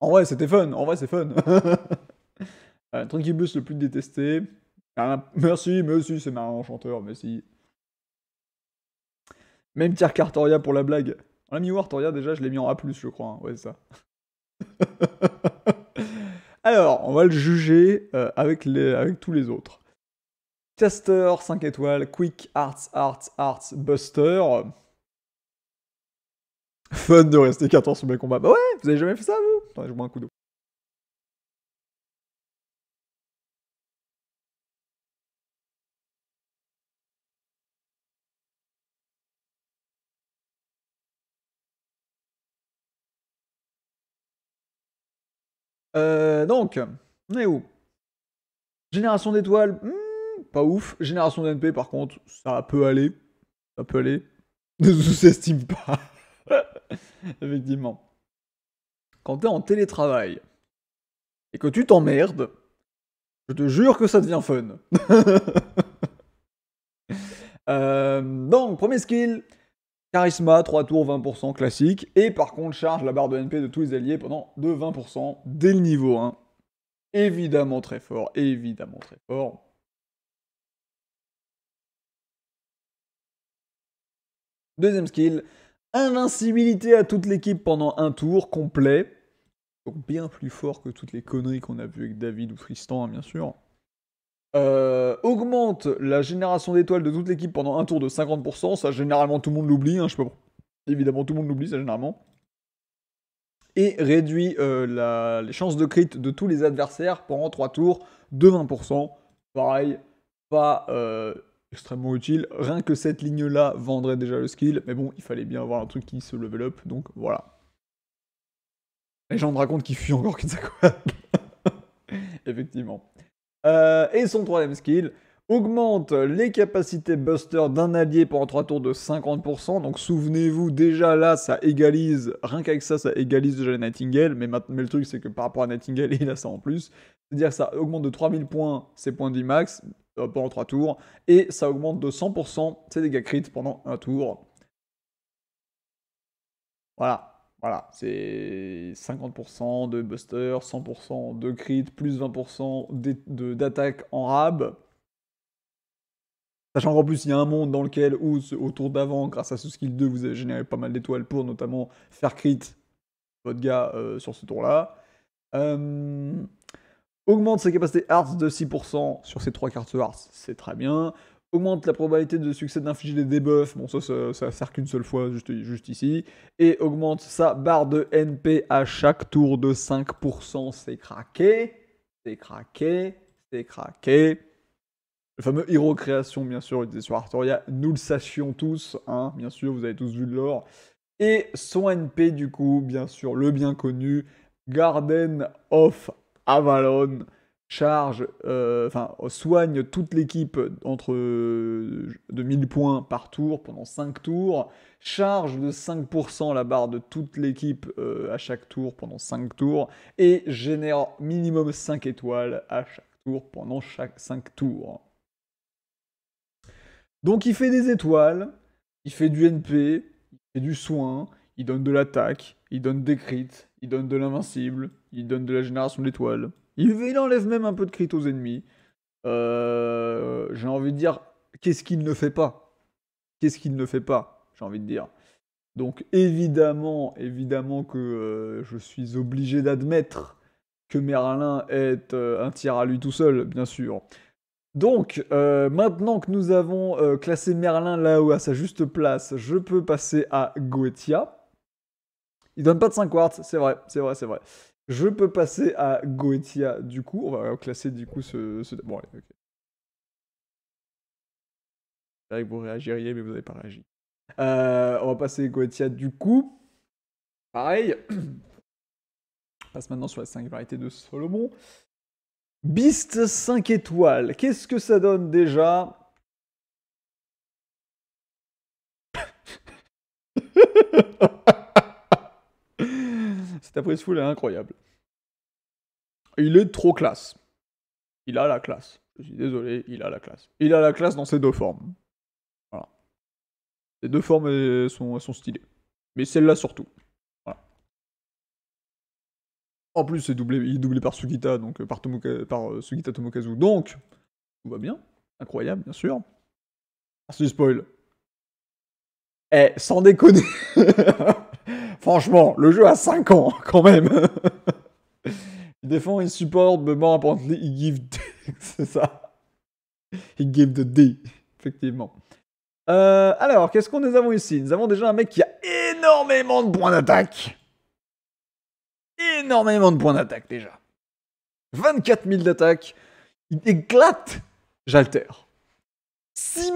En vrai, c'était fun, en vrai, c'est fun. [laughs] euh, le plus détesté, ah, merci, merci, c'est marrant, chanteur, merci. Même tire Cartoria pour la blague. On a mis où déjà Je l'ai mis en A, je crois. Hein. Ouais, Ouais, ça. [laughs] Alors, on va le juger euh, avec, les, avec tous les autres. Caster, 5 étoiles. Quick, Arts, Arts, Arts, Buster. Fun de rester 14 sur mes combats. Bah ouais, vous avez jamais fait ça, vous Attendez, je vous un coup d'eau. Euh, donc, on est où Génération d'étoiles, hmm, pas ouf. Génération d'NP, par contre, ça peut aller. Ça peut aller. [laughs] Ne sous-estime pas. [laughs] Effectivement. Quand t'es en télétravail et que tu t'emmerdes, je te jure que ça devient fun. [laughs] Euh, donc, premier skill, Charisma, 3 tours, 20% classique. Et par contre, charge la barre de NP de tous les alliés pendant de 20% dès le niveau 1. Évidemment très fort, évidemment très fort. Deuxième skill, invincibilité à toute l'équipe pendant un tour complet. Donc bien plus fort que toutes les conneries qu'on a vues avec David ou Tristan, hein, bien sûr. Euh, augmente la génération d'étoiles de toute l'équipe pendant un tour de 50%. Ça, généralement, tout le monde l'oublie. Hein, je Évidemment, tout le monde l'oublie, ça, généralement. Et réduit euh, les chances de crit de tous les adversaires pendant trois tours de 20%. Pareil, pas euh, extrêmement utile. Rien que cette ligne-là vendrait déjà le skill. Mais bon, il fallait bien avoir un truc qui se level up. Donc voilà. Les gens me racontent qu'il fuit encore Kinsakouad. [laughs] Effectivement. Euh, et son troisième skill augmente les capacités buster d'un allié pendant 3 tours de 50%. Donc souvenez-vous, déjà là, ça égalise, rien qu'avec ça, ça égalise déjà Nightingale. Mais, mais le truc, c'est que par rapport à Nightingale, [laughs] il a ça en plus. C'est-à-dire que ça augmente de 3000 points ses points de max euh, pendant 3 tours. Et ça augmente de 100% ses dégâts crits pendant un tour. Voilà. Voilà, c'est 50% de buster, 100% de crit, plus 20% d'attaque en rab. Sachant qu'en plus, il y a un monde dans lequel, au tour d'avant, grâce à ce skill 2, vous avez généré pas mal d'étoiles pour notamment faire crit votre gars euh, sur ce tour-là. Euh, augmente ses capacités arts de 6% sur ses trois cartes arts, c'est très bien augmente la probabilité de succès d'infliger des debuffs, bon ça, ça, sert qu'une seule fois, juste, juste, ici, et augmente sa barre de NP à chaque tour de 5%, c'est craqué, c'est craqué, c'est craqué. Le fameux Hero Création, bien sûr, sur Artoria, nous le sachions tous, hein, bien sûr, vous avez tous vu de l'or. Et son NP, du coup, bien sûr, le bien connu, Garden of Avalon charge, euh, enfin soigne toute l'équipe entre euh, de 1000 points par tour pendant 5 tours, charge de 5% la barre de toute l'équipe euh, à chaque tour pendant 5 tours, et génère minimum 5 étoiles à chaque tour pendant chaque 5 tours. Donc il fait des étoiles, il fait du NP, il fait du soin, il donne de l'attaque, il donne des crits, il donne de l'invincible, il donne de la génération d'étoiles. Il, enlève même un peu de crit aux ennemis. Euh, j'ai envie de dire, qu'est-ce qu'il ne fait pas Qu'est-ce qu'il ne fait pas J'ai envie de dire. Donc évidemment, évidemment que euh, je suis obligé d'admettre que Merlin est euh, un tir à lui tout seul, bien sûr. Donc, maintenant que nous avons classé Merlin là-haut à sa juste place, je peux passer à Goetia. Il donne pas de 5 quarts c'est vrai, c'est vrai, c'est vrai. Je peux passer à Goetia du coup. On va classer du coup ce. Bon, allez, ok. vrai que vous réagiriez, mais vous n'avez pas réagi. Euh, on va passer Goetia du coup. Pareil. On [clears throat] passe maintenant sur la 5 variétés de Solomon. Beast 5 étoiles. Qu'est-ce que ça donne déjà Ta apprise est incroyable. Il est trop classe. Il a la classe. Je suis désolé, il a la classe. Il a la classe dans ses deux formes. Voilà. Ses deux formes sont, stylées. Mais celle-là surtout. Voilà. En plus, il est doublé par Sugita, donc euh, par, euh, Sugita Tomokazu. Donc, tout va bien. Incroyable, bien sûr. Merci ah, spoil. Eh, sans déconner [laughs] Franchement, le jeu a 5 ans, [laughs] quand même. il défend, il supporte, mais bon, il give... [laughs] C'est ça. Il give the D, effectivement. Euh, alors, qu'est-ce qu'on nous avons ici Nous avons déjà un mec qui a énormément de points d'attaque. Énormément de points d'attaque, déjà. 24 000 d'attaque. Il éclate Jalter. 6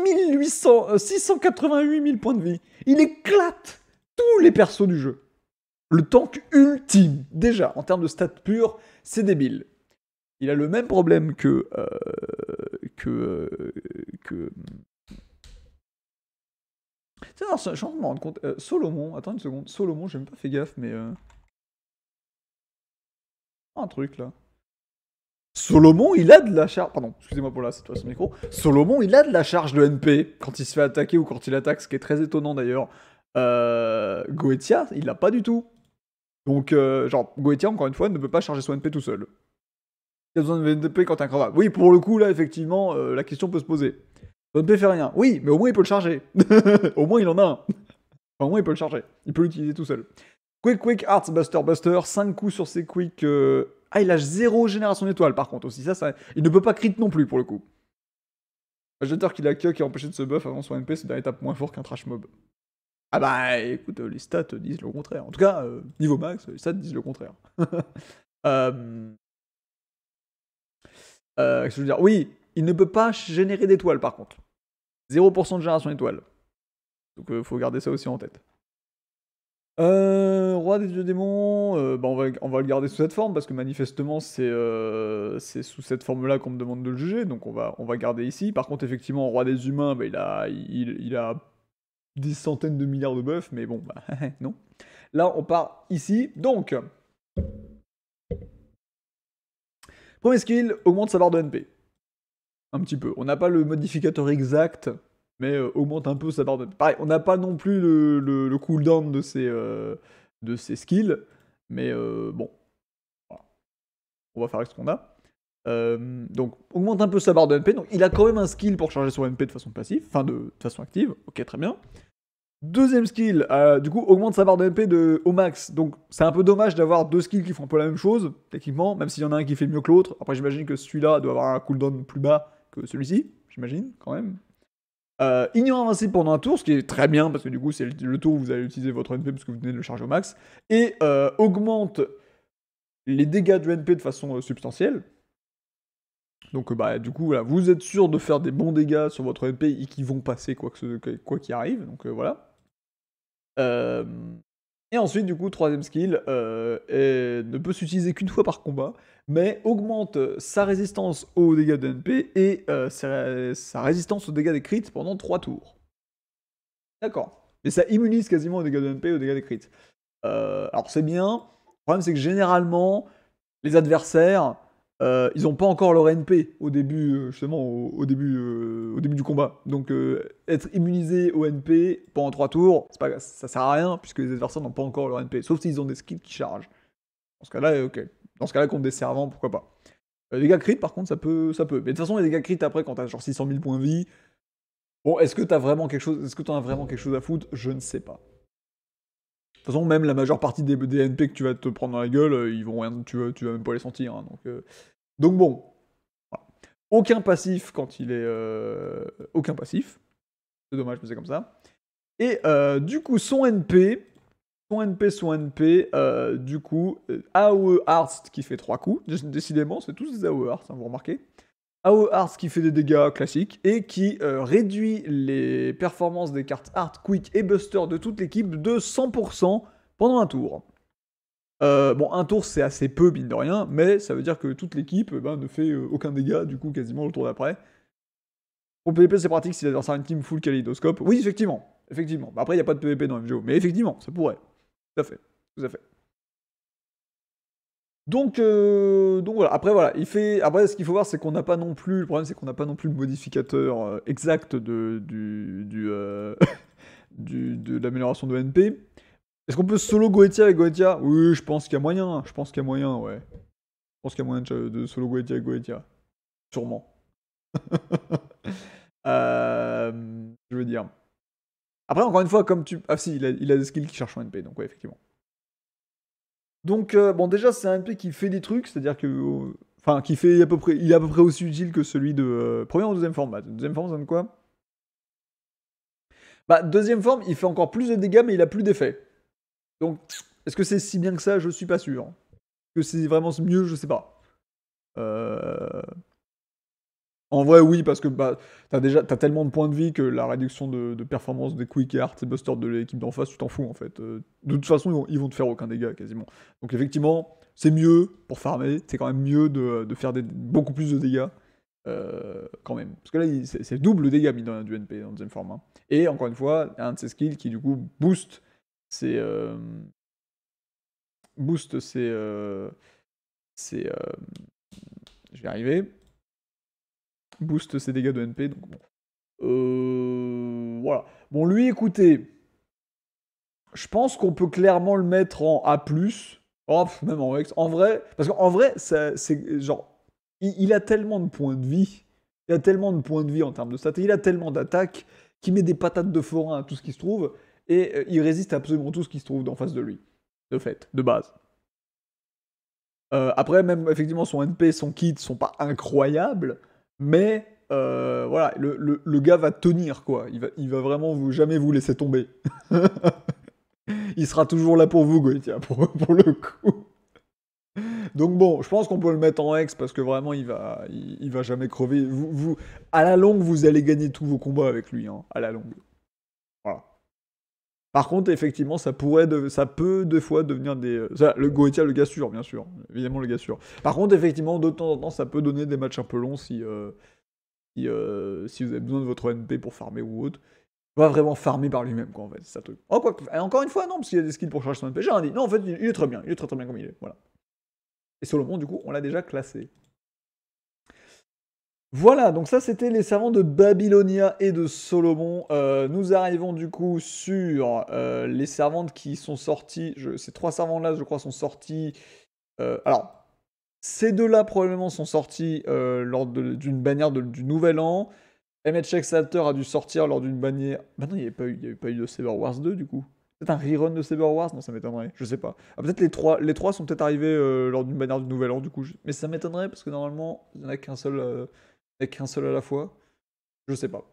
688 000 points de vie. Il éclate tous les persos du jeu. Le tank ultime, déjà, en termes de stats purs, c'est débile. Il a le même problème que. Euh, que. Euh, que. Non, je suis en de me rendre compte. Euh, Solomon, attends une seconde. Solomon, j'ai même pas fait gaffe, mais. Ah, un truc là. Solomon, il a de la charge. Pardon, excusez-moi pour la situation micro. Solomon, il a de la charge de NP quand il se fait attaquer ou quand il attaque, ce qui est très étonnant d'ailleurs. Euh, Goetia, il l'a pas du tout. Donc, euh, genre, Goetia, encore une fois, ne peut pas charger son NP tout seul. Il a besoin de NP quand t'es incroyable. Oui, pour le coup, là, effectivement, euh, la question peut se poser. Son NP fait rien. Oui, mais au moins, il peut le charger. [laughs] au moins, il en a un. au moins, il peut le charger. Il peut l'utiliser tout seul. Quick, quick, Arts, Buster, Buster. 5 coups sur ses quick. Ah, il a 0 génération d'étoiles, par contre, aussi. Ça, ça, il ne peut pas crit non plus, pour le coup. Un qu'il a que qui est empêché de se buff avant son NP, c'est d'un étape moins fort qu'un trash mob. Ah bah écoute, euh, les stats euh, disent le contraire. En tout cas, euh, niveau max, les stats disent le contraire. [laughs] que je veux dire Oui, il ne peut pas générer d'étoiles par contre. 0% de génération d'étoiles. Donc il faut garder ça aussi en tête. roi des dieux démons, bah, on, va, le garder sous cette forme parce que manifestement c'est sous cette forme-là qu'on me demande de le juger, donc on va, on va garder ici. Par contre effectivement, roi des humains, bah, il il a des centaines de milliards de buffs, mais bon, bah, [laughs] non. Là, on part ici. Donc, premier skill, augmente sa barre de NP. Un petit peu. On n'a pas le modificateur exact, mais euh, augmente un peu sa barre de NP. Pareil, on n'a pas non plus le, cooldown de ces euh, de skills, mais euh, bon. On va faire avec ce qu'on a. Euh, donc augmente un peu sa barre de MP. Donc il a quand même un skill pour charger son MP de façon passive, enfin de, façon active. Ok, très bien. Deuxième skill, euh, du coup augmente sa barre de MP de, au max. Donc c'est un peu dommage d'avoir deux skills qui font un peu la même chose, techniquement, même s'il y en a un qui fait mieux que l'autre. Après j'imagine que celui-là doit avoir un cooldown plus bas que celui-ci, j'imagine quand même. Euh, ignore pendant un tour, ce qui est très bien parce que du coup c'est le, tour où vous allez utiliser votre NP parce que vous venez de le charger au max, et euh, augmente les dégâts du NP de façon substantielle, donc bah du coup voilà, vous êtes sûr de faire des bons dégâts sur votre MP et qu'ils vont passer quoi que quoi qu'il arrive. Donc euh, voilà. Euh, et ensuite du coup troisième skill euh, ne peut s'utiliser qu'une fois par combat, mais augmente sa résistance aux dégâts de MP et sa... résistance aux dégâts des pendant 3 tours. D'accord. Et ça immunise quasiment aux dégâts de MP et aux dégâts des crits. alors c'est bien. Le problème c'est que généralement les adversaires euh, ils n'ont pas encore leur NP au début, euh, justement, au, début, euh, au début du combat. Donc, être immunisé au NP pendant 3 tours, pas, ça sert à rien, puisque les adversaires n'ont pas encore leur NP, sauf s'ils ont des skills qui chargent. Dans ce cas-là, ok. Dans ce cas-là, contre des servants, pourquoi pas. les gars crit, par contre, ça peut, ça peut. Mais de toute façon, les dégâts crit après, quand t'as genre 600 000 points de vie, bon, est-ce que t'as vraiment quelque chose, est-ce que t'en as vraiment quelque chose à foutre Je ne sais pas toute façon, même la majeure partie des, des, NP que tu vas te prendre dans la gueule, euh, ils vont rien, tu, tu vas même pas les sentir. Hein, donc, euh. donc bon, aucun passif quand il est euh, aucun passif. C'est dommage, mais c'est comme ça. Et du coup, son NP, son NP, son NP, du coup, AOE Arts qui fait trois coups. Décidément, c'est tous des AOE Arts, hein, vous remarquez. A.O. Arts qui fait des dégâts classiques et qui euh, réduit les performances des cartes Art, Quick et Buster de toute l'équipe de 100% pendant un tour. Euh, bon, un tour c'est assez peu, mine de rien, mais ça veut dire que toute l'équipe eh ben, ne fait euh, aucun dégât, du coup, quasiment le tour d'après. Pour PvP, c'est pratique si l'adversaire a une team full Kaleidoscope. Oui, effectivement, effectivement. Bah, après, il n'y a pas de PvP dans MGO, mais effectivement, ça pourrait. Tout à fait, tout à fait. Donc, euh, donc voilà. Après voilà, il fait. Après, ce qu'il faut voir, c'est qu'on n'a pas non plus. Le problème, c'est qu'on n'a pas non plus le modificateur euh, exact de euh, [laughs] du, de l'amélioration de NP. Est-ce qu'on peut solo Goetia avec Goetia Oui, je pense qu'il y a moyen. Je pense qu'il y a moyen, ouais. Je pense qu'il y a moyen de, solo Goetia avec Goetia. Sûrement. [laughs] je veux dire. Après, encore une fois, comme tu. Ah si, il a, des skills qui cherchent en NP, donc ouais, effectivement. Donc, euh, bon, déjà, c'est un MP qui fait des trucs, c'est-à-dire que. Euh, enfin, qui fait à peu près. Il est à peu près aussi utile que celui de. premier euh, première ou deuxième forme bah, Deuxième forme, ça donne quoi Bah, deuxième forme, il fait encore plus de dégâts, mais il a plus d'effet. Donc, est-ce que c'est si bien que ça Je suis pas sûr. que c'est vraiment mieux Je sais pas. Euh. En vrai, oui, parce que bah, t'as déjà as tellement de points de vie que la réduction de, performance des Quick et et Buster de l'équipe d'en face, tu t'en fous en fait. Euh, de toute façon, ils vont, vont, te faire aucun dégât quasiment. Donc effectivement, c'est mieux pour farmer, c'est quand même mieux de, faire beaucoup plus de dégâts euh, quand même. Parce que là, c'est double dégâts mis dans du NP dans le deuxième format. Et encore une fois, un de ses skills qui du coup booste c'est... boost ses. Euh, je vais arriver booste ses dégâts de NP. Donc bon. Euh, voilà. Bon, lui, écoutez, je pense qu'on peut clairement le mettre en A+, oh, même en X. En vrai, parce qu'en vrai, c'est genre, il, a tellement de points de vie, il a tellement de points de vie en termes de stats, il a tellement d'attaques qu'il met des patates de forain à tout ce qui se trouve, et euh, il résiste à absolument tout ce qui se trouve en face de lui, de fait, de base. Euh, après, même effectivement, son NP, son kit sont pas incroyables, mais euh, voilà, le, gars va tenir, quoi. Il va, va vraiment vous, jamais vous laisser tomber. [laughs] il sera toujours là pour vous, Goethe, [laughs] pour, le coup. Donc bon, je pense qu'on peut le mettre en ex parce que vraiment il va, il, va jamais crever. Vous, à la longue, vous allez gagner tous vos combats avec lui, hein, à la longue. Par contre, effectivement, ça pourrait, de, ça peut deux fois devenir des. Euh, le Goetia, le gars bien sûr, évidemment le gars Par contre, effectivement, de temps en temps, ça peut donner des matchs un peu longs si, euh, euh, si, vous avez besoin de votre NP pour farmer ou autre. va vraiment farmer par lui-même, quoi, en fait, ça truc. Oh, encore une fois, non, parce qu'il y a des skills pour charger son NP. J'ai rien dit. Non, en fait, il est très bien, il est très très bien comme il est, voilà. Et Solomon, du coup, on l'a déjà classé. Voilà, donc ça c'était les servantes de Babylonia et de Solomon. Euh, nous arrivons du coup sur euh, les servantes qui sont sorties. ces trois servantes là, je crois, sont sorties... Euh, alors, ces deux-là probablement sont sorties lors d'une bannière du Nouvel An. MHX Salter a dû sortir lors d'une bannière. Bah non, il n'y avait, pas eu de Cyber Wars 2 du coup. Peut-être un rerun de Cyber Wars Non, ça m'étonnerait. Je sais pas. Ah, peut-être les trois, les trois sont peut-être arrivés lors d'une bannière du Nouvel An du coup. Mais ça m'étonnerait parce que normalement, il n'y en a qu'un seul avec un seul à la fois Je sais pas.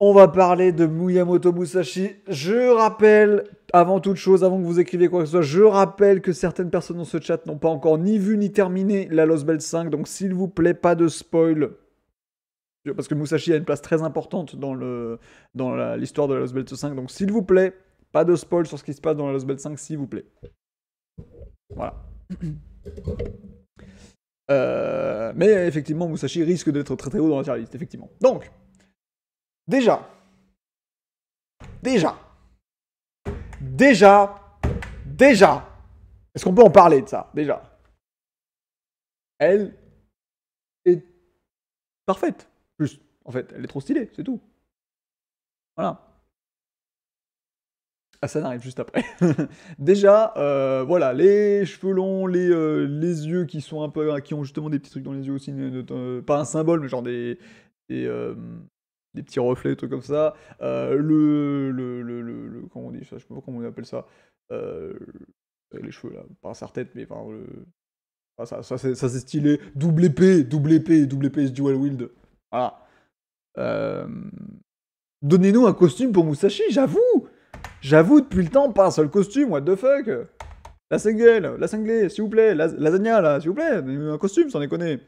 On va parler de Miyamoto Musashi. Je rappelle, avant toute chose, avant que vous écriviez quoi que ce soit, je rappelle que certaines personnes dans ce chat n'ont pas encore ni vu ni terminé la Lost Belt 5, donc s'il vous plaît, pas de spoil. Parce que Musashi a une place très importante dans l'histoire dans l'histoire de la Lost Belt 5, donc s'il vous plaît, pas de spoil sur ce qui se passe dans la Lost Belt 5, s'il vous plaît. Voilà. Euh, mais effectivement, Musashi risque d'être très très haut dans la tier list, effectivement. Donc, déjà, déjà, déjà, déjà, est-ce qu'on peut en parler de ça Déjà. Elle est parfaite. Juste, en fait, elle est trop stylée, c'est tout. Voilà. Ah, ça n'arrive juste après. [laughs] Déjà, euh, voilà, les cheveux longs, les, euh, les yeux qui sont un peu, qui ont justement des petits trucs dans les yeux aussi, euh, pas un symbole, mais genre des, des, petits reflets, des trucs comme ça. Le, le, comment on dit ça, je sais pas comment on appelle ça. les cheveux là, pas sa tête, mais enfin, ah, ça, c'est stylé. Double épée, double épée, double épée, dual wield. Voilà. Donnez-nous un costume pour Musashi, j'avoue J'avoue, depuis le temps, pas un seul costume, what the fuck La cinglée, la cinglée, s'il vous plaît, la lasagna, là, s'il vous plaît, un costume, sans déconner.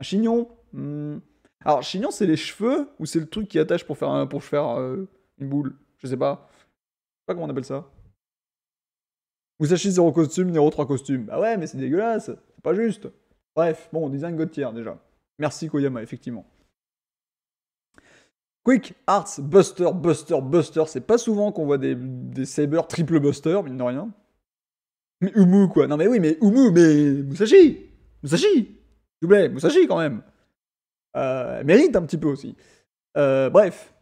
Un chignon. Hmm. Alors, chignon, c'est les cheveux ou c'est le truc qui attache pour faire, pour faire euh, une boule Je sais pas. Je sais pas comment on appelle ça. Vous sachez zéro costume, zéro trois costumes. Bah ouais, mais c'est dégueulasse, c'est pas juste. Bref, bon, design Gauthier déjà. Merci Koyama, effectivement. Quick Arts, Buster, Buster, Buster. C'est pas souvent qu'on voit des, des triple Buster, mine de rien. Mais Umu, quoi. Non, mais oui, mais Umu, mais Musashi Musashi S'il vous plaît, Musashi quand même. Euh, mérite un petit peu aussi. Euh, bref.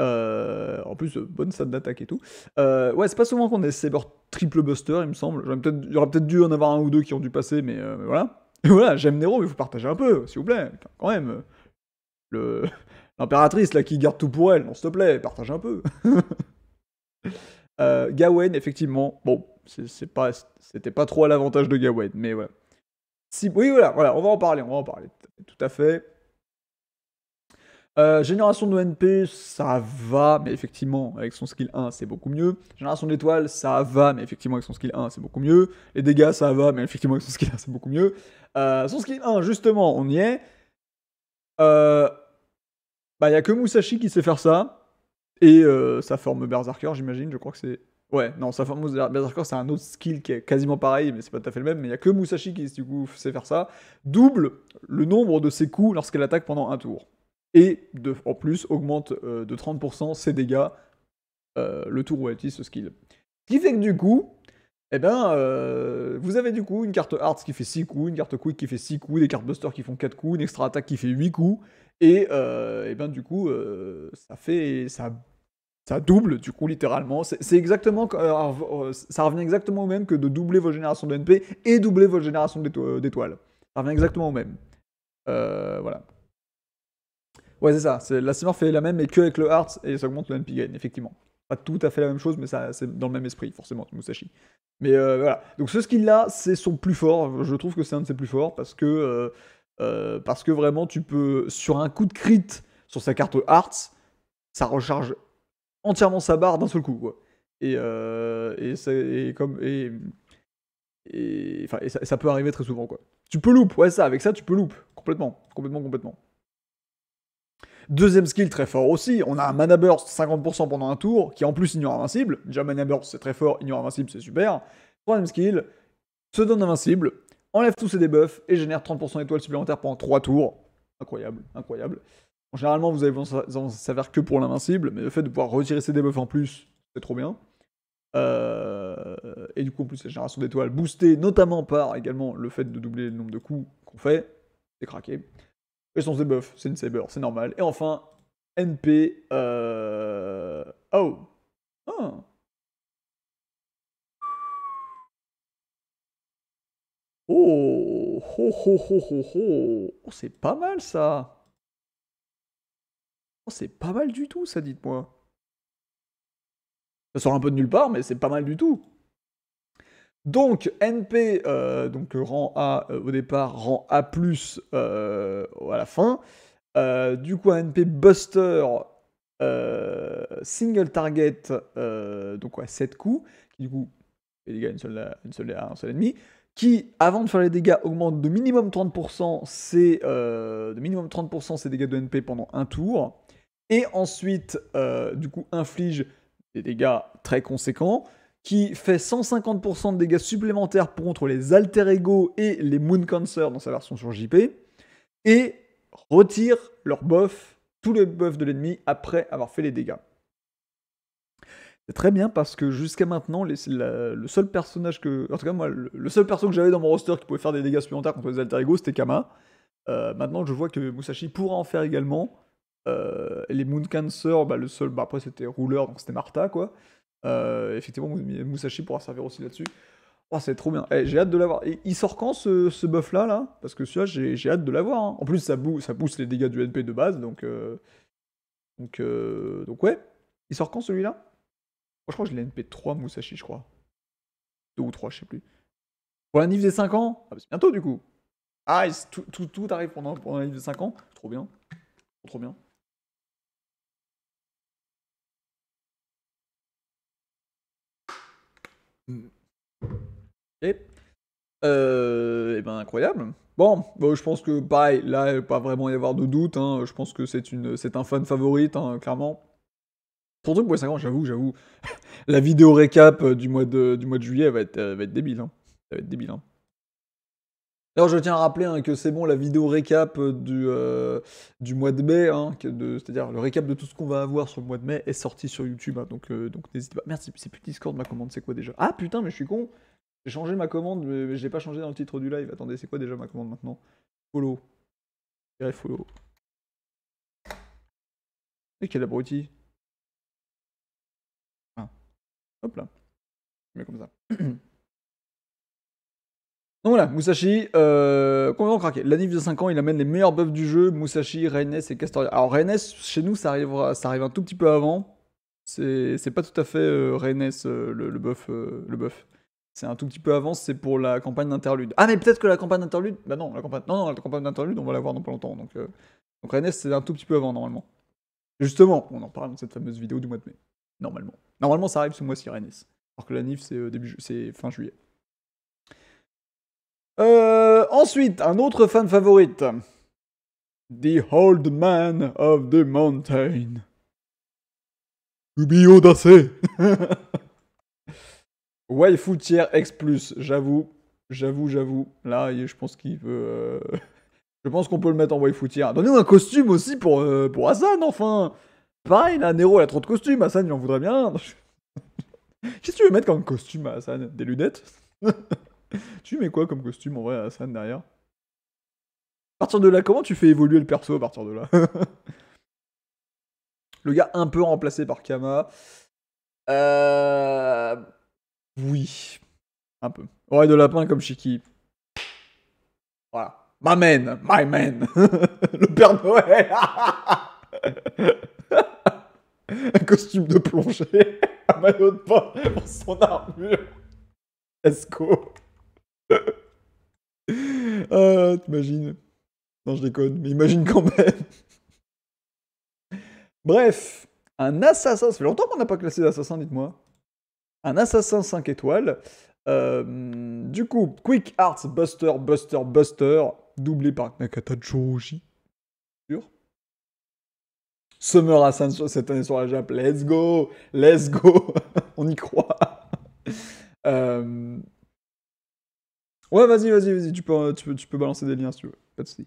Euh, en plus, bonne salle d'attaque et tout. ouais, c'est pas souvent qu'on ait saber triple buster, il me semble. Il peut-être dû en avoir un ou deux qui ont dû passer, mais, voilà. Et [laughs] voilà, j'aime Nero, mais vous partagez un peu, s'il vous plaît. Quand même. Le. L'impératrice, là, qui garde tout pour elle, non, s'il te plaît, partage un peu. [laughs] Euh, Gawain, effectivement, bon, c'est pas, c'était pas trop à l'avantage de Gawain, mais ouais. oui, voilà, voilà, on va en parler, on va en parler, tout à fait. Euh, génération de NP, ça va, mais effectivement, avec son skill 1, c'est beaucoup mieux. Génération d'étoiles, ça va, mais effectivement, avec son skill 1, c'est beaucoup mieux. Les dégâts, ça va, mais effectivement, avec son skill 1, c'est beaucoup mieux. Euh, son skill 1, justement, on y est. Euh, bah, il n'y a que Musashi qui sait faire ça. Et sa euh, forme Berserker, j'imagine, je crois que c'est. Ouais, non, sa forme Berserker, c'est un autre skill qui est quasiment pareil, mais c'est pas tout à fait le même. Mais il n'y a que Musashi qui, du coup, sait faire ça. Double le nombre de ses coups lorsqu'elle attaque pendant un tour. Et de, en plus, augmente euh, de 30% ses dégâts euh, le tour où elle utilise ce skill. Ce qui fait que du coup, eh ben, vous avez du coup une carte Arts qui fait 6 coups, une carte Quick qui fait 6 coups, des cartes Buster qui font 4 coups, une extra attaque qui fait 8 coups, euh, et, ben du coup, euh, ça fait ça, ça double du coup littéralement. C'est exactement euh, ça revient exactement au même que de doubler vos générations de NP et doubler vos générations d'étoiles. Ça revient exactement au même. voilà. Ouais c'est ça. La scénar fait la même mais que avec le Heart et ça augmente le NP gain effectivement. Pas tout à fait la même chose mais ça c'est dans le même esprit forcément Musashi. Mais voilà. Donc ce skill là c'est son plus fort. Je trouve que c'est un de ses plus forts parce que euh, parce que vraiment, tu peux, sur un coup de crit sur sa carte Hearts, ça recharge entièrement sa barre d'un seul coup. Quoi. Et, ça, peut arriver très souvent. Quoi. Tu peux loop, ouais, ça, avec ça, tu peux loop. Complètement, complètement, complètement. Deuxième skill très fort aussi, on a un mana burst 50% pendant un tour, qui en plus ignore invincible. Déjà, mana burst c'est très fort, ignore invincible c'est super. Troisième skill, se donne invincible, enlève tous ses debuffs et génère 30% d'étoiles supplémentaires pendant 3 tours. Incroyable, incroyable. généralement, vous avez besoin de que pour l'invincible, mais le fait de pouvoir retirer ses debuffs en plus, c'est trop bien. Euh, et du coup, en plus, la génération d'étoiles boostée, notamment par également le fait de doubler le nombre de coups qu'on fait, c'est craqué. Et son debuff, c'est une saber, c'est normal. Et enfin, NP. Euh... Oh! Ah, Oh, oh, oh, oh, oh, oh, oh. c'est pas mal ça. Oh, c'est pas mal du tout ça, dites-moi. Ça sort un peu de nulle part, mais c'est pas mal du tout. Donc NP, euh, donc rang A euh, au départ, rang A euh, à la fin. Euh, du coup, NP Buster, euh, single target, donc à 7 coups, qui du coup fait une seule, une seule, un seul ennemi qui, avant de faire les dégâts, augmente de minimum 30%, c'est euh, de minimum 30% ses dégâts de NP pendant un tour, et ensuite, euh, du coup, inflige des dégâts très conséquents, qui fait 150% de dégâts supplémentaires contre les alter ego et les moon cancer dans sa version sur JP, et retire leur buff, tout le buff de l'ennemi après avoir fait les dégâts. C'est très bien parce que jusqu'à maintenant, le seul personnage que. En tout cas, moi, le, seul personnage que j'avais dans mon roster qui pouvait faire des dégâts supplémentaires contre les alter ego, c'était Kama. Euh, maintenant, je vois que Musashi pourra en faire également. Euh, les Moon Cancer, bah, le seul. Bah, après, c'était Ruler, donc c'était Martha, quoi. Euh, effectivement, Musashi pourra servir aussi là-dessus. Oh, c'est trop bien. Eh, j'ai hâte de l'avoir. Il sort quand ce, buff là, là Parce que celui-là, j'ai, hâte de l'avoir. Hein. En plus, ça, booste ça pousse les dégâts du NP de base, donc. Donc, donc, ouais. Il sort quand celui-là je crois que je l'ai NP3 Musashi, je crois. 2 ou 3, je sais plus. Pour la NIF des 5 ans Ah, bah, c'est bientôt du coup. Ah, tout, arrive pendant, la NIF des 5 ans. Trop bien. Trop bien. Ok. euh, et eh ben incroyable. Bon, je pense que pareil, là, il va pas vraiment y avoir de doute. Hein. Je pense que c'est un fan favorite, hein, clairement. Pour 2,50, j'avoue, j'avoue. [laughs] La vidéo récap euh, du mois de, juillet va être, va être débile. Hein. va être débile. Hein. Alors je tiens à rappeler hein, que c'est bon la vidéo récap euh, euh, du, mois de mai, hein, c'est-à-dire le récap de tout ce qu'on va avoir sur le mois de mai est sorti sur YouTube, donc, n'hésitez pas. Merci. c'est plus Discord ma commande, c'est quoi déjà Ah putain, mais je suis con J'ai changé ma commande, mais je l'ai pas changé dans le titre du live. Attendez, c'est quoi déjà ma commande maintenant Follow. follow. Et quel abruti Hop là. mets comme ça. [clears throat] Donc voilà, Musashi, euh, complètement craqué. La de 5 ans, il amène les meilleurs buffs du jeu, Musashi, Reines et Castoria. Alors Reines, chez nous, ça, arrivera, ça arrive un tout petit peu avant. C'est pas tout à fait euh, euh le, buff. Euh, le C'est un tout petit peu avant, c'est pour la campagne d'interlude. Ah mais peut-être que la campagne d'interlude... Bah non, la campagne, non, non, la campagne d'interlude, on va la voir dans pas longtemps. Donc, euh, donc Reines, c'est un tout petit peu avant, normalement. justement, on en parle dans cette fameuse vidéo du mois de mai normalement. Normalement, ça arrive ce mois-ci, Rennes. Alors que la NIF, c'est euh, début, fin juillet. Euh, ensuite, un autre fan favorite. The Old Man of the Mountain. Ubi Odacé. [laughs] Waifu tier X+, j'avoue. J'avoue, j'avoue. Là, je pense qu'il veut... Euh, [laughs] je pense qu'on peut le mettre en waifu Donnez-nous un costume aussi pour, pour Hassan, enfin Pareil, là, Nero, elle a trop de costumes, Hassan, il en voudrait bien. [laughs] Qu'est-ce que tu veux mettre comme costume à Hassan Des lunettes [laughs] Tu mets quoi comme costume en vrai à Hassan derrière À partir de là, comment tu fais évoluer le perso à partir de là [laughs] Le gars un peu remplacé par Kama. Euh... Oui. Un peu. Oreille de lapin comme Shiki. Voilà. My man, my man. le Père Noël un costume de plongée, [laughs] un maillot de bain pour son armure. Esco. ah, [laughs] euh, t'imagines Non, je déconne, mais imagine quand même. Bref, un assassin, ça longtemps qu'on n'a pas classé d'assassin, dites-moi. Un assassin 5 étoiles. Euh, du coup, Quick Arts Buster, Buster, Buster, doublé par Nakata Joji. Summer Ascension cette année sur la Jap. Let's go, let's go, [laughs] on y croit. [laughs] Euh, ouais, vas-y, vas-y, vas-y, tu peux, euh, tu, peux, tu peux balancer des liens si tu veux, pas de soucis.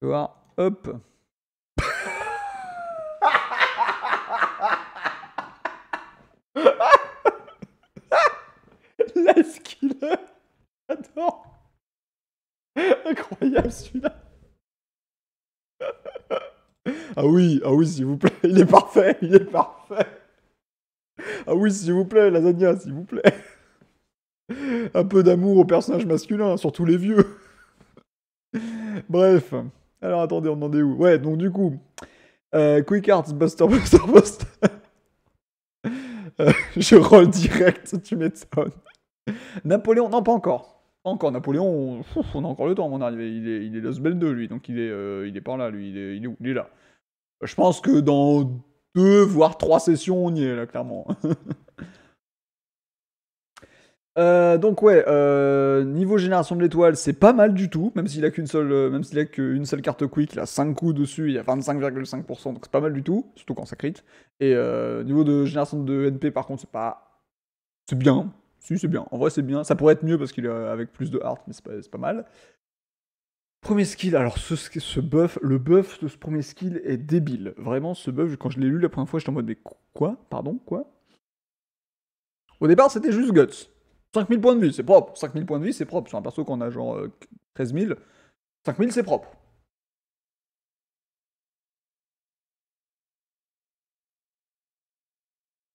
Tu voir, hop. [laughs] kill J'adore Incroyable celui-là ah oui, ah oui, s'il vous plaît, [laughs] il est parfait, il est parfait. Ah oui, s'il vous plaît, lasagna, s'il vous plaît. Un peu d'amour aux personnages masculins, surtout les vieux. Bref. Alors attendez, on en est où Ouais, donc du coup, euh, Quick Arts, Buster, Buster, Buster. Euh, je roll direct, tu m'étonnes. Napoléon, non pas encore. Encore Napoléon, on, a encore le temps, mon Il est, il est 2, lui, donc il est, euh, il est par là, lui, il est, là. Je pense que dans deux, voire trois sessions, on y est, là, clairement. [laughs] Euh, donc ouais, euh, niveau génération de l'étoile, c'est pas mal du tout, même s'il a qu'une seule, même s'il a qu'une seule carte quick, il a 5 coups dessus, il y a 25,5%, donc c'est pas mal du tout, surtout quand ça crit. Et niveau de génération de NP, par contre, c'est pas, c'est bien, si, c'est bien. En vrai, c'est bien. Ça pourrait être mieux parce qu'il est euh, avec plus de heart, mais c'est pas, pas, mal. Premier skill, alors ce, ce buff, le buff de ce premier skill est débile. Vraiment, ce buff, quand je l'ai lu la première fois, j'étais en mode, mais quoi Pardon Quoi Au départ, c'était juste Guts. 5000 points de vie, c'est propre. 5000 points de vie, c'est propre. Sur un perso qu'on a genre 13000. Euh, 5000, c'est propre.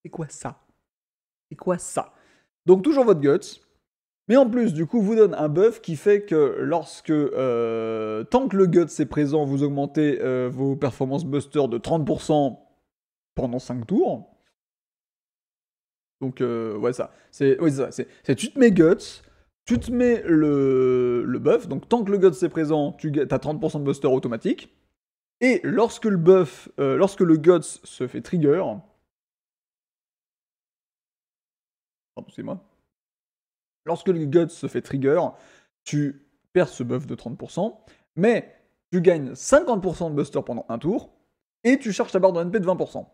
C'est quoi ça C'est quoi ça donc toujours votre guts. Mais en plus, du coup, vous donne un buff qui fait que lorsque, euh, tant que le guts est présent, vous augmentez euh, vos performances buster de 30% pendant 5 tours. Donc, euh, ouais, ça. C'est, ça. C'est, tu te mets guts, tu te mets le, le buff. Donc, tant que le guts est présent, tu as 30% de buster automatique. Et lorsque le buff, lorsque le guts se fait trigger, Oh, moi Lorsque le Guts se fait trigger, tu perds ce buff de 30%, mais tu gagnes 50% de buster pendant un tour, et tu charges ta barre de NP de 20%.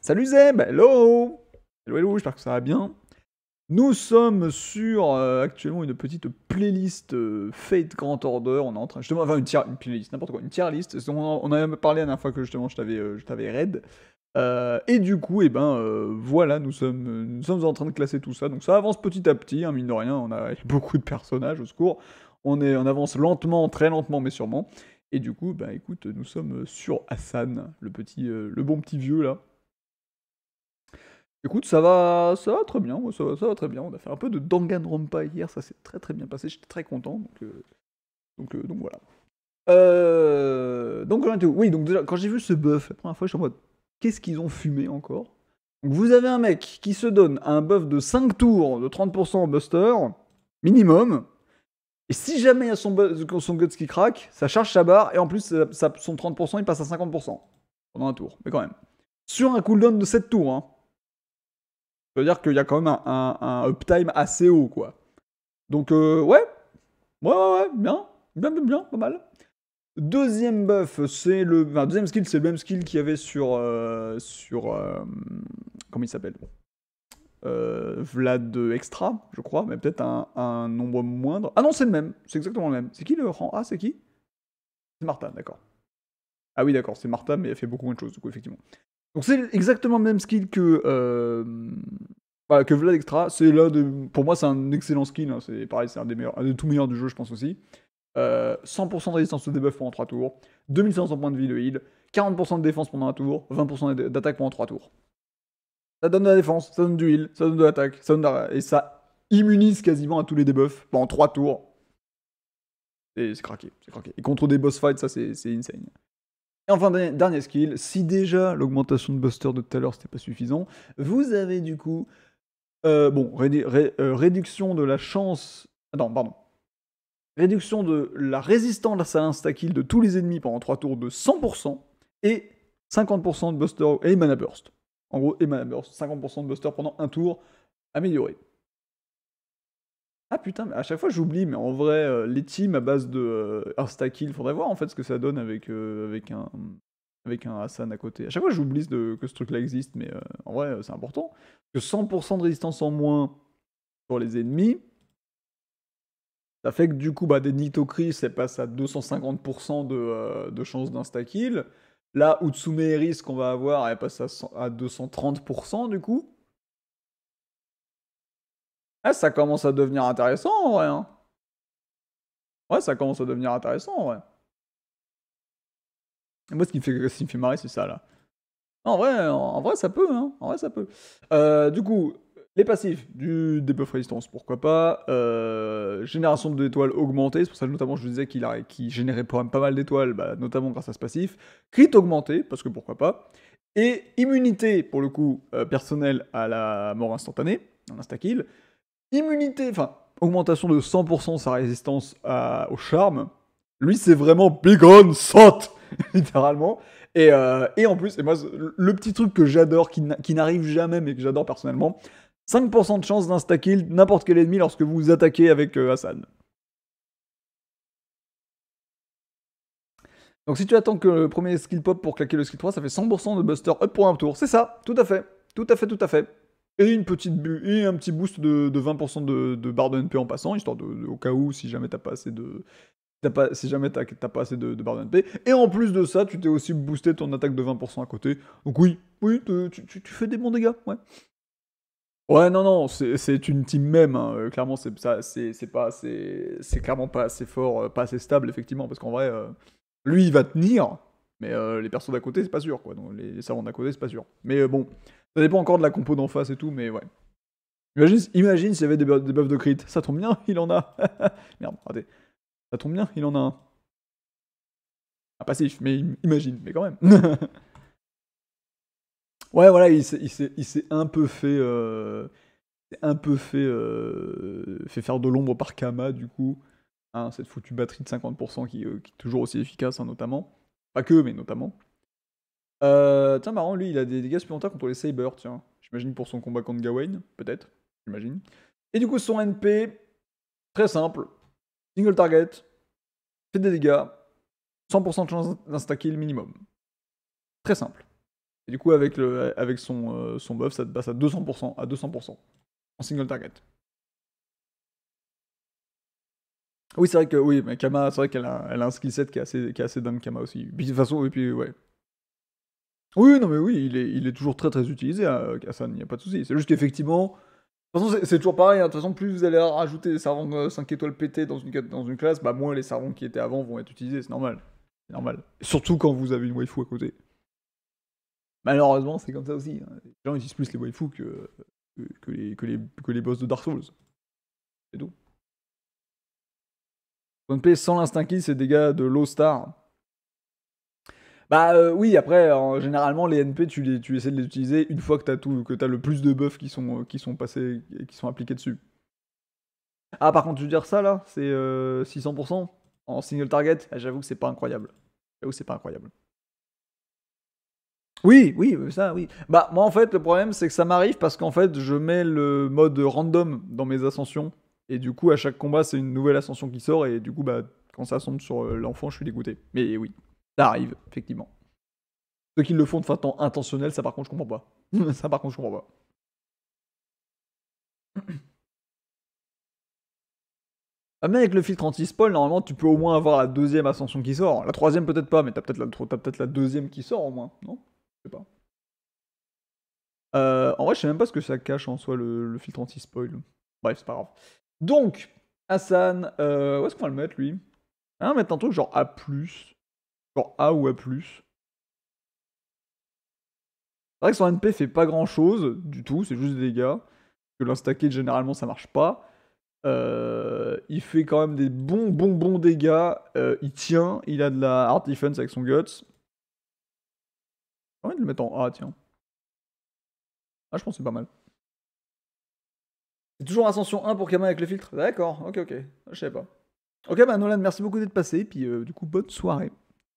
Salut Zeb, hello Hello, hello, j'espère que ça va bien. Nous sommes sur euh, actuellement une petite playlist euh, Fate Grand Order. On est en train justement, enfin une, tier, une playlist, n'importe quoi, une tier list. On, en, avait parlé la dernière fois que justement je t'avais, euh, je t'avais raid. Euh, et du coup, et eh ben, euh, voilà, nous sommes, nous sommes en train de classer tout ça. Donc ça avance petit à petit, hein, mine de rien, on a [laughs] beaucoup de personnages au secours. On, est, on avance lentement, très lentement, mais sûrement. Et du coup, bah écoute, nous sommes sur Hassan, le, petit, euh, le bon petit vieux là. Écoute, ça va, ça va très bien, ça va, ça va très bien. On a fait un peu de Danganronpa hier, ça s'est très très bien passé, j'étais très content. Donc, donc, donc voilà. donc, oui, donc déjà, quand j'ai vu ce buff, la première fois, je suis en mode Qu'est-ce qu'ils ont fumé encore vous avez un mec qui se donne un buff de 5 tours de 30% au buster, minimum. Et si jamais il y a son, son guts qui craque, ça charge sa barre et en plus ça, son 30% il passe à 50% pendant un tour, mais quand même. Sur un cooldown de 7 tours, hein. Ça veut dire qu'il y a quand même un, uptime assez haut, quoi. Donc, euh, ouais. Ouais, ouais, ouais, bien. Bien, bien, bien, pas mal. Deuxième buff, c'est le. deuxième skill, c'est le même skill qu'il y avait sur. Euh, sur euh, comment il s'appelle euh, Vlad Extra, je crois, mais peut-être un, nombre moindre. Ah non, c'est le même, c'est exactement le même. C'est qui le rang A C'est qui C'est Martha, d'accord. Ah oui, d'accord, c'est Martha, mais elle fait beaucoup moins de choses, du coup, effectivement. Donc c'est exactement le même skill que. Euh, que Vlad Extra. C'est là de... Pour moi, c'est un excellent skill. Hein. C'est pareil, c'est un des meilleurs, un des tout meilleurs du jeu, je pense aussi. 100% euh, de résistance au debuff pendant 3 tours, 2500 points de vie de heal, 40% de défense pendant un tour, 20% d'attaque pendant 3 tours. Ça donne de la défense, ça donne du heal, ça donne de l'attaque, ça donne et ça immunise quasiment à tous les debuffs pendant 3 tours. C'est craqué, c'est craqué. Et contre des boss fights, ça c'est insane. Et enfin, dernier, skill, si déjà l'augmentation de buster de tout à l'heure c'était pas suffisant, vous avez du coup, euh, bon, euh, réduction de la chance, non, pardon, réduction de la résistance à l'insta-kill de tous les ennemis pendant 3 tours de 100% et 50% de buster et mana burst. En gros, et mana burst, 50% de buster pendant un tour amélioré. Ah putain, à chaque fois j'oublie, mais en vrai, euh, les teams à base de euh, insta-kill, faudrait voir en fait ce que ça donne avec, euh, avec, un, avec un Hassan à côté. À chaque fois j'oublie que ce truc-là existe, mais euh, en vrai, c'est important. Que 100% de résistance en moins pour les ennemis, ça fait que du coup, bah, des Nitocris, ça passe à 250% de, chance euh, de chance d'insta-kill. Là, Utsume Eris qu'on va avoir, elle passe à, 230% du coup. Ah, ça commence à devenir intéressant en vrai. Hein. Ouais, ça commence à devenir intéressant en vrai. moi, ce qui me fait, marrer, c'est ça là. En vrai, en vrai, ça peut. Hein. En vrai, ça peut. Euh, du coup, les passifs du debuff résistance, pourquoi pas. Euh, génération d'étoiles étoiles augmentée, c'est pour ça que notamment je vous disais qu'il qu générait pas mal d'étoiles, bah, notamment grâce à ce passif. Crit augmenté, parce que pourquoi pas. Et immunité, pour le coup, euh, personnelle à la mort instantanée, un insta-kill. Immunité, enfin, augmentation de 100% sa résistance à, au charme. Lui, c'est vraiment Big on saute [laughs] littéralement. Euh, et, en plus, et moi, le petit truc que j'adore, qui n'arrive jamais, mais que j'adore personnellement, 5% de chance d'insta-kill n'importe quel ennemi lorsque vous attaquez avec euh, Hassan. Donc si tu attends que le premier skill pop pour claquer le skill 3, ça fait 100% de buster up pour un tour. C'est ça, tout à fait, tout à fait, tout à fait. Et une petite bu et un petit boost de, 20% de, de, barre de NP en passant, histoire de, au cas où si jamais t'as pas assez de. pas, si jamais t'as pas assez de, barre de NP. Et en plus de ça, tu t'es aussi boosté ton attaque de 20% à côté. Donc oui, oui, tu, tu fais des bons dégâts, ouais. Ouais, non, non, c'est une team même. Hein. Euh, clairement, c'est ça, c'est pas, c'est c'est clairement pas assez fort, euh, pas assez stable effectivement, parce qu'en vrai, euh, lui, il va tenir, mais les personnes d'à côté, c'est pas sûr, quoi. les, savants d'à côté, c'est pas sûr. Mais bon, ça dépend encore de la compo d'en face et tout, mais ouais. Imagine, imagine s'il y avait des, buffs de crit. Ça tombe bien, [laughs] il en a. [laughs] Merde, raté. Ça tombe bien, il en a un. Un passif, mais imagine, mais quand même. [laughs] Ouais, voilà, il s'est un peu fait. Euh, un peu euh, fait, faire de l'ombre par Kama, du coup. Hein, cette foutue batterie de 50% euh, qui, est toujours aussi efficace, hein, notamment. Pas que, mais notamment. tiens, marrant, lui, il a des dégâts supplémentaires contre les Sabres, tiens. J'imagine pour son combat contre Gawain, peut-être. J'imagine. Et du coup, son NP, très simple. Single target, fait des dégâts, 100% de chance d'instaquer le minimum. Très simple. Et du coup, avec, euh, son, buff, ça te passe à 200%, à 200% en single target. Oui, c'est vrai que oui, mais Kama, qu'elle a, un skill set qui est assez, qui dingue, Kama aussi. de toute façon, et puis ouais. Oui, non, mais oui, il est, il est toujours très très utilisé, à hein, il n'y a pas de souci. C'est juste qu'effectivement, de toute façon, c'est toujours pareil. Hein. De toute façon, plus vous allez rajouter des servants 5 euh, étoiles pétées dans une, dans une classe, bah moins les servants qui étaient avant vont être utilisés, c'est normal. C'est normal. Surtout quand vous avez une waifu à côté. Malheureusement, c'est comme ça aussi. Hein. Les gens utilisent plus les waifus que, que, que, les, que, les, que les boss de Dark Souls. C'est tout. NP sans l'instinct kill, c'est des gars de low star. Bah euh, oui, après, euh, généralement, les NP, tu, les, tu essaies de les utiliser une fois que tu tout, que le plus de buffs qui sont, euh, qui sont passés, qui sont appliqués dessus. Ah, par contre, tu veux dire ça là C'est 600% en single target ah, J'avoue que c'est pas incroyable. J'avoue que c'est pas incroyable. Oui, oui, ça, oui. Bah, moi, en fait, le problème, c'est que ça m'arrive parce qu'en fait, je mets le mode random dans mes ascensions. Et du coup, à chaque combat, c'est une nouvelle ascension qui sort. Et du coup, bah, quand ça tombe sur euh, l'enfant, je suis dégoûté. Mais oui, ça arrive, effectivement. Ceux qui le font de façon intentionnelle, ça par contre, je comprends pas. [laughs] ça par contre, je comprends pas. [clears throat] Ah, mais avec le filtre anti-spoil, normalement, tu peux au moins avoir la deuxième ascension qui sort. La troisième, peut-être pas, mais t'as peut-être la, peut la deuxième qui sort au moins, non pas. Euh, en vrai, je sais même pas ce que ça cache en soi le, filtre anti-spoil. Bref, c'est pas grave. Donc, Hassan, euh, où est-ce qu'on va le mettre lui On hein, va mettre un truc genre A, genre A ou A. C'est vrai que son NP fait pas grand chose du tout, c'est juste des dégâts. Que l'instaquer généralement ça marche pas. Euh, il fait quand même des bons, bons, bons dégâts. il tient, il a de la hard defense avec son guts. Ah on le mettre en A, tiens. Ah, je pense que c'est pas mal. C'est toujours Ascension 1 pour Kama avec le filtre. D'accord, ok, ok. Ah, je sais pas. Ok, bah Nolan, merci beaucoup d'être passé. Puis euh, du coup, bonne soirée.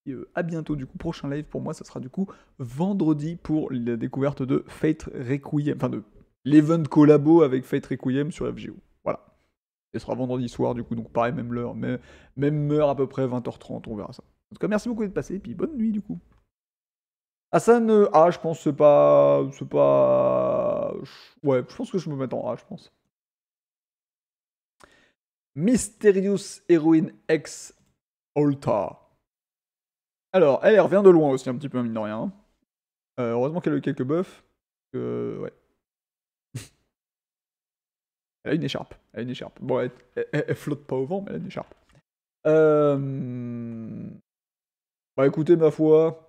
Et euh, à bientôt. Du coup, prochain live pour moi, ça sera du coup vendredi pour la découverte de Fate Requiem. Enfin, de l'event collabo avec Fate Requiem sur FGO. Voilà. Et ce sera vendredi soir, du coup. Donc, pareil, même l'heure, Même, même heure à peu près, 20h30. On verra ça. En tout cas, merci beaucoup d'être passé. Puis bonne nuit, du coup ça ne ah je pense, c'est pas. C'est pas. Ouais, je pense que je me mets en A, je pense. Mysterious Heroine X Alta. Alors, elle, revient de loin aussi, un petit peu, mine de rien. Euh, heureusement qu'elle a eu quelques buffs. ouais. [laughs] elle a une écharpe. Elle a une écharpe. Bon, elle, flotte pas au vent, mais elle a une écharpe. Euh, bah écoutez, ma foi,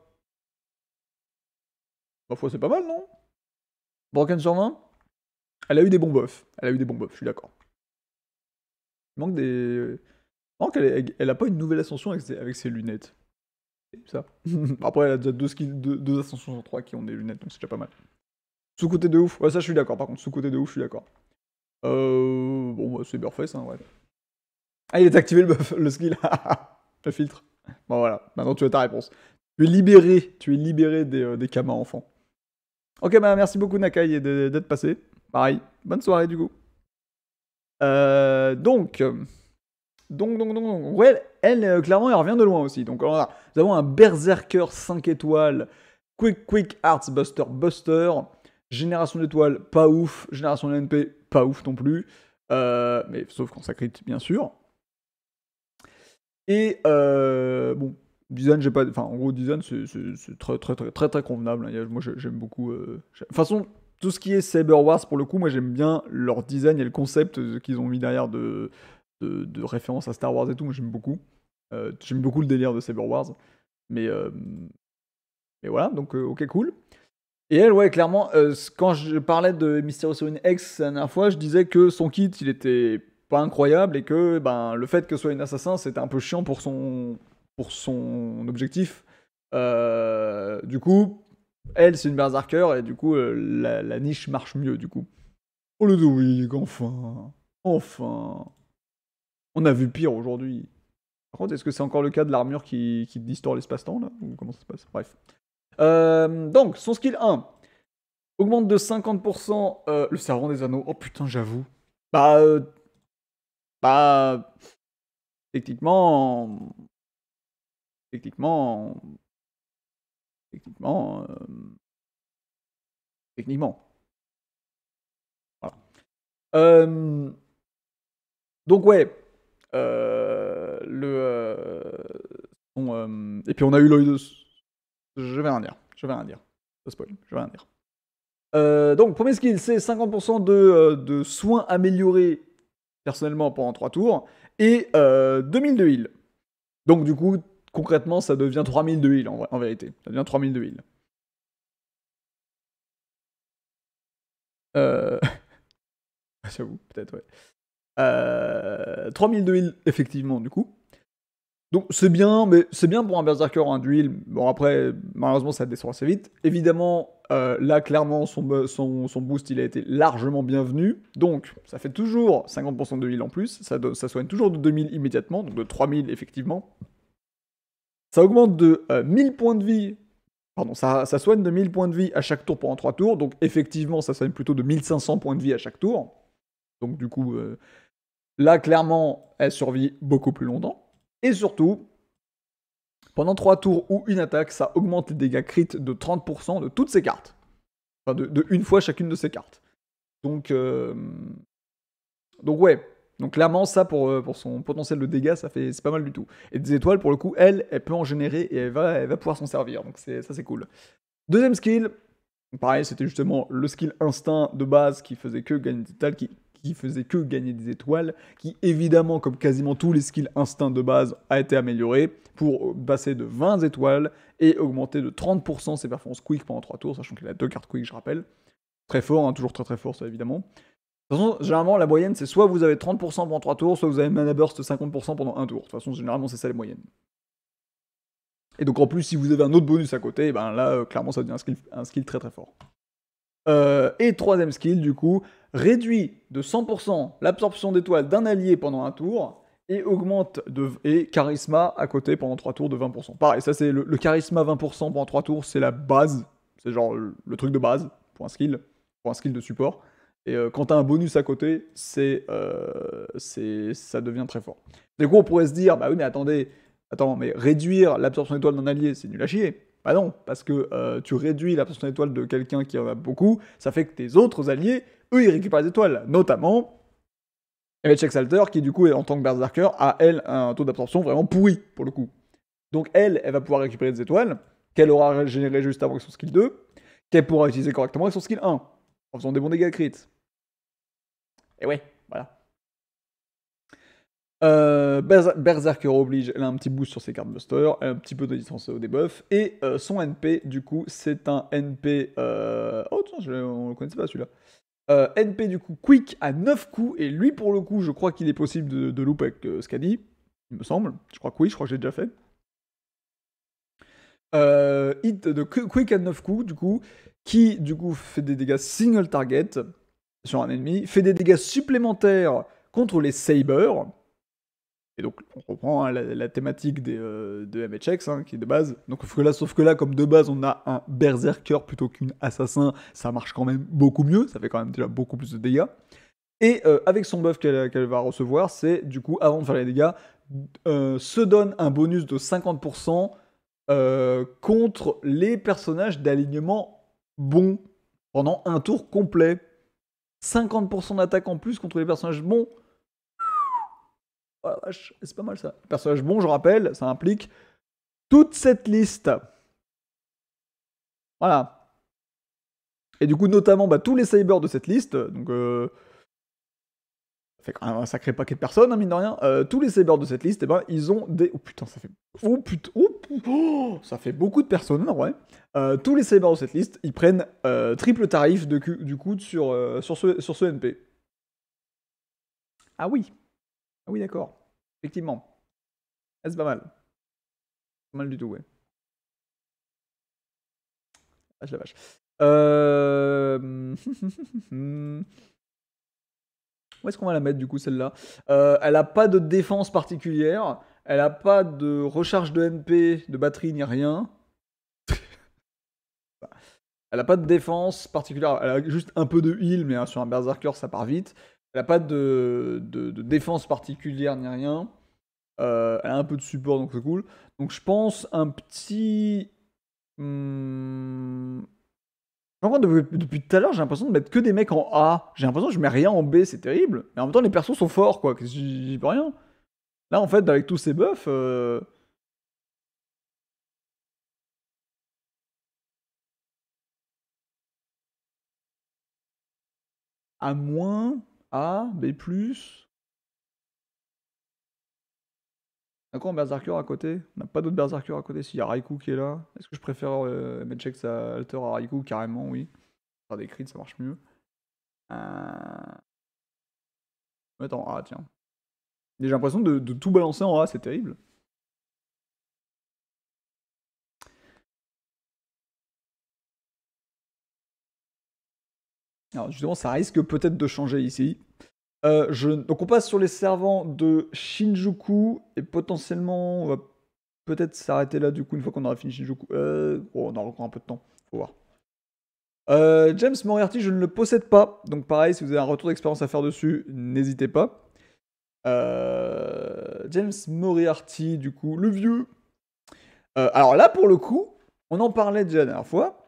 Ma c'est pas mal, non Broken sur Elle a eu des bons buffs. Elle a eu des bons buffs, je suis d'accord. Il manque des. manque, elle, a pas une nouvelle ascension avec ses, avec ses lunettes. Ça. [laughs] Après, elle a déjà deux, ascensions sur trois qui ont des lunettes, donc c'est déjà pas mal. Sous-côté de ouf. Ouais, ça, je suis d'accord. Par contre, sous-côté de ouf, je suis d'accord. Euh, bon, bah, c'est Burface, hein, ouais. Ah, il est activé le buff, le skill. [laughs] le filtre. Bon, voilà. Maintenant, tu as ta réponse. Tu es libéré. Tu es libéré des, euh, des kamas enfants. Ok, bah, merci beaucoup Nakai d'être passé. Pareil, bonne soirée du coup. Euh, euh, donc, donc, donc, donc, Ouais, elle, euh, clairement, elle revient de loin aussi. Donc, nous avons un Berserker 5 étoiles, Quick Quick Arts Buster Buster, Génération d'étoiles, pas ouf, Génération de NP, pas ouf non plus. mais sauf quand ça bien sûr. Et euh, bon, j'ai pas. Enfin, en gros, design, c'est très, très, très, très, très convenable. Hein. Moi, j'aime beaucoup. Euh, de toute façon, tout ce qui est Cyber Wars, pour le coup, moi, j'aime bien leur design et le concept euh, qu'ils ont mis derrière de, de, référence à Star Wars et tout. Moi, j'aime beaucoup. Euh, j'aime beaucoup le délire de Cyber Wars. Mais, voilà, donc, ok, cool. Et elle, ouais, clairement, quand je parlais de Mysterious ex X la dernière fois, je disais que son kit, il était pas incroyable et que ben, le fait que ce soit une assassin, c'était un peu chiant pour son pour son objectif. Euh, du coup, elle, c'est une berserker, et du coup, euh, la, niche marche mieux, du coup. Oh le enfin Enfin On a vu pire aujourd'hui. Par contre, est-ce que c'est encore le cas de l'armure qui, qui distord l'espace-temps, là Ou comment ça se passe Bref. Euh, donc, son skill 1 augmente de 50% le servant des anneaux. Oh putain, j'avoue. Bah. bah. Techniquement, techniquement, techniquement, techniquement. Voilà. donc ouais, le, et puis on a eu l'œil Je vais rien dire, je vais rien dire. Ça spoil, je vais rien dire. donc, premier skill, c'est 50% de, de, soins améliorés personnellement pendant 3 tours et 2000 de heal. Donc, du coup, concrètement, ça devient 3000 de heal en, en vérité. Ça devient 3000 de heal. Euh... [laughs] Ah, peut-être, ouais. 3000 euh, de heal, effectivement, du coup. Donc c'est bien, mais c'est bien pour un berserker en heal. Bon après, malheureusement ça descend assez vite. Évidemment, euh, là clairement son, boost il a été largement bienvenu. Donc ça fait toujours 50% de heal en plus, ça, ça soigne toujours de 2000 immédiatement, donc de 3000 effectivement. Ça augmente de 1000 euh, points de vie. Pardon, ça, soigne de 1000 points de vie à chaque tour pendant 3 tours. Donc effectivement, ça soigne plutôt de 1500 points de vie à chaque tour. Donc du coup, euh, là, clairement, elle survit beaucoup plus longtemps. Et surtout, pendant 3 tours ou une attaque, ça augmente les dégâts crit de 30% de toutes ses cartes. Enfin, de, de, une fois chacune de ses cartes. Donc, euh, donc ouais, donc clairement, ça pour, euh, pour son potentiel de dégâts, ça fait c'est pas mal du tout. Et des étoiles, pour le coup, elle, elle peut en générer et elle va, elle va pouvoir s'en servir. Donc ça c'est cool. Deuxième skill, pareil, c'était justement le skill instinct de base qui faisait que gagner des étoiles, qui, faisait que gagner des étoiles, qui évidemment, comme quasiment tous les skills Instinct de base, a été amélioré pour passer de 20 étoiles et augmenter de 30% ses performances quick pendant 3 tours, sachant qu'il a deux cartes quick, je rappelle. Très fort, hein, toujours très très fort ça évidemment. De toute façon, généralement, la moyenne, c'est soit vous avez 30% pendant 3 tours, soit vous avez mana burst 50% pendant 1 tour. De toute façon, généralement, c'est ça les moyennes. Et donc, en plus, si vous avez un autre bonus à côté, ben là, euh, clairement, ça devient un skill, très très fort. Euh, et troisième skill, du coup, réduit de 100% l'absorption d'étoiles d'un allié pendant un tour, et augmente de, et charisma à côté pendant 3 tours de 20%. Pareil, ça c'est le, charisma 20% pendant 3 tours, c'est la base, c'est genre le, truc de base pour un skill, pour un skill de support. Et euh, quand tu as un bonus à côté, c'est, euh, c'est, ça devient très fort. Du coup, on pourrait se dire, bah oui, mais attendez, attends, mais réduire l'absorption d'étoiles d'un allié, c'est nul à chier. Bah non, parce que euh, tu réduis l'absorption d'étoiles de quelqu'un qui en a beaucoup, ça fait que tes autres alliés, eux, ils récupèrent des étoiles. Notamment, Check Salter, qui du coup, en tant que Berserker, a elle un taux d'absorption vraiment pourri, pour le coup. Donc elle, elle va pouvoir récupérer des étoiles, qu'elle aura générées juste avant avec son skill 2, qu'elle pourra utiliser correctement avec son skill 1 en faisant des bons dégâts crit. Et ouais, voilà. Euh, Berserker oblige, elle a un petit boost sur ses cartes buster, un petit peu de distance au debuff, et euh, son NP, du coup, c'est un NP. Euh, oh tiens, je, on le connaissait pas celui-là. NP, du coup, quick à 9 coups, et lui, pour le coup, je crois qu'il est possible de, loop avec ce il me semble. Je crois que oui, je crois que j'ai déjà fait. hit de quick à 9 coups, du coup, qui du coup fait des dégâts single target sur un ennemi, fait des dégâts supplémentaires contre les sabers. Et donc on reprend hein, la, thématique euh, de MHX hein, qui est de base. Donc sauf que là, comme de base on a un berserker plutôt qu'une assassin, ça marche quand même beaucoup mieux, ça fait quand même déjà beaucoup plus de dégâts. Et euh, avec son buff qu'elle va recevoir, c'est du coup avant de faire les dégâts, euh, se donne un bonus de 50% contre les personnages d'alignement bon pendant un tour complet. 50% d'attaque en plus contre les personnages bons. Oh c'est pas mal ça. Personnage bon, je rappelle, ça implique toute cette liste. Voilà. Et du coup, notamment bah, tous les sabers de cette liste, donc euh, ça fait un sacré paquet de personnes, hein, mine de rien. Euh, tous les sabers de cette liste, eh ben, ils ont des. Oh putain, ça fait. Oh putain, oh Oh, ça fait beaucoup de personnes, ouais. Euh, tous les cyber de cette liste, ils prennent euh, triple tarif du coup, sur, euh, sur, ce, sur NP. Ah oui. Ah oui, d'accord. Effectivement. Ah, c'est pas mal. Pas mal du tout, ouais. Ah, la vache. [laughs] Où est-ce qu'on va la mettre, du coup, celle-là Elle a pas de défense particulière. Elle a pas de recharge de MP, de batterie, ni rien. [laughs] elle a pas de défense particulière. Elle a juste un peu de heal, mais hein, sur un Berserker, ça part vite. Elle a pas de, défense particulière, ni rien. Euh, elle a un peu de support, donc c'est cool. Donc je pense un petit. Hmm, depuis, tout à l'heure, j'ai l'impression de mettre que des mecs en A. J'ai l'impression que je mets rien en B, c'est terrible. Mais en même temps, les persos sont forts, quoi. J'y pas rien. Là, en fait, avec tous ces buffs. Euh... A moins, A, B. D'accord, Berserker à côté On n'a pas d'autres Berserker à côté. S'il y a Raikou qui est là, est-ce que je préfère euh, mettre check sa alter à Raikou Carrément, oui. Faire des crits, ça marche mieux. Euh... Attends, ah tiens. J'ai l'impression de, tout balancer en A, c'est terrible. Alors justement, ça risque peut-être de changer ici. Euh, donc on passe sur les servants de Shinjuku et potentiellement on va peut-être s'arrêter là du coup une fois qu'on aura fini Shinjuku. Euh, oh, on aura encore un peu de temps, faut voir. Euh, James Moriarty, je ne le possède pas, donc pareil, si vous avez un retour d'expérience à faire dessus, n'hésitez pas. Euh, James Moriarty, du coup, le vieux. Euh, alors là, pour le coup, on en parlait déjà la dernière fois.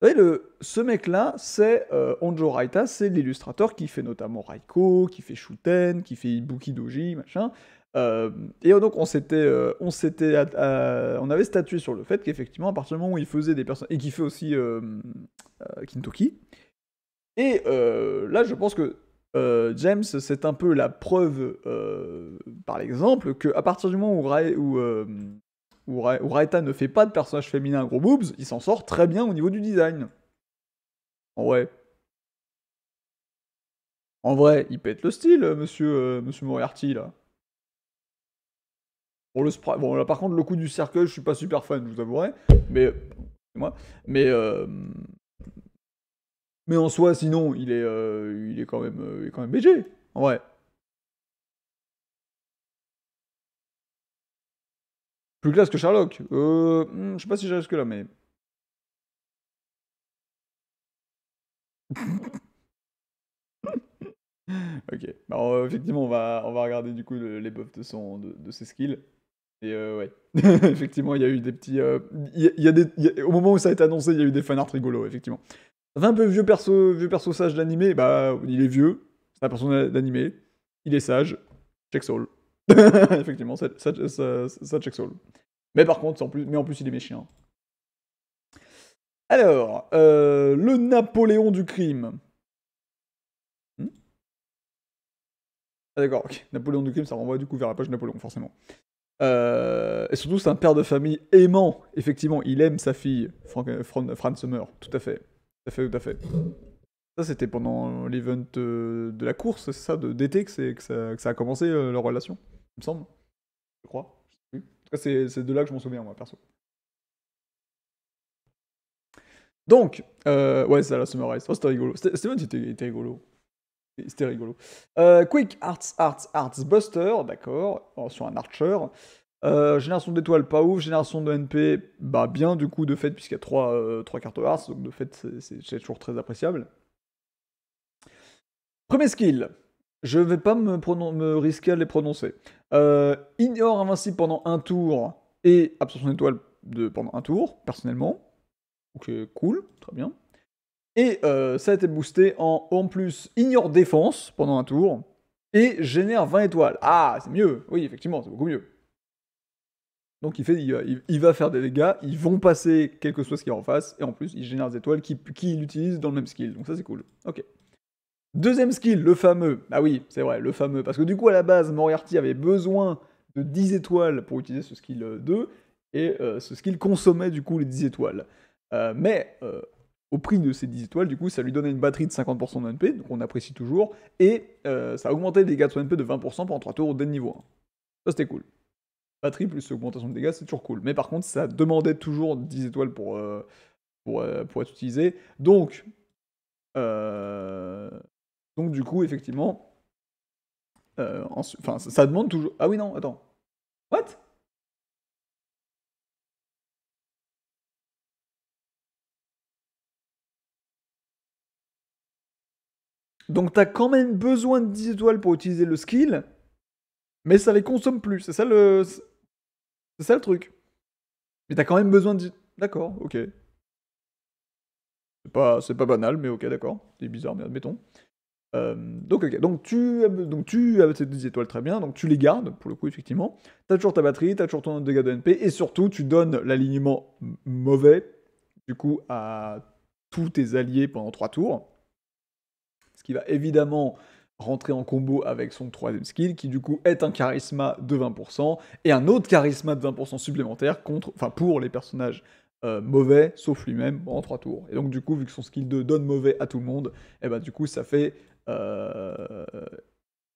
Vous voyez, le, ce mec-là, c'est Onjo euh, Raita, c'est l'illustrateur qui fait notamment Raiko, qui fait Shuten, qui fait Ibuki Doji, machin. et donc, on s'était, on on avait statué sur le fait qu'effectivement, à partir du moment où il faisait des personnes et qui fait aussi Kintoki. Et là, je pense que euh, James, c'est un peu la preuve, euh, par exemple, qu'à partir du moment où, où, euh, ne fait pas de personnage féminin gros boobs, il s'en sort très bien au niveau du design. En vrai. En vrai, il pète le style, monsieur, monsieur Moriarty, là. Pour le bon, là, par contre, le coup du cercueil, je suis pas super fan, je vous avouerai. Mais. Moi. Mais. Mais en soi, sinon, il est, euh, il est quand même, euh, quand même BG, en vrai. Plus classe que Sherlock. Euh, hmm, je sais pas si j'ai jusque là, mais. [laughs] ok. Alors, bah, euh, effectivement, on va, on va regarder du coup les buffs de, son, de, ses skills. Et ouais, [laughs] effectivement, il y a eu des petits. Il y a, des, au moment où ça a été annoncé, il y a eu des fanarts rigolos, effectivement un peu vieux perso, vieux perso sage d'animé, bah, il est vieux, c'est un perso d'animé, il est sage, check soul. [laughs] Effectivement, ça, ça, ça, Mais par contre, en plus, mais en plus, il est méchant. Alors, euh, le Napoléon du crime. Hmm ah d'accord, ok. Napoléon du crime, ça renvoie du coup vers la page de Napoléon, forcément. Euh, et surtout, c'est un père de famille aimant. Effectivement, il aime sa fille, Fran, Fran Summer, tout à fait. Ça, c'était pendant l'event euh, de la course, c'est ça, d'été, que, ça, que ça a commencé euh, leur relation, il me semble. Je crois. c'est de là que je m'en souviens, moi, perso. Donc, euh, ouais, c'est la Summer Race. Oh, c'était rigolo. Steven était rigolo. C'était rigolo. quick Arts, Arts, Arts Buster, d'accord, sur un archer. Euh, génération d'étoiles, pas ouf. Génération de NP, bah bien du coup, de fait, puisqu'il y a 3, euh, trois cartes Ars, donc de fait, c'est toujours très appréciable. Premier skill, je vais pas me, me risquer à les prononcer. Euh, ignore invincible pendant un tour et absorption d'étoiles pendant un tour, personnellement. Donc cool, très bien. Et ça a été boosté en en plus ignore défense pendant un tour et génère 20 étoiles. Ah, c'est mieux, oui, effectivement, c'est beaucoup mieux. Donc il, fait, il, va faire des dégâts, ils vont passer quel que soit ce qu'il en face, et en plus il génère des étoiles qu'il qui utilise dans le même skill, donc ça c'est cool. Ok. Deuxième skill, le fameux. Ah oui, c'est vrai, le fameux. Parce que du coup à la base, Moriarty avait besoin de 10 étoiles pour utiliser ce skill 2, euh, et euh, ce skill consommait du coup les 10 étoiles. Euh, mais au prix de ces 10 étoiles, du coup, ça lui donnait une batterie de 50% de NP, donc on apprécie toujours, et ça augmentait les dégâts de son NP de 20% pendant 3 tours dès le niveau 1. Ça, c'était cool batterie plus augmentation de dégâts, c'est toujours cool. Mais par contre, ça demandait toujours 10 étoiles pour, euh, euh, pour, être utilisé. Donc, euh, donc du coup, effectivement, enfin, ça, ça, demande toujours. Ah oui, non, attends. What? Donc t'as quand même besoin de 10 étoiles pour utiliser le skill, mais ça les consomme plus. C'est ça le. C'est ça le truc. Mais t'as quand même besoin de. D'accord, ok. C'est pas, c'est pas banal, mais ok, d'accord. C'est bizarre, mais admettons. Euh, donc, ok. Donc, tu, donc, tu as ces 10 étoiles très bien, donc tu les gardes, pour le coup, effectivement. T'as toujours ta batterie, t'as toujours ton dégât de NP, et surtout, tu donnes l'alignement mauvais, du coup, à tous tes alliés pendant trois tours. Ce qui va évidemment rentrer en combo avec son troisième skill, qui du coup est un charisma de 20%, et un autre charisma de 20% supplémentaire contre, enfin pour les personnages euh, mauvais, sauf lui-même, en 3 tours. Et donc du coup, vu que son skill 2 donne mauvais à tout le monde, et eh ben du coup ça fait... voilà, euh,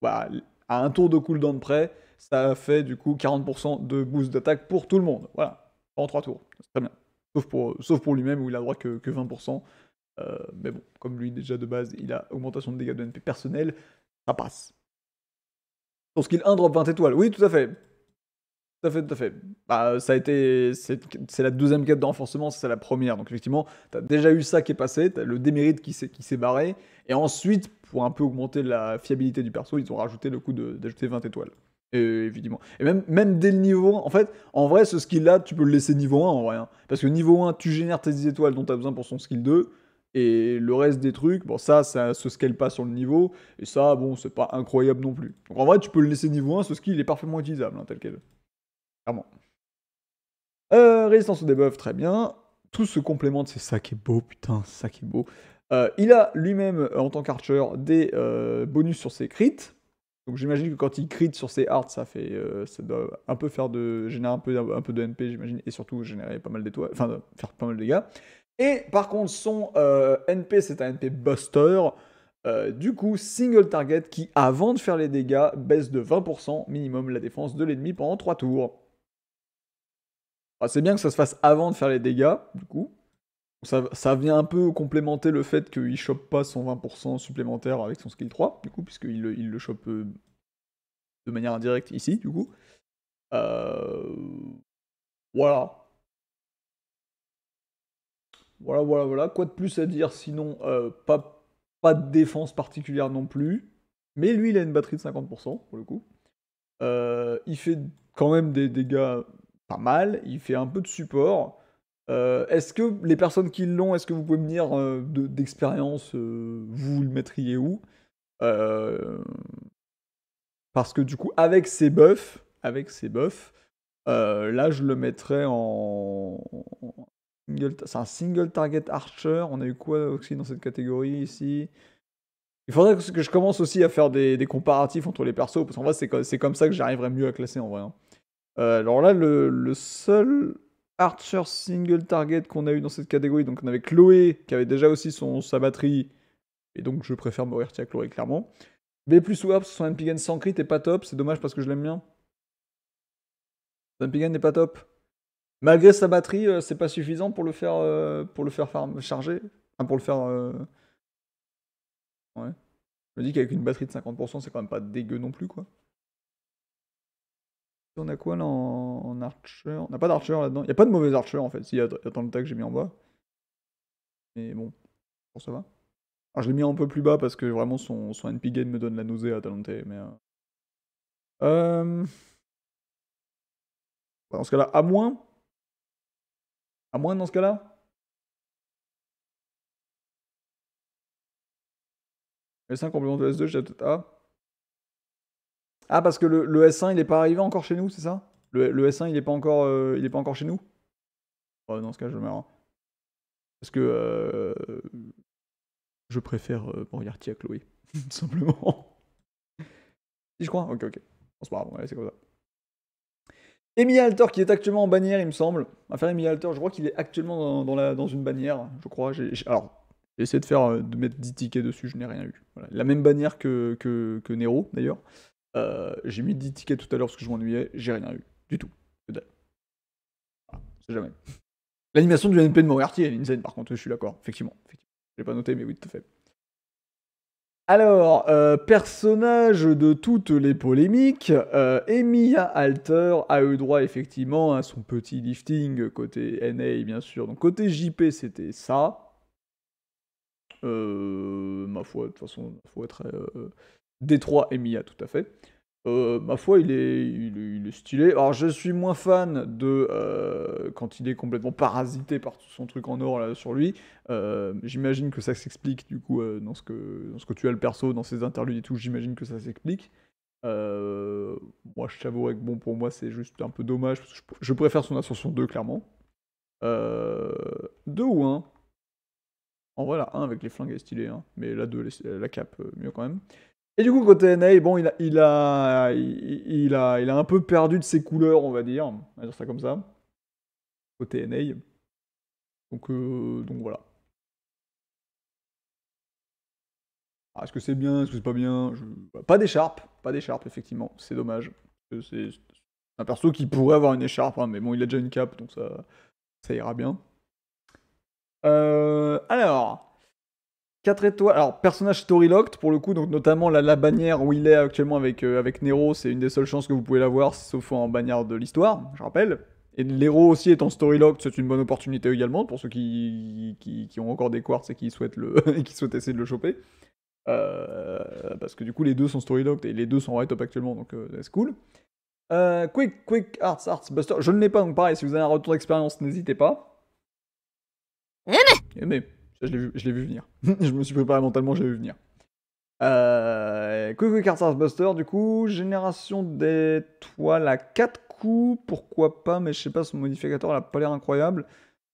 bah, à un tour de cooldown près, ça fait du coup 40% de boost d'attaque pour tout le monde. Voilà, en 3 tours. C'est très bien. Sauf pour, sauf pour lui-même où il a droit que, que 20%. Euh, mais bon, comme lui déjà de base, il a augmentation de dégâts de NP personnel, ça passe. Son skill 1 drop 20 étoiles, oui tout à fait. Tout à fait, tout à fait. Bah, ça a été. C'est la deuxième quête d'enforcement, c'est la première. Donc effectivement, t'as déjà eu ça qui est passé, t'as le démérite qui s'est barré. Et ensuite, pour un peu augmenter la fiabilité du perso, ils ont rajouté le coup d'ajouter 20 étoiles. Et, évidemment. Et même, même dès le niveau 1, en fait, en vrai, ce skill-là, tu peux le laisser niveau 1 en vrai. Hein. parce que niveau 1, tu génères tes 10 étoiles dont tu as besoin pour son skill 2. Et le reste des trucs, bon, ça, ça se scale pas sur le niveau. Et ça, bon, c'est pas incroyable non plus. Donc en vrai, tu peux le laisser niveau 1, ce skill est parfaitement utilisable, hein, tel quel. Clairement. Euh, résistance au debuff, très bien. Tout se complémente, c'est ça qui est beau, putain, ça qui est beau. Euh, il a lui-même, euh, en tant qu'archer, des euh, bonus sur ses crits. Donc j'imagine que quand il crit sur ses arts, ça fait, ça doit un peu faire de générer un peu, un peu de NP, j'imagine, et surtout générer pas mal d'étoiles, enfin faire pas mal de dégâts. Et par contre, son euh, NP, c'est un NP Buster. Euh, du coup, single target qui, avant de faire les dégâts, baisse de 20% minimum la défense de l'ennemi pendant 3 tours. Ah, c'est bien que ça se fasse avant de faire les dégâts, du coup. Ça, vient un peu complémenter le fait qu'il ne chope pas son 20% supplémentaire avec son skill 3, du coup, puisqu'il il le chope euh, de manière indirecte ici, du coup. Voilà, voilà, voilà, voilà. Quoi de plus à dire Sinon, euh, pas, de défense particulière non plus. Mais lui, il a une batterie de 50% pour le coup. Euh, il fait quand même des dégâts pas mal. Il fait un peu de support. Euh, est-ce que les personnes qui l'ont, est-ce que vous pouvez me dire d'expérience, vous le mettriez où Parce que du coup, avec ses buffs, avec ses buffs, là, je le mettrais en, c'est un single target archer. On a eu quoi aussi dans cette catégorie ici Il faudrait que je commence aussi à faire des, comparatifs entre les persos, parce qu'en vrai, c'est comme ça que j'arriverai mieux à classer en vrai. Hein. Euh, alors là, le, seul archer single target qu'on a eu dans cette catégorie, donc on avait Chloé, qui avait déjà aussi son, sa batterie, et donc je préfère mourir à Chloé, clairement. B plus ou son Pigan sans crit est pas top, c'est dommage parce que je l'aime bien. Son Pigan n'est pas top. Malgré sa batterie, euh, c'est pas suffisant pour le faire, euh, pour le faire charger. Enfin, pour le faire. Euh, ouais. Je me dis qu'avec une batterie de 50%, c'est quand même pas dégueu non plus, quoi. On a quoi là en, archer On n'a pas d'archer là-dedans. Il a pas de mauvais archer en fait. Si, attends, le tag que j'ai mis en bas. Mais bon, ça va. Alors je l'ai mis un peu plus bas parce que vraiment son, son NP game me donne la nausée à talenter. Mais euh, Dans ce cas-là, à moins à moins dans ce cas-là S1 complément de S2, j'ai peut-être Ah, parce que le, le, S1, il est pas arrivé encore chez nous, c'est ça le, le, S1, il est pas encore, euh, il pas encore chez nous oh, Dans ce cas, je le mets hein. Parce que euh, je préfère euh, à Chloé, [laughs] tout simplement. si je crois Ok, ok. On se barre, bon, c'est comme ça. Émile Alter qui est actuellement en bannière, il me semble. Enfin, Emmy Alter, je crois qu'il est actuellement dans, une bannière, je crois. alors, j'ai essayé de, faire, euh, de mettre 10 tickets dessus, je n'ai rien eu. La même bannière que, Nero, d'ailleurs. Euh, j'ai mis 10 tickets tout à l'heure parce que je m'ennuyais, j'ai rien eu. Du tout. jamais. L'animation du NP de Moriarty, est insane, par contre, je suis d'accord, effectivement. effectivement. J'ai pas noté, mais oui, tout à fait. Alors, euh, personnage de toutes les polémiques, euh, Emilia Alter a eu droit effectivement à son petit lifting côté NA, bien sûr. Donc, côté JP, c'était ça. Euh, ma foi, de toute façon, faut être très. Détroit Emilia, tout à fait. Euh, ma foi, il est, il, stylé. Alors, je suis moins fan de euh, quand il est complètement parasité par tout son truc en or sur lui. Euh, j'imagine que ça s'explique du coup dans, ce que, dans ce que tu as le perso, dans ses interludes et tout. J'imagine que ça s'explique. moi, je t'avouerais que bon, pour moi, c'est juste un peu dommage parce que je, préfère son ascension 2, clairement. 2 ou 1 En vrai, 1 avec les flingues est stylée, hein. mais là 2, la cape, mieux quand même du coup, côté NA, bon, il a, il, a, il, a, il a un peu perdu de ses couleurs, on va dire. On va dire ça comme ça. Côté NA. Donc, euh, donc voilà. Ah, est-ce que c'est bien, est-ce que c'est pas bien bah, Pas d'écharpe, pas d'écharpe, effectivement. C'est dommage. C'est un perso qui pourrait avoir une écharpe, hein, mais bon, il a déjà une cape, donc ça, ça ira bien. Euh, alors, 4 étoiles. Alors, personnage story locked pour le coup, donc notamment la, bannière où il est actuellement avec, euh, avec Nero, c'est une des seules chances que vous pouvez l'avoir, sauf en bannière de l'histoire, je rappelle. Et l'héros aussi étant story locked, c'est une bonne opportunité également pour ceux qui, qui, qui ont encore des quartz et qui souhaitent, le [laughs] et qui souhaitent essayer de le choper. Euh, parce que du coup, les deux sont story locked et les deux sont right top actuellement, donc c'est euh, cool. quick, quick, arts, arts, buster. Je ne l'ai pas, donc pareil, si vous avez un retour d'expérience, n'hésitez pas. Aimez. Aimez. Je l'ai vu, venir. [laughs] je me suis préparé mentalement, je l'ai vu venir. Euh, Quick Buster, du coup, génération d'étoiles à 4 coups, pourquoi pas, mais je sais pas, son modificateur n'a a pas l'air incroyable.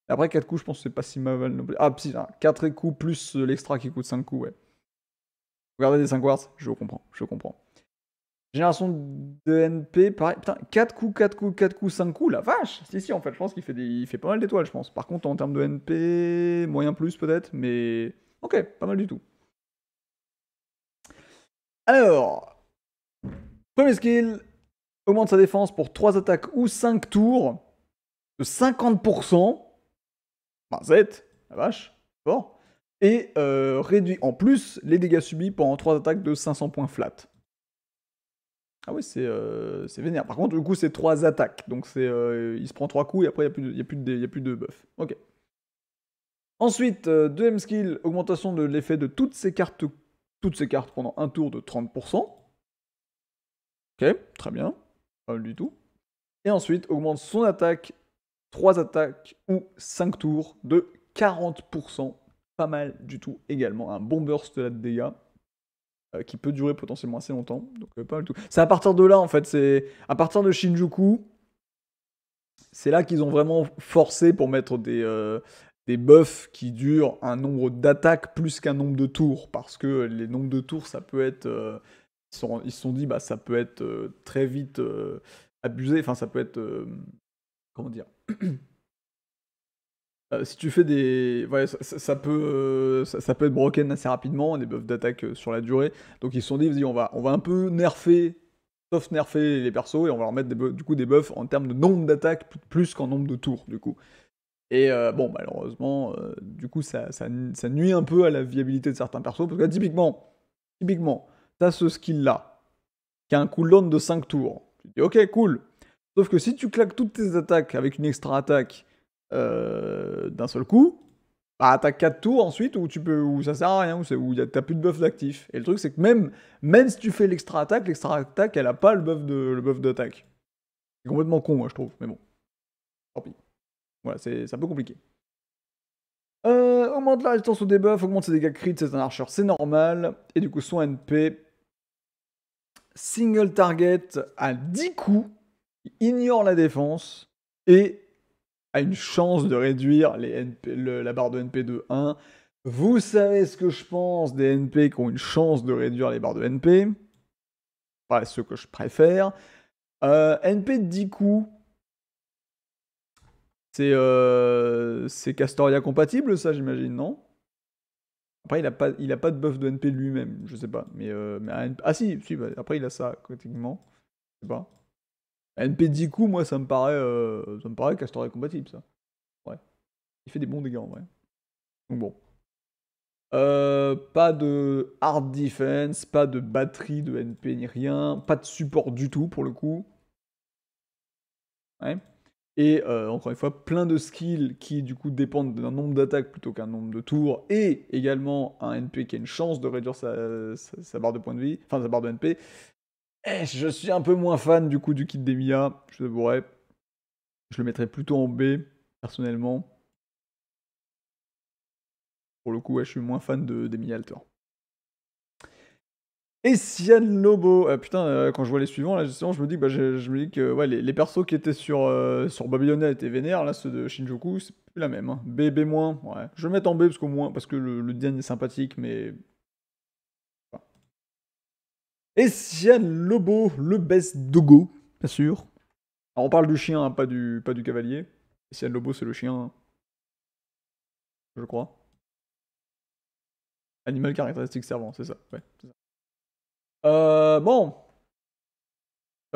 Après 4 coups, je pense que c'est pas si mal Ah, 4 coups plus euh, l'extra qui coûte 5 coups, ouais. Regardez les 5 quartz, je comprends, je comprends. Génération de NP, pareil. Putain, 4 coups, 4 coups, 4 coups, 5 coups, la vache Si, si, en fait, je pense qu'il fait, des... fait pas mal d'étoiles, je pense. Par contre, en termes de NP, moyen plus peut-être, mais. Ok, pas mal du tout. Alors. Premier skill, augmente sa défense pour 3 attaques ou 5 tours de 50%. Z, la vache, fort. Et euh, réduit en plus les dégâts subis pendant 3 attaques de 500 points flat. Ah oui, euh, c'est vénère. Par contre, du coup, c'est trois attaques. Donc, c'est euh, il se prend trois coups et après, il n'y a, a, plus de buff. Ok. Ensuite, 2 euh, deuxième skill, augmentation de l'effet de toutes ces cartes toutes ces cartes pendant un tour de 30%. Ok, très bien. Pas mal du tout. Et ensuite, augmente son attaque, 3 attaques ou 5 tours de 40%. Pas mal du tout également. Un bon burst là de dégâts. Euh, qui peut durer potentiellement assez longtemps. Donc euh, pas tout. C'est à partir de là en fait, c'est à partir de Shinjuku, c'est là qu'ils ont vraiment forcé pour mettre des euh, des buffs qui durent un nombre d'attaques plus qu'un nombre de tours parce que les nombres de tours ça peut être ils se sont, ils sont dit bah ça peut être très vite abusé, enfin ça peut être comment dire [clears throat] Euh, si tu fais des. Ouais, ça, peut, euh, ça, peut être broken assez rapidement, des buffs d'attaque euh, sur la durée. Donc ils se sont dit, on va, on va un peu nerfer, sauf nerfer les persos et on va leur mettre des buffs, du coup des buffs en termes de nombre d'attaques plus qu'en nombre de tours, du coup. Et bon, malheureusement, du coup, ça, ça, nuit un peu à la viabilité de certains persos. Parce que typiquement, typiquement, t'as ce skill-là, qui a un cooldown de 5 tours. Tu dis, ok, cool. Sauf que si tu claques toutes tes attaques avec une extra attaque euh, d'un seul coup, attaque bah, t'as 4 tours ensuite où tu peux ou ça sert à rien, où, t'as plus de buff d'actif. Et le truc c'est que même, même si tu fais l'extra attaque, l'extra attaque elle a pas le buff de le d'attaque. C'est complètement con moi je trouve, mais bon. Tant Voilà, c'est un peu compliqué. Euh, augmente la résistance au debuff, augmente ses dégâts crit, c'est un archer, c'est normal. Et du coup son NP. Single target à 10 coups, ignore la défense et une chance de réduire les la barre de NP de 1. Vous savez ce que je pense des NP qui ont une chance de réduire les barres de NP. Pas ce que je préfère. Euh, NP de 10 coups. C'est euh, Castoria compatible, ça, j'imagine, non Après, il n'a pas, il a pas de buff de NP lui-même, je sais pas. Mais, euh, Ah si, bah, après, il a ça, techniquement. Je sais pas. NP10 coups, moi, ça me paraît, euh, ça me paraît Castor est compatible, ça. Ouais. Il fait des bons dégâts, en vrai. Donc bon. Euh, pas de hard defense, pas de batterie de NP ni rien, pas de support du tout pour le coup. Ouais. Et euh, encore une fois, plein de skills qui du coup dépendent d'un nombre d'attaques plutôt qu'un nombre de tours, et également un NP qui a une chance de réduire sa barre de points de vie, enfin sa barre de NP, eh, je suis un peu moins fan du coup du kit d'Emia, je Je le mettrais plutôt en B, personnellement. Pour le coup, je suis moins fan d'Emia Alter. Et Sian Lobo, euh, putain, euh, quand je vois les suivants, là, je me dis que, bah, je, me dis que les, persos qui étaient sur, euh, sur Babylonia étaient vénères, là, ceux de Shinjuku, c'est plus la même. Hein. B, B-, ouais. Je vais le mettre en B parce, qu'au moins, parce que le, le est sympathique, mais Sian Lobo, le best dogo, bien sûr. Alors on parle du chien, pas, du, pas du cavalier. Sian Lobo, c'est le chien. Je crois. Animal caractéristique servant, c'est ça. Euh, bon.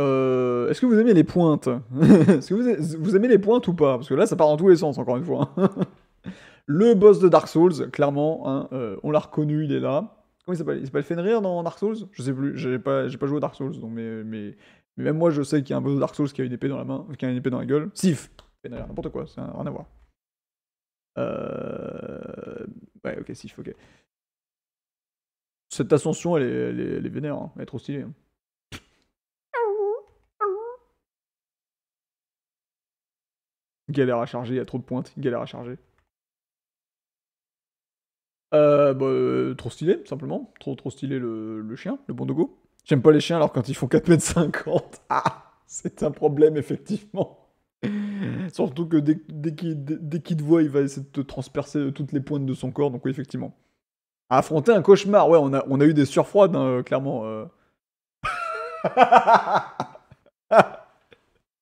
Euh, est-ce que vous aimez les pointes [laughs] Est-ce que vous aimez, les pointes ou pas Parce que là, ça part dans tous les sens, encore une fois. [laughs] le boss de Dark Souls, clairement, hein, euh, on l'a reconnu, il est là. Comment il s'appelle Il s'appelle Fenrir dans Dark Souls Je sais plus, j'ai pas, pas joué à Dark Souls, donc mais, mais, même moi je sais qu'il y a un boss de Dark Souls qui a une épée dans la main, qui a une épée dans la gueule. Sif Fenrir, n'importe quoi, ça n'a rien à voir. Euh... Ouais, ok, Sif, ok. Cette ascension, elle est, elle vénère, hein. elle est trop stylée. Hein. Galère à charger, il y a trop de pointes, galère à charger. Euh, bah, euh, trop stylé, simplement. Trop, trop stylé le, chien, le bon Dogo. J'aime pas les chiens alors quand ils font 4m50. [laughs] Ah, c'est un problème, effectivement. [laughs] Surtout que dès, dès qu'il te voit, il va essayer de te transpercer euh, toutes les pointes de son corps. Donc, oui, effectivement. affronter un cauchemar. Ouais, on a, on a eu des surfroides, hein, clairement. [laughs]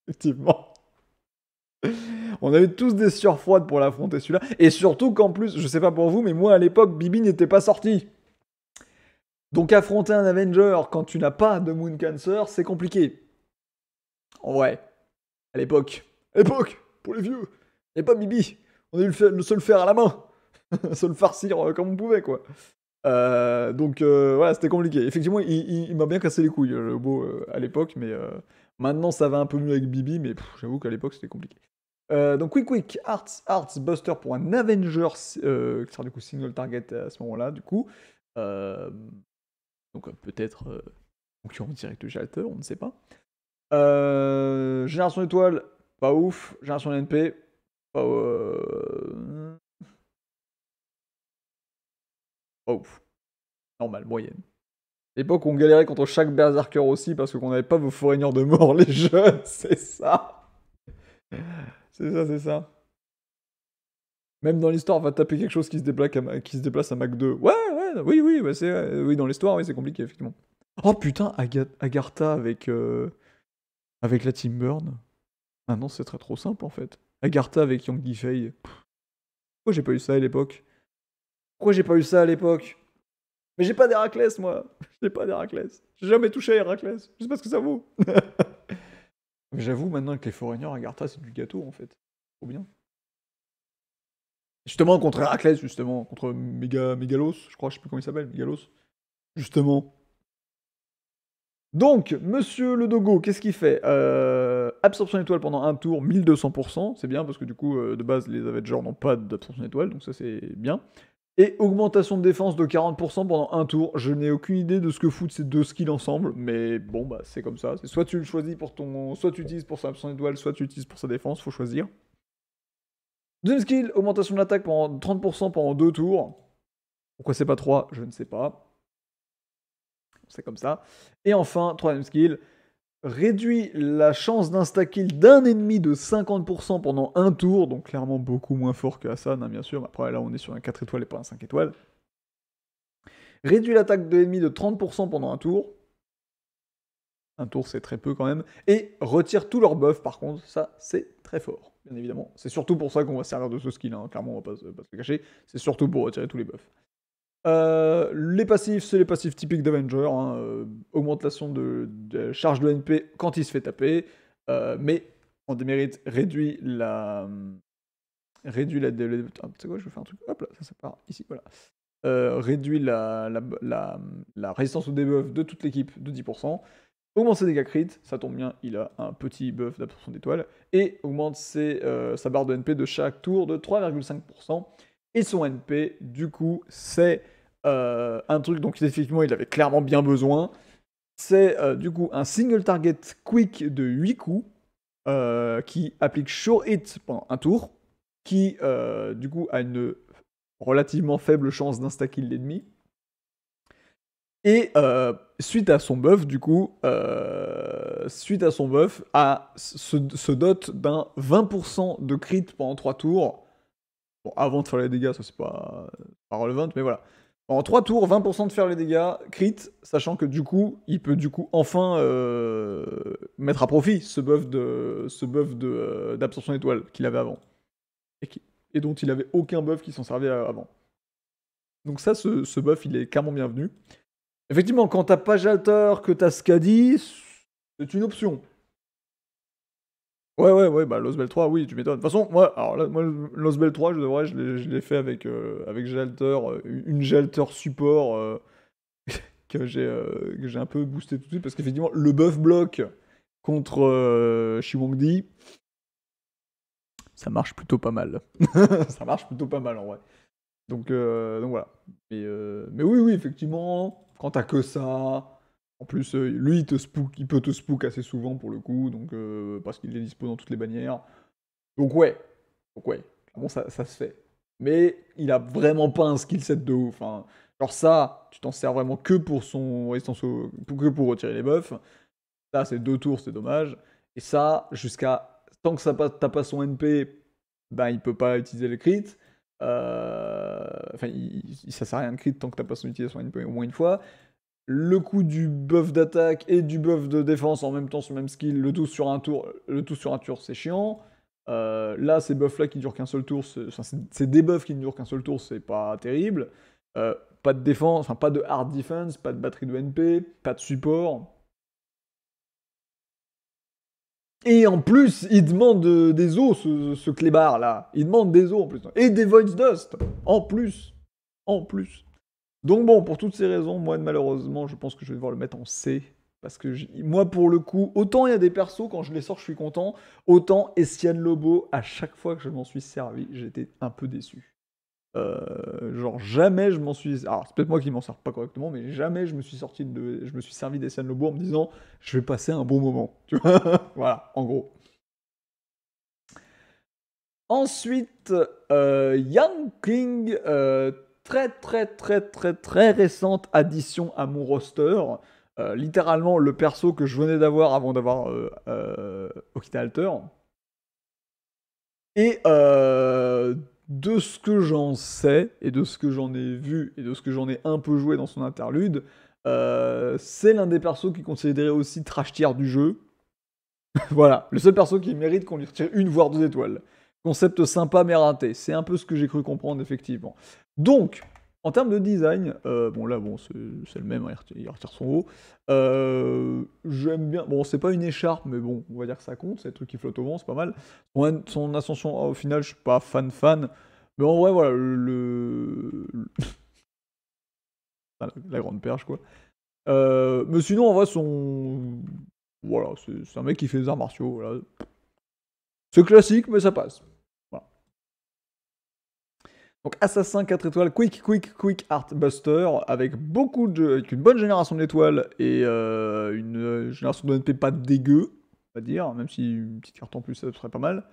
effectivement. On avait tous des sueurs froides pour l'affronter celui-là. Et surtout qu'en plus, je sais pas pour vous, mais moi à l'époque, Bibi n'était pas sorti. Donc affronter un Avenger quand tu n'as pas de Moon Cancer, c'est compliqué. En vrai. À l'époque. Époque, pour les vieux. Et pas Bibi. On a eu le, seul fer à la main. seul [laughs] seul farcir euh, comme on pouvait, quoi. Euh, donc euh, voilà, c'était compliqué. Effectivement, il, m'a bien cassé les couilles, le beau, à l'époque, mais maintenant ça va un peu mieux avec Bibi, mais j'avoue qu'à l'époque c'était compliqué. Euh, donc Quick Quick, Arts, Arts, Buster pour un Avenger, euh, qui sera du coup single target à ce moment-là, du coup. Euh, donc peut-être concurrent direct de Jalter, on ne sait pas. Génération Étoile, pas ouf. Génération NP, pas, ouf. Normal, moyenne. L'époque on galérait contre chaque berserker aussi parce qu'on n'avait pas vos foreigners de mort, [laughs] les jeunes, c'est ça. C'est ça, c'est ça. Même dans l'histoire, on va taper quelque chose qui se déplace à, qui se déplace Mac 2. Ouais, ouais, oui, oui, bah c'est, oui dans l'histoire, oui, c'est compliqué, effectivement. Oh putain, Agartha avec, euh, avec la Team Burn. Ah non, c'est très trop simple en fait. Agartha avec Yang Gifei. Pourquoi j'ai pas eu ça à l'époque Pourquoi j'ai pas eu ça à l'époque Mais j'ai pas d'Héraclès, moi [laughs] J'ai pas d'Héraclès. J'ai jamais touché à Héraclès. Je sais pas ce que ça vaut [laughs] J'avoue maintenant que les foreigners à ça, c'est du gâteau en fait. Trop bien. Justement, contre Heracles, justement, contre Mega Mégalos, je crois, je sais plus comment il s'appelle, Megalos. Justement. Donc, monsieur le Dogo, qu'est-ce qu'il fait euh, Absorption étoile pendant un tour, 1200%, c'est bien parce que du coup, euh, de base, les Avengers n'ont pas d'absorption étoile, donc ça c'est bien. Et augmentation de défense de 40% pendant un tour. Je n'ai aucune idée de ce que foutent ces deux skills ensemble, mais bon, bah, c'est comme ça. Soit tu le choisis pour ton. Soit tu utilises pour sa absence étoile, soit tu l'utilises pour sa défense, faut choisir. Deuxième skill, augmentation de l'attaque pendant 30% pendant deux tours. Pourquoi c'est pas 3 Je ne sais pas. C'est comme ça. Et enfin, troisième skill, réduit la chance stack kill d'un ennemi de 50% pendant un tour, donc clairement beaucoup moins fort que Hassan, hein, bien sûr. Après, là, on est sur un 4 étoiles et pas un 5 étoiles. Réduit l'attaque de l'ennemi de 30% pendant un tour. Un tour, c'est très peu quand même. Et retire tous leurs buffs, par contre, ça, c'est très fort, bien évidemment. C'est surtout pour ça qu'on va servir de ce skill, hein. clairement, on va pas, pas se le cacher. C'est surtout pour retirer tous les buffs. Euh, les passifs, c'est les passifs typiques d'Avenger. Hein, euh, augmentation de, charge de NP quand il se fait taper, euh, mais en démérite réduit la. Réduit la. je vais faire un truc. Hop là, ça, part ici, voilà. réduit la, résistance au debuff de toute l'équipe de 10%. Augmente ses dégâts crit, ça tombe bien, il a un petit buff d'absorption d'étoiles. Et augmente sa barre de NP de chaque tour de 3,5%. Et son NP, du coup, c'est euh, un truc dont effectivement il avait clairement bien besoin. C'est euh, du coup un single target quick de 8 coups euh, qui applique sure hit pendant un tour, qui du coup a une relativement faible chance dinsta l'ennemi. Et suite à son buff, du coup, suite à son buff, se, se dote d'un 20% de crit pendant 3 tours. Bon, avant de faire les dégâts, ça c'est pas, pas relevant, mais voilà. En 3 tours, 20% de faire les dégâts, crit, sachant que du coup, il peut du coup enfin euh, mettre à profit ce buff de ce euh, d'absorption d'étoiles qu'il avait avant. Et, dont il avait aucun buff qui s'en servait euh, avant. Donc ça, ce, buff, il est clairement bienvenu. Effectivement, quand t'as pas Jalter, que t'as Skadi, c'est une option. Ouais, ouais, ouais, bah Losbel 3, oui, tu m'étonnes. De toute façon, moi, alors là, moi, 3, je, devrais, je, l'ai, fait avec, euh, avec Jalter, euh, une Gelter support euh, [laughs] que, j'ai, j'ai un peu boosté tout de suite, parce qu'effectivement, le buff bloc contre Shibongdi, ça marche plutôt pas mal. [laughs] ça marche plutôt pas mal en vrai. Donc, donc voilà. Mais, mais oui, oui, effectivement, quand t'as que ça, en plus, euh, lui, il, spook, peut te spook assez souvent pour le coup, donc, euh, parce qu'il est dispo dans toutes les bannières. Donc ouais, ouais, bon, ça, se fait. Mais il a vraiment pas un skill set de ouf. Alors hein. Genre ça, tu t'en sers vraiment que pour son résistance que pour retirer les buffs. Ça, c'est deux tours, c'est dommage. Et ça, jusqu'à tant que t'as pas son NP, ben il peut pas utiliser le crit. Euh, enfin, il, ça sert à rien de crit tant que t'as pas son utilisation NP au moins une fois le coup du buff d'attaque et du buff de défense en même temps sur le même skill, le tout sur un tour, le tout sur un tour, c'est chiant. Euh, là, ces buffs là qui durent qu'un seul tour, c'est des buffs qui ne durent qu'un seul tour, c'est pas terrible. Euh, pas de défense, enfin pas de hard defense, pas de batterie de NP, pas de support. Et en plus, il demande des os, ce, ce là. Il demande des os en plus. Et des Voice Dust. En plus. En plus. Donc bon, pour toutes ces raisons, moi malheureusement, je pense que je vais devoir le mettre en C. Parce que moi, pour le coup, autant il y a des persos, quand je les sors, je suis content, autant Estienne Lobo, à chaque fois que je m'en suis servi, j'étais un peu déçu. Euh, genre jamais je m'en suis alors c'est peut-être moi qui m'en sors pas correctement mais jamais je me suis sorti de je me suis servi d'Estienne Lobo en me disant je vais passer un bon moment tu vois [laughs] voilà en gros ensuite euh, Young King euh, très très très très très récente addition à mon roster. Euh, littéralement le perso que je venais d'avoir avant d'avoir euh, euh Okita Alter. Et euh, de ce que j'en sais, et de ce que j'en ai vu, et de ce que j'en ai un peu joué dans son interlude, c'est l'un des persos qui considérait aussi trash du jeu. [laughs] voilà, le seul perso qui mérite qu'on lui retire une voire deux étoiles. Concept sympa mais raté, c'est un peu ce que j'ai cru comprendre effectivement. Donc, en termes de design, euh, bon là, bon, c'est le même, il retire son haut. Euh, j'aime bien, bon, c'est pas une écharpe, mais bon, on va dire que ça compte, c'est le truc qui flotte au vent, c'est pas mal. Son, ascension, au final, je suis pas fan-fan, mais en vrai, voilà, le... [laughs] la, grande perche, quoi. Euh, mais sinon, en vrai, son... Voilà, c'est un mec qui fait des arts martiaux, voilà. C'est classique, mais ça passe. Donc Assassin 4 étoiles, Quick Quick Quick buster avec beaucoup de avec une bonne génération d'étoiles et euh, une euh, génération de NP pas dégueu, on va dire, même si une petite carte en plus ça serait pas mal.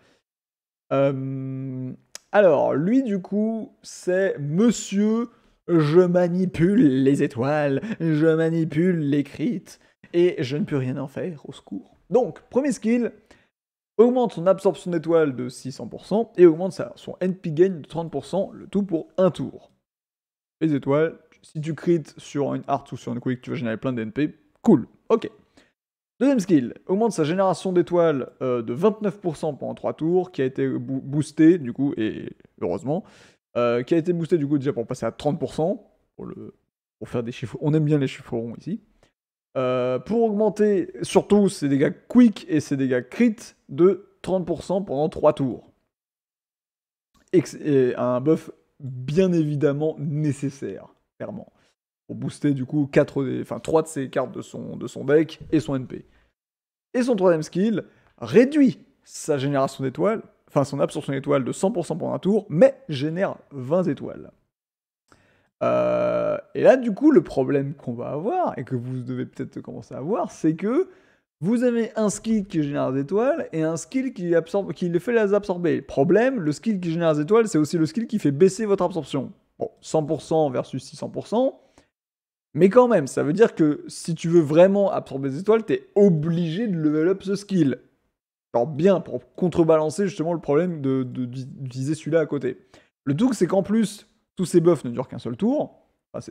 Euh, alors, lui du coup, c'est Monsieur Je manipule les étoiles, je manipule les et je ne peux rien en faire, au secours. Donc, premier skill, augmente son absorption d'étoiles de 600% et augmente son NP gain de 30%, le tout pour un tour. Les étoiles, si tu crits sur une art ou sur une quick, tu vas générer plein de NP, cool, ok. Deuxième skill, augmente sa génération d'étoiles euh, de 29% pendant 3 tours, qui a été boosté du coup, et heureusement, euh, qui a été boosté du coup déjà pour passer à 30%, pour, le, pour faire des chiffres, on aime bien les chiffres ronds ici. Euh, pour augmenter surtout ses dégâts quick et ses dégâts crit de 30% pendant 3 tours. Et un buff bien évidemment nécessaire, clairement. Pour booster du coup 3 de ses cartes de son, de son deck et son NP. Et son troisième skill réduit sa génération d'étoiles, enfin son absorption d'étoiles de 100% pendant un tour, mais génère 20 étoiles. Euh, et là, du coup, le problème qu'on va avoir, et que vous devez peut-être commencer à voir, c'est que vous avez un skill qui génère des étoiles et un skill qui, absorbe, les fait les absorber. Problème, le skill qui génère des étoiles, c'est aussi le skill qui fait baisser votre absorption. Bon, 100% versus 600%. Mais quand même, ça veut dire que si tu veux vraiment absorber des étoiles, t'es obligé de level up ce skill. Alors bien, pour contrebalancer justement le problème de, de, celui-là à côté. Le truc, c'est qu'en plus, tous ces buffs ne durent qu'un seul tour.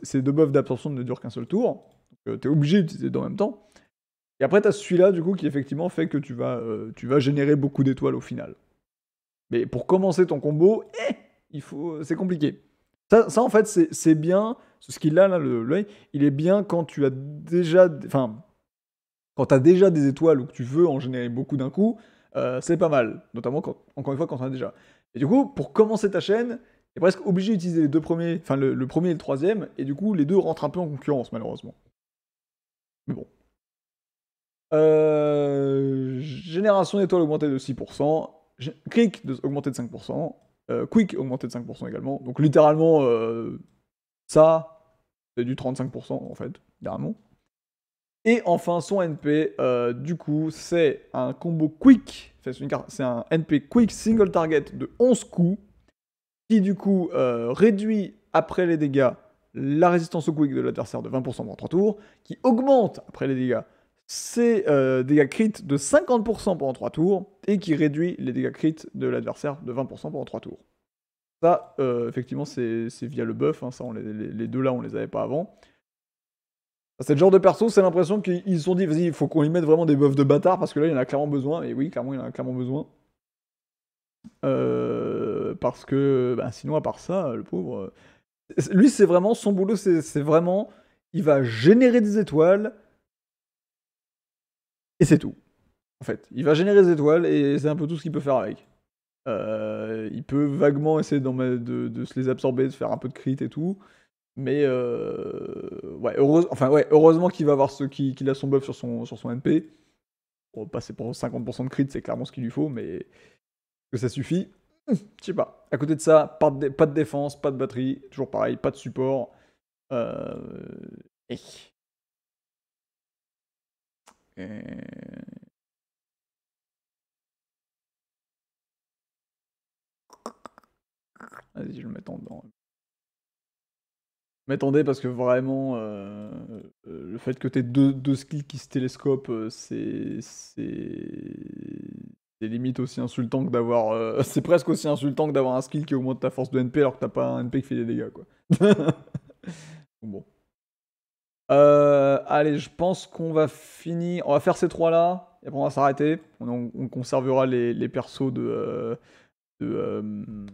ces deux buffs d'absorption ne durent qu'un seul tour. Donc es euh, t'es obligé d'utiliser dans en même temps. Et après, t'as celui-là, du coup, qui effectivement fait que tu vas, euh, tu vas générer beaucoup d'étoiles au final. Mais pour commencer ton combo, eh, il faut, euh, c'est compliqué. Ça, en fait, c'est bien, ce skill-là, là, il est bien quand tu as déjà... Enfin, quand tu as déjà des étoiles ou que tu veux en générer beaucoup d'un coup, c'est pas mal. Notamment, quand, encore une fois, quand on a déjà. Et du coup, pour commencer ta chaîne, presque obligé d'utiliser les deux premiers, enfin le, premier et le troisième, et du coup les deux rentrent un peu en concurrence malheureusement. Mais bon. Euh, génération d'étoiles augmentée de 6%, click de, de 5%, euh, quick augmenté de 5% également. Donc littéralement, euh, ça, c'est du 35% en fait, littéralement. Et enfin, son NP, du coup, c'est un combo quick, c'est un NP quick single target de 11 coups, qui du coup euh, réduit après les dégâts la résistance au quick de l'adversaire de 20% pendant 3 tours, qui augmente après les dégâts ses euh, dégâts crit de 50% pendant 3 tours, et qui réduit les dégâts crit de l'adversaire de 20% pendant 3 tours. Ça, euh, effectivement, c'est via le buff, hein, ça, on les, deux là, on les avait pas avant. C'est le genre de perso, c'est l'impression qu'ils se sont dit, vas-y, il faut qu'on y mette vraiment des buffs de bâtard, parce que là, il y en a clairement besoin, et oui, clairement, il y en a clairement besoin. Euh, parce que bah, sinon, à part ça, le pauvre. Euh, lui, c'est vraiment son boulot, c'est vraiment. Il va générer des étoiles. Et c'est tout. En fait, il va générer des étoiles et c'est un peu tout ce qu'il peut faire avec. Euh, il peut vaguement essayer de, se les absorber, de faire un peu de crit et tout. Mais ouais, enfin, ouais, heureusement qu'il va avoir ce qu'il a son buff sur son, sur son MP. passer pour 50% de crit, c'est clairement ce qu'il lui faut, mais que ça suffit. Hum, je sais pas. À côté de ça, pas de, défense, pas de batterie, toujours pareil, pas de support. Euh... Eh. euh. Vas-y, je le mets en dedans. Mais parce que vraiment, euh, le fait que tu aies deux, deux skills qui se télescopent, euh, c'est c'est limite aussi insultant que d'avoir. Euh, [laughs] c'est presque aussi insultant que d'avoir un skill qui augmente ta force de NP alors que t'as pas un NP qui fait des dégâts, quoi. [laughs] bon. Euh, allez, je pense qu'on va finir. On va faire ces trois-là, et après on va s'arrêter. On, conservera les, persos de. Euh,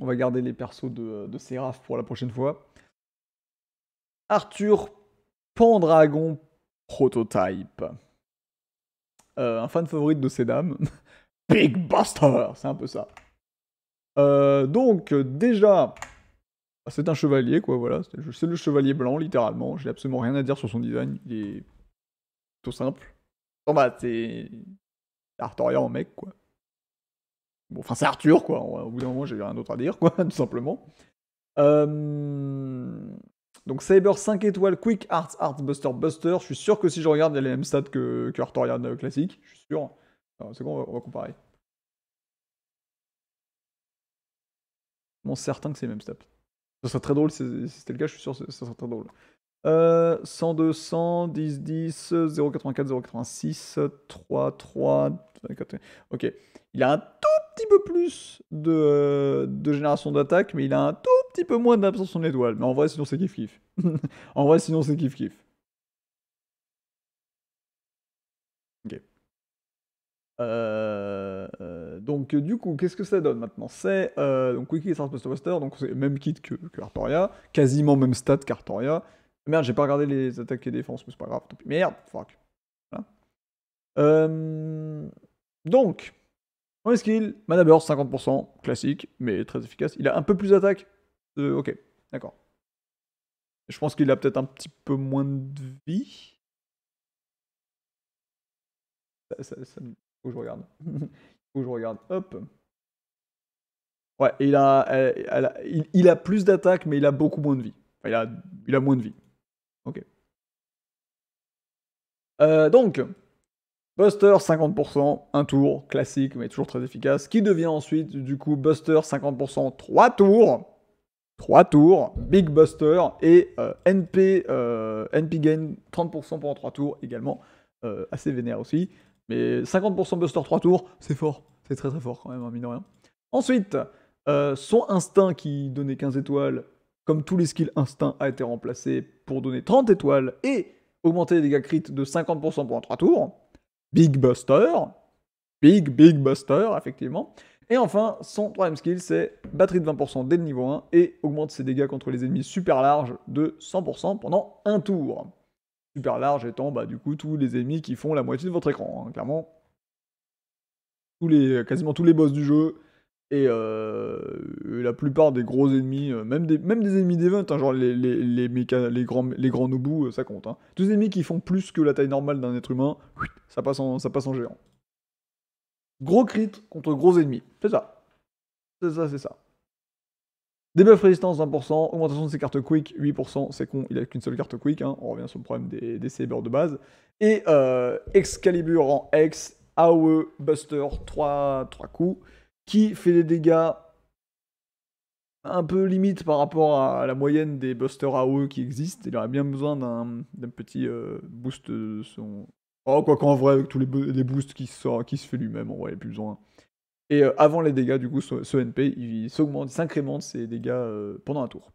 on va garder les persos de, de Seraph pour la prochaine fois. Arthur Pendragon Prototype. Euh, un fan favorite de ces dames. [laughs] Big Buster, c'est un peu ça. Euh, donc euh, déjà, c'est un chevalier, quoi, voilà. C'est le chevalier blanc, littéralement. J'ai absolument rien à dire sur son design. Il est tout simple. Bon bah, c'est Arthurien en mec, quoi. Bon, enfin, c'est Arthur, quoi. Au bout d'un moment, j'ai rien d'autre à dire, quoi, [laughs] tout simplement. Euh... Donc Cyber 5 étoiles, Quick Arts, Arts Buster Buster. Je suis sûr que si je regarde, il y a les mêmes stats que, Artorian euh, classique. Je suis sûr. C'est bon, on va, comparer. certain que c'est les mêmes stats. Ça serait très drôle si c'était le cas, je suis sûr que ça serait très drôle. Euh, 100, 200, 10, 10, 0, 0,86, 3, 3, 4, ok. Il a un tout petit peu plus de, euh, de génération d'attaque, mais il a un tout petit peu moins d'absorption de Mais en vrai, sinon, c'est kiff-kiff. [laughs] en vrai, sinon, c'est kiff-kiff. Ok. Euh, euh, donc du coup, qu'est-ce que ça donne maintenant C'est donc Wiki Start Buster Buster, donc c'est le même kit que, que Artoria, quasiment même stat qu'Artoria, Merde, j'ai pas regardé les attaques et défenses, mais c'est pas grave. Tant pis. Merde, fuck. Euh, donc, premier skill, mana 50%, classique, mais très efficace. Il a un peu plus d'attaque. ok, d'accord. Je pense qu'il a peut-être un petit peu moins de vie. Ça, Faut que je regarde. [laughs] Faut que je regarde. Hop. Ouais, il a, il, a plus d'attaque, mais il a beaucoup moins de vie. Enfin, il, a, il a moins de vie. Ok. Euh, donc, Buster 50%, un tour, classique mais toujours très efficace, qui devient ensuite du coup Buster 50%, trois tours, trois tours, Big Buster et euh, NP, euh, NP Gain 30% pendant trois tours également, assez vénère aussi, mais 50% Buster 3 tours, c'est fort, c'est très très fort quand même, hein, mine rien. Ensuite, son instinct qui donnait 15 étoiles comme tous les skills instinct a été remplacé pour donner 30 étoiles et augmenter les dégâts crit de 50% pendant 3 tours. Big Buster. Big, big Buster, effectivement. Et enfin, son troisième skill, c'est batterie de 20% dès le niveau 1 et augmente ses dégâts contre les ennemis super larges de 100% pendant un tour. Super large étant, bah, du coup, tous les ennemis qui font la moitié de votre écran, hein, clairement. Tous les, quasiment tous les boss du jeu, et euh, la plupart des gros ennemis, euh, même, des, même des ennemis d'event, hein, genre les, les, les, les, grands, les grands euh, ça compte. Hein. Tous les ennemis qui font plus que la taille normale d'un être humain, ça passe en, ça passe en géant. Gros crit contre gros ennemis. C'est ça. C'est ça, c'est ça. Débuff résistance 20%, augmentation de ses cartes quick 8%, c'est con, il a qu'une seule carte quick, hein, on revient sur le problème des, des sabers de base. Et euh, Excalibur en X, AOE, Buster, 3, 3 coups qui fait des dégâts un peu limite par rapport à la moyenne des busters AOE qui existent. Il aurait bien besoin d'un petit euh, boost son. Oh, quoi qu'en vrai, avec tous les, boosts qui, sort, qui se fait lui-même, on va plus besoin. Et euh, avant les dégâts, du coup, ce, NP, il s'augmente, s'incrémente ses dégâts euh, pendant un tour.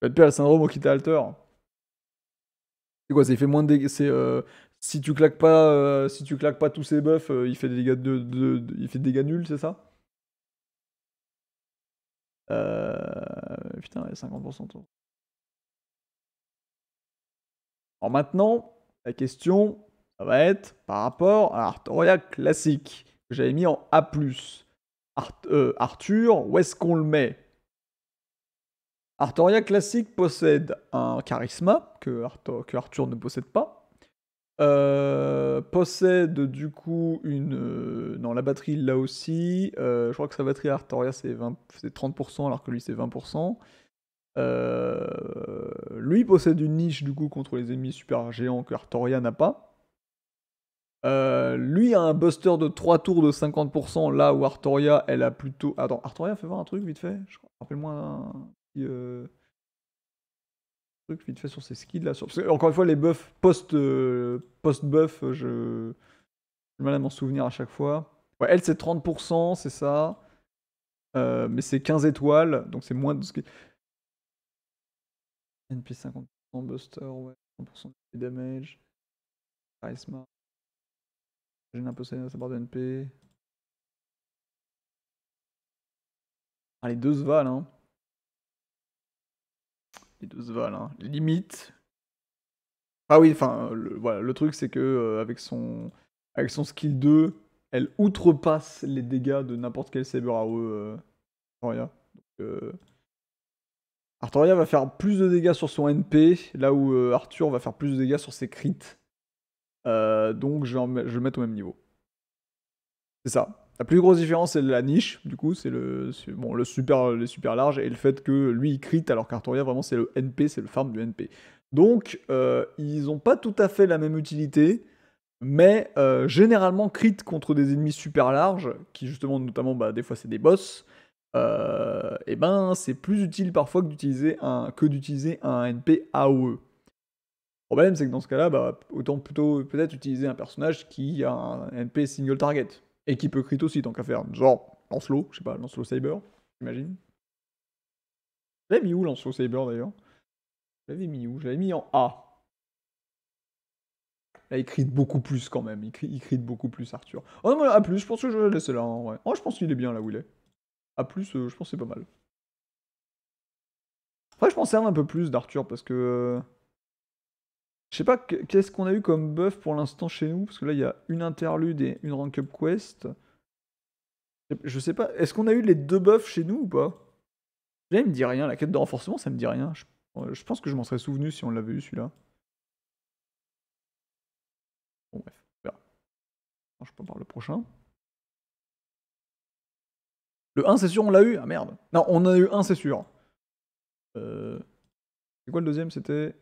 Le NP a le syndrome quitter Alter. C'est quoi C'est fait moins de dégâts si tu claques pas, euh, si tu pas tous ces buffs, euh, il fait des dégâts de, il fait des dégâts nuls, c'est ça euh, Putain, il y a 50%. tour. Alors maintenant, la question, ça va être par rapport à Artoria classique que j'avais mis en A+. Arthur, où est-ce qu'on le met Artoria classique possède un charisme que Arthur ne possède pas euh, possède du coup une. Euh, non, la batterie là aussi. Euh, je crois que sa batterie à Artoria c'est 30% alors que lui c'est 20%. lui possède une niche du coup contre les ennemis super géants que Artoria n'a pas. lui a un buster de 3 tours de 50% là où Artoria elle a plutôt. Attends, Artoria fait voir un truc vite fait Rappelle-moi un truc vite fait sur ces skills là. Sur... encore une fois, les buffs post, euh, post buff, euh, je j'ai mal à m'en souvenir à chaque fois. Ouais, elle c'est 30%, c'est ça. Euh, mais c'est 15 étoiles, donc c'est moins de ce qui. NP 50%, Buster, ouais, 100% de damage. Charisma. J'ai un peu sa barre de NP. Ah, les deux se valent, hein les deux se valent. Hein. Limite. Ah oui, enfin, le, voilà, le truc c'est que euh, avec, son, avec son skill 2, elle outrepasse les dégâts de n'importe quel Saber à euh, Artoria. Euh, Artoria va faire plus de dégâts sur son NP, là où euh, Arthur va faire plus de dégâts sur ses crits. donc je je vais le mettre au même niveau. C'est ça. La plus grosse différence, c'est la niche, du coup, c'est le, bon, le super, super large et le fait que lui, il crit, alors qu'Artoria, vraiment, c'est le NP, c'est le farm du NP. Donc, euh, ils n'ont pas tout à fait la même utilité, mais euh, généralement, crit contre des ennemis super larges, qui justement, notamment, bah, des fois, c'est des boss, euh, et ben, c'est plus utile parfois que d'utiliser un, d'utiliser un NP AOE. Le problème, c'est que dans ce cas-là, bah, autant plutôt peut-être utiliser un personnage qui a un NP single target et qui peut crit aussi, tant qu'à faire. Genre, Lancelot, je sais pas, Lancelot Saber, j'imagine. J'avais mis où Lancelot Saber d'ailleurs J'avais mis où J'avais mis en A. Là, il crit beaucoup plus quand même. Il crit, beaucoup plus, Arthur. Oh non, mais A, je pense que je vais laisser là en vrai. Oh, je pense qu'il est bien là où il est. A, euh, je pense que c'est pas mal. Après, je pensais un peu plus d'Arthur parce que. Euh, je sais pas qu'est-ce qu'on a eu comme buff pour l'instant chez nous, parce que là il y a une interlude et une rank up quest. Je sais pas, est-ce qu'on a eu les deux buffs chez nous ou pas Là il me dit rien, la quête de renforcement ça me dit rien. Je, euh, pense que je m'en serais souvenu si on l'avait eu celui-là. Bon bref, Je peux le prochain. Le 1 c'est sûr on l'a eu Ah merde Non on a eu un c'est sûr. Euh, c'est quoi le deuxième C'était...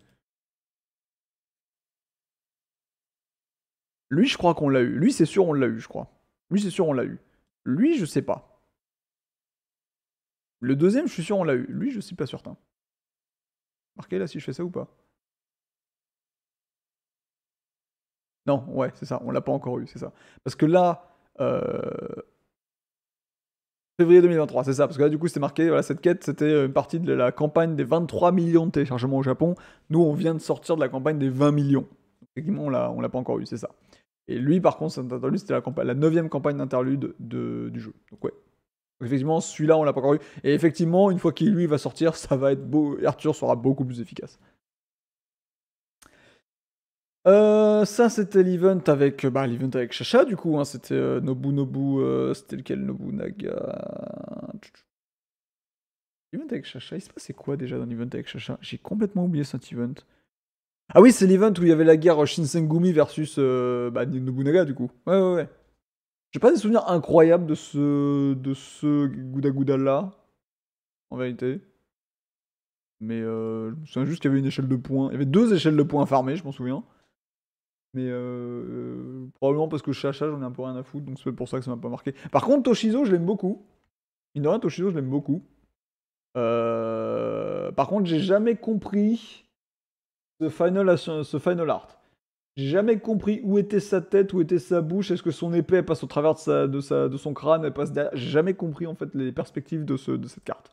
Lui, je crois qu'on l'a eu. Lui, c'est sûr, on l'a eu, je crois. Lui, c'est sûr, on l'a eu. Lui, je sais pas. Le deuxième, je suis sûr, on l'a eu. Lui, je suis pas certain. Marquez là si je fais ça ou pas. Non, ouais, c'est ça. On l'a pas encore eu, c'est ça. Parce que là. Euh, février 2023, c'est ça, parce que là du coup c'était marqué, voilà, cette quête c'était une partie de la campagne des 23 millions de téléchargements au Japon, nous on vient de sortir de la campagne des 20 millions. Effectivement on l'a pas encore eu, c'est ça. Et lui, par contre, c'était la, la neuvième campagne d'interlude du jeu. Donc ouais. effectivement, celui-là, on l'a pas encore eu. Et effectivement, une fois qu'il lui va sortir, [laughs] ça va être beau. Arthur sera beaucoup plus efficace. Euh, ça, c'était l'event avec, bah, avec Chacha, du coup. Hein. c'était euh, Nobu Nobu. Euh, c'était lequel Nobu Naga L'event avec Chacha, il se passait quoi déjà dans l'event avec Chacha J'ai complètement oublié cet event. Ah oui, c'est l'event où il y avait la guerre Shinsengumi versus euh, bah, du coup. Ouais, ouais, ouais. J'ai pas des souvenirs incroyables de ce, de ce Gouda Gouda là, en vérité. Mais euh, je me souviens juste qu'il y avait une échelle de points. Il y avait deux échelles de points farmées, je m'en souviens. Mais euh, euh, probablement parce que Chacha, j'en ai un peu rien à foutre, donc c'est pour ça que ça m'a pas marqué. Par contre, Toshizo, je l'aime beaucoup. Mine de rien, Toshizo, je l'aime beaucoup. par contre, j'ai jamais compris ce final, ce final art. J'ai jamais compris où était sa tête, où était sa bouche. Est-ce que son épée passe au travers de, sa, de, sa, de son crâne elle passe J'ai jamais compris en fait les perspectives de, ce, de cette carte.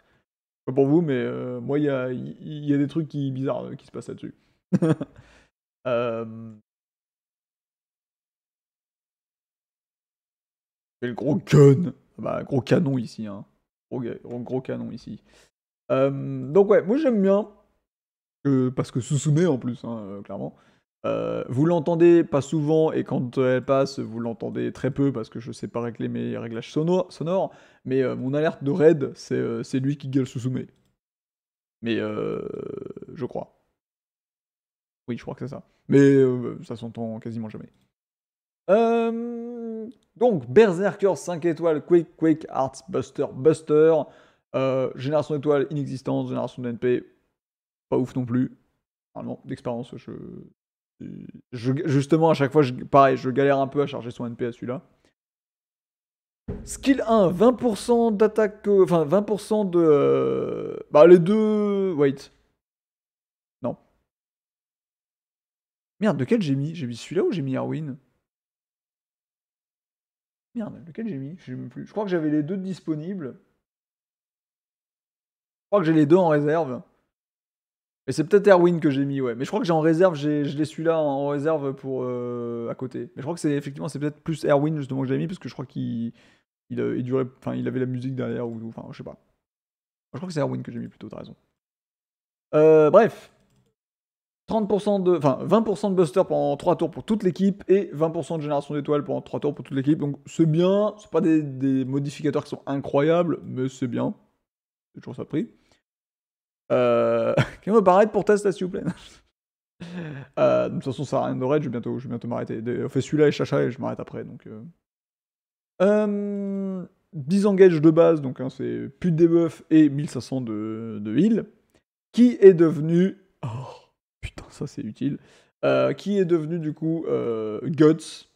Pas pour vous, mais euh, moi, il y a, des trucs qui, bizarres euh, qui se passent là-dessus. [laughs] Et euh, le gros gun. Bah, gros canon ici. Hein. gros canon ici. donc, ouais, moi j'aime bien parce que Susume en plus, hein, euh, clairement. Euh, vous l'entendez pas souvent et quand elle passe, vous l'entendez très peu parce que je sais pas régler mes réglages sonores. sonores mais euh, mon alerte de raid, c'est lui qui gueule Susume. Mais je crois. Oui, je crois que c'est ça. Mais ça s'entend quasiment jamais. donc, Berserker 5 étoiles, Quick, Quick, Arts, Buster, Buster. Génération étoile inexistante, génération d'NP, ouf non plus. Normalement, d'expérience, je... Justement, à chaque fois, je... pareil, je galère un peu à charger son NP à celui-là. Skill 1, 20% d'attaque. Euh, enfin, 20% de. Euh, bah, les deux. Wait. Non. Merde, de quel j'ai mis J'ai mis celui-là ou j'ai mis Arwin Merde, lequel j'ai mis Je plus. Je crois que j'avais les deux disponibles. Je crois que j'ai les deux en réserve. Mais c'est peut-être Erwin que j'ai mis, ouais. Mais je crois que j'ai en réserve, je l'ai celui-là en réserve pour euh, à côté. Mais je crois que c'est effectivement, c'est peut-être plus Erwin justement que j'ai mis parce que je crois qu'il il, euh, enfin, il avait la musique derrière ou enfin, je sais pas. Je crois que c'est Erwin que j'ai mis plutôt, t'as raison. Euh, bref. 30% de, enfin, 20% de buster pendant 3 tours pour toute l'équipe et 20% de génération d'étoiles pendant 3 tours pour toute l'équipe. Donc c'est bien, c'est pas des, des modificateurs qui sont incroyables, mais c'est bien. C'est toujours ça pris. Euh... [laughs] Quelqu'un va paraître pour tester s'il vous plaît [laughs] euh, De toute façon, ça n'a rien de raid, je vais bientôt, je bientôt m'arrêter. On fait celui-là et Chacha et je m'arrête après. Donc, euh... euh de base, donc hein, c'est plus de debuff et 1500 de, de heal. Qui est devenu. Oh, putain, ça c'est utile. Euh, qui est devenu du coup Guts.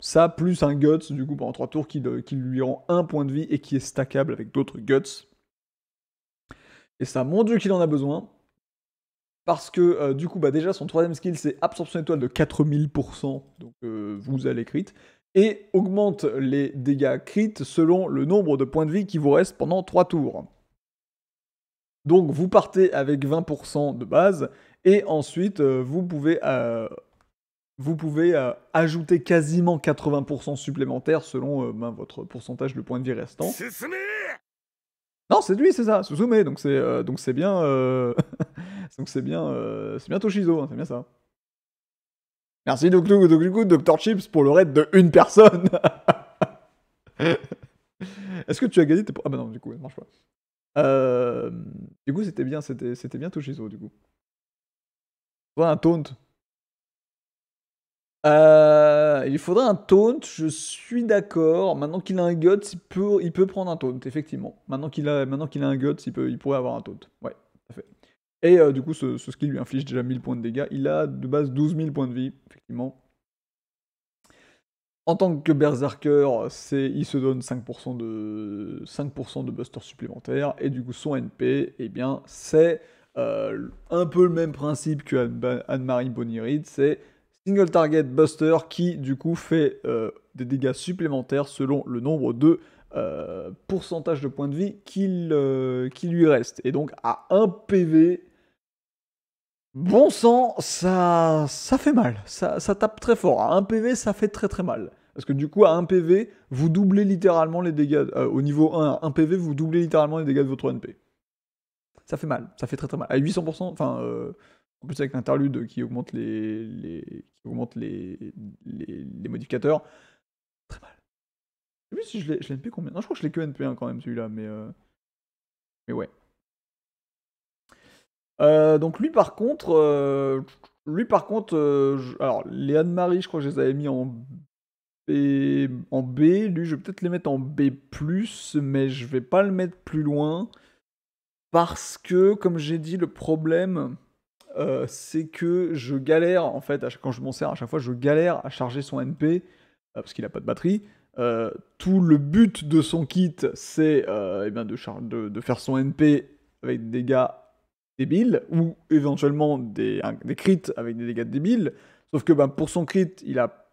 ça plus un Guts, du coup, pendant 3 tours qui, qui lui rend un point de vie et qui est stackable avec d'autres Guts. Et ça, mon dieu qu'il en a besoin. Parce que euh, du coup, bah, déjà, son troisième skill, c'est absorption étoile de 4000%, donc euh, vous allez crit, et augmente les dégâts crit selon le nombre de points de vie qui vous reste pendant 3 tours. Donc vous partez avec 20% de base, et ensuite euh, vous pouvez, vous pouvez ajouter quasiment 80% supplémentaires selon ben, votre pourcentage de points de vie restant. Non, c'est lui, c'est ça, Suzume, donc c'est euh, donc c'est bien euh, [laughs] donc c'est bien euh, c'est bien Toshizo, hein, c'est bien ça. Merci donc, Dr Chips pour le raid de une personne. [laughs] Est-ce que tu as gagné tes ah bah non du coup ça marche pas. du coup c'était bien c'était c'était bien Toshizo du coup. Toi un taunt euh, il faudrait un taunt, je suis d'accord. Maintenant qu'il a un Guts, il peut, il peut prendre un taunt, effectivement. Maintenant qu'il a, maintenant qu'il a un Guts, il, pourrait avoir un taunt. Ouais, fait. Et euh, du coup, ce, ce, skill lui inflige déjà 1000 points de dégâts. Il a de base 12000 points de vie, effectivement. En tant que berserker, c'est, il se donne 5% de, 5% de buster supplémentaire. Et du coup, son NP, eh bien, c'est euh, un peu le même principe que Anne-Marie Boniride. C'est Single Target Buster qui du coup fait euh, des dégâts supplémentaires selon le nombre de euh, pourcentage de points de vie qu'il euh, qui lui reste. Et donc à 1 PV, bon sang, ça, ça fait mal. Ça, tape très fort. À 1 PV, ça fait très très mal. Parce que du coup, à 1 PV, vous doublez littéralement les dégâts. au niveau 1, à 1 PV, vous doublez littéralement les dégâts de votre NP. Ça fait mal. Ça fait très très mal. À 800%, enfin, en plus avec l'interlude qui augmente les, qui augmente les, les, les modificateurs. Très mal. Je sais plus si je l'ai, je NP combien. Non, je crois que je l'ai que NP1 quand même celui-là, mais, euh, mais ouais. Euh, donc lui par contre, euh, lui par contre, alors les Anne-Marie, je crois que je les avais mis en B, en B. Lui, je vais peut-être les mettre en B+, mais je vais pas le mettre plus loin parce que, comme j'ai dit, le problème, euh, c'est que je galère, en fait, à chaque, quand je m'en sers, à chaque fois, je galère à charger son NP, euh, parce qu'il n'a pas de batterie. Euh, tout le but de son kit, c'est eh bien de, de, faire son NP avec des dégâts débiles, ou éventuellement des, des crits avec des dégâts débiles. Sauf que ben, pour son crit, il a,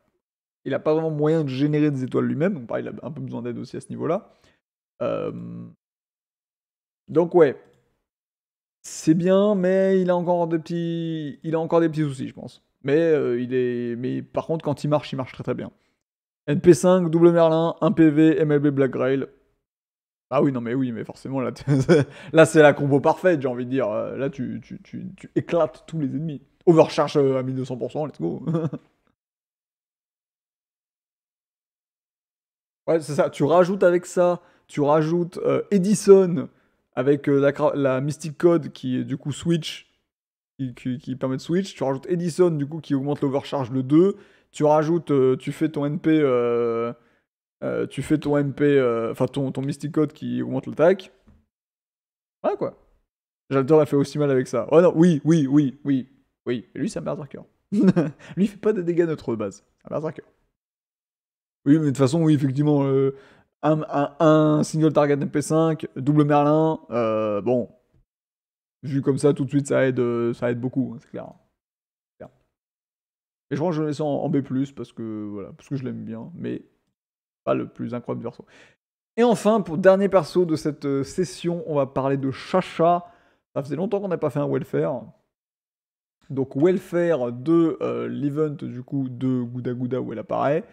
il a pas vraiment moyen de générer des étoiles lui-même, donc pareil, il a un peu besoin d'aide aussi à ce niveau-là. donc ouais, c'est bien, mais il a encore des petits, il a encore des petits soucis, je pense. Mais euh, il est, mais par contre, quand il marche, il marche très très bien. NP5, double Merlin, 1 PV, MLB Black Grail. Ah oui, non mais oui, mais forcément là, [laughs] c'est la combo parfaite, j'ai envie de dire. Euh, là, tu, éclates tous les ennemis. Overcharge euh, à 1200%, let's go. [laughs] ouais, c'est ça. Tu rajoutes avec ça, tu rajoutes Edison avec euh, la, la, Mystic Code qui est du coup Switch, qui, permet de Switch. Tu rajoutes Edison du coup qui augmente l'overcharge le 2. Tu rajoutes, euh, tu fais ton np euh, tu fais ton MP, enfin ton, ton, Mystic Code qui augmente l'attaque. Voilà quoi. J'adore, a fait aussi mal avec ça. Oh non, oui, oui, oui, oui, oui. lui, c'est un Berserker. [laughs] lui, il fait pas de dégâts neutres de base. Un Berserker. Oui, mais de toute façon, oui, effectivement, un, single target MP5, double Merlin, euh, bon, vu comme ça, tout de suite, ça aide, euh, ça aide beaucoup, hein, c'est clair. Et je pense que je le laisse en, B+, parce que, voilà, parce je l'aime bien, mais pas le plus incroyable du verso. Et enfin, pour dernier perso de cette euh, session, on va parler de Chacha. Ça faisait longtemps qu'on n'a pas fait un welfare. Donc welfare de l'event du coup de Gouda Gouda où elle apparaît.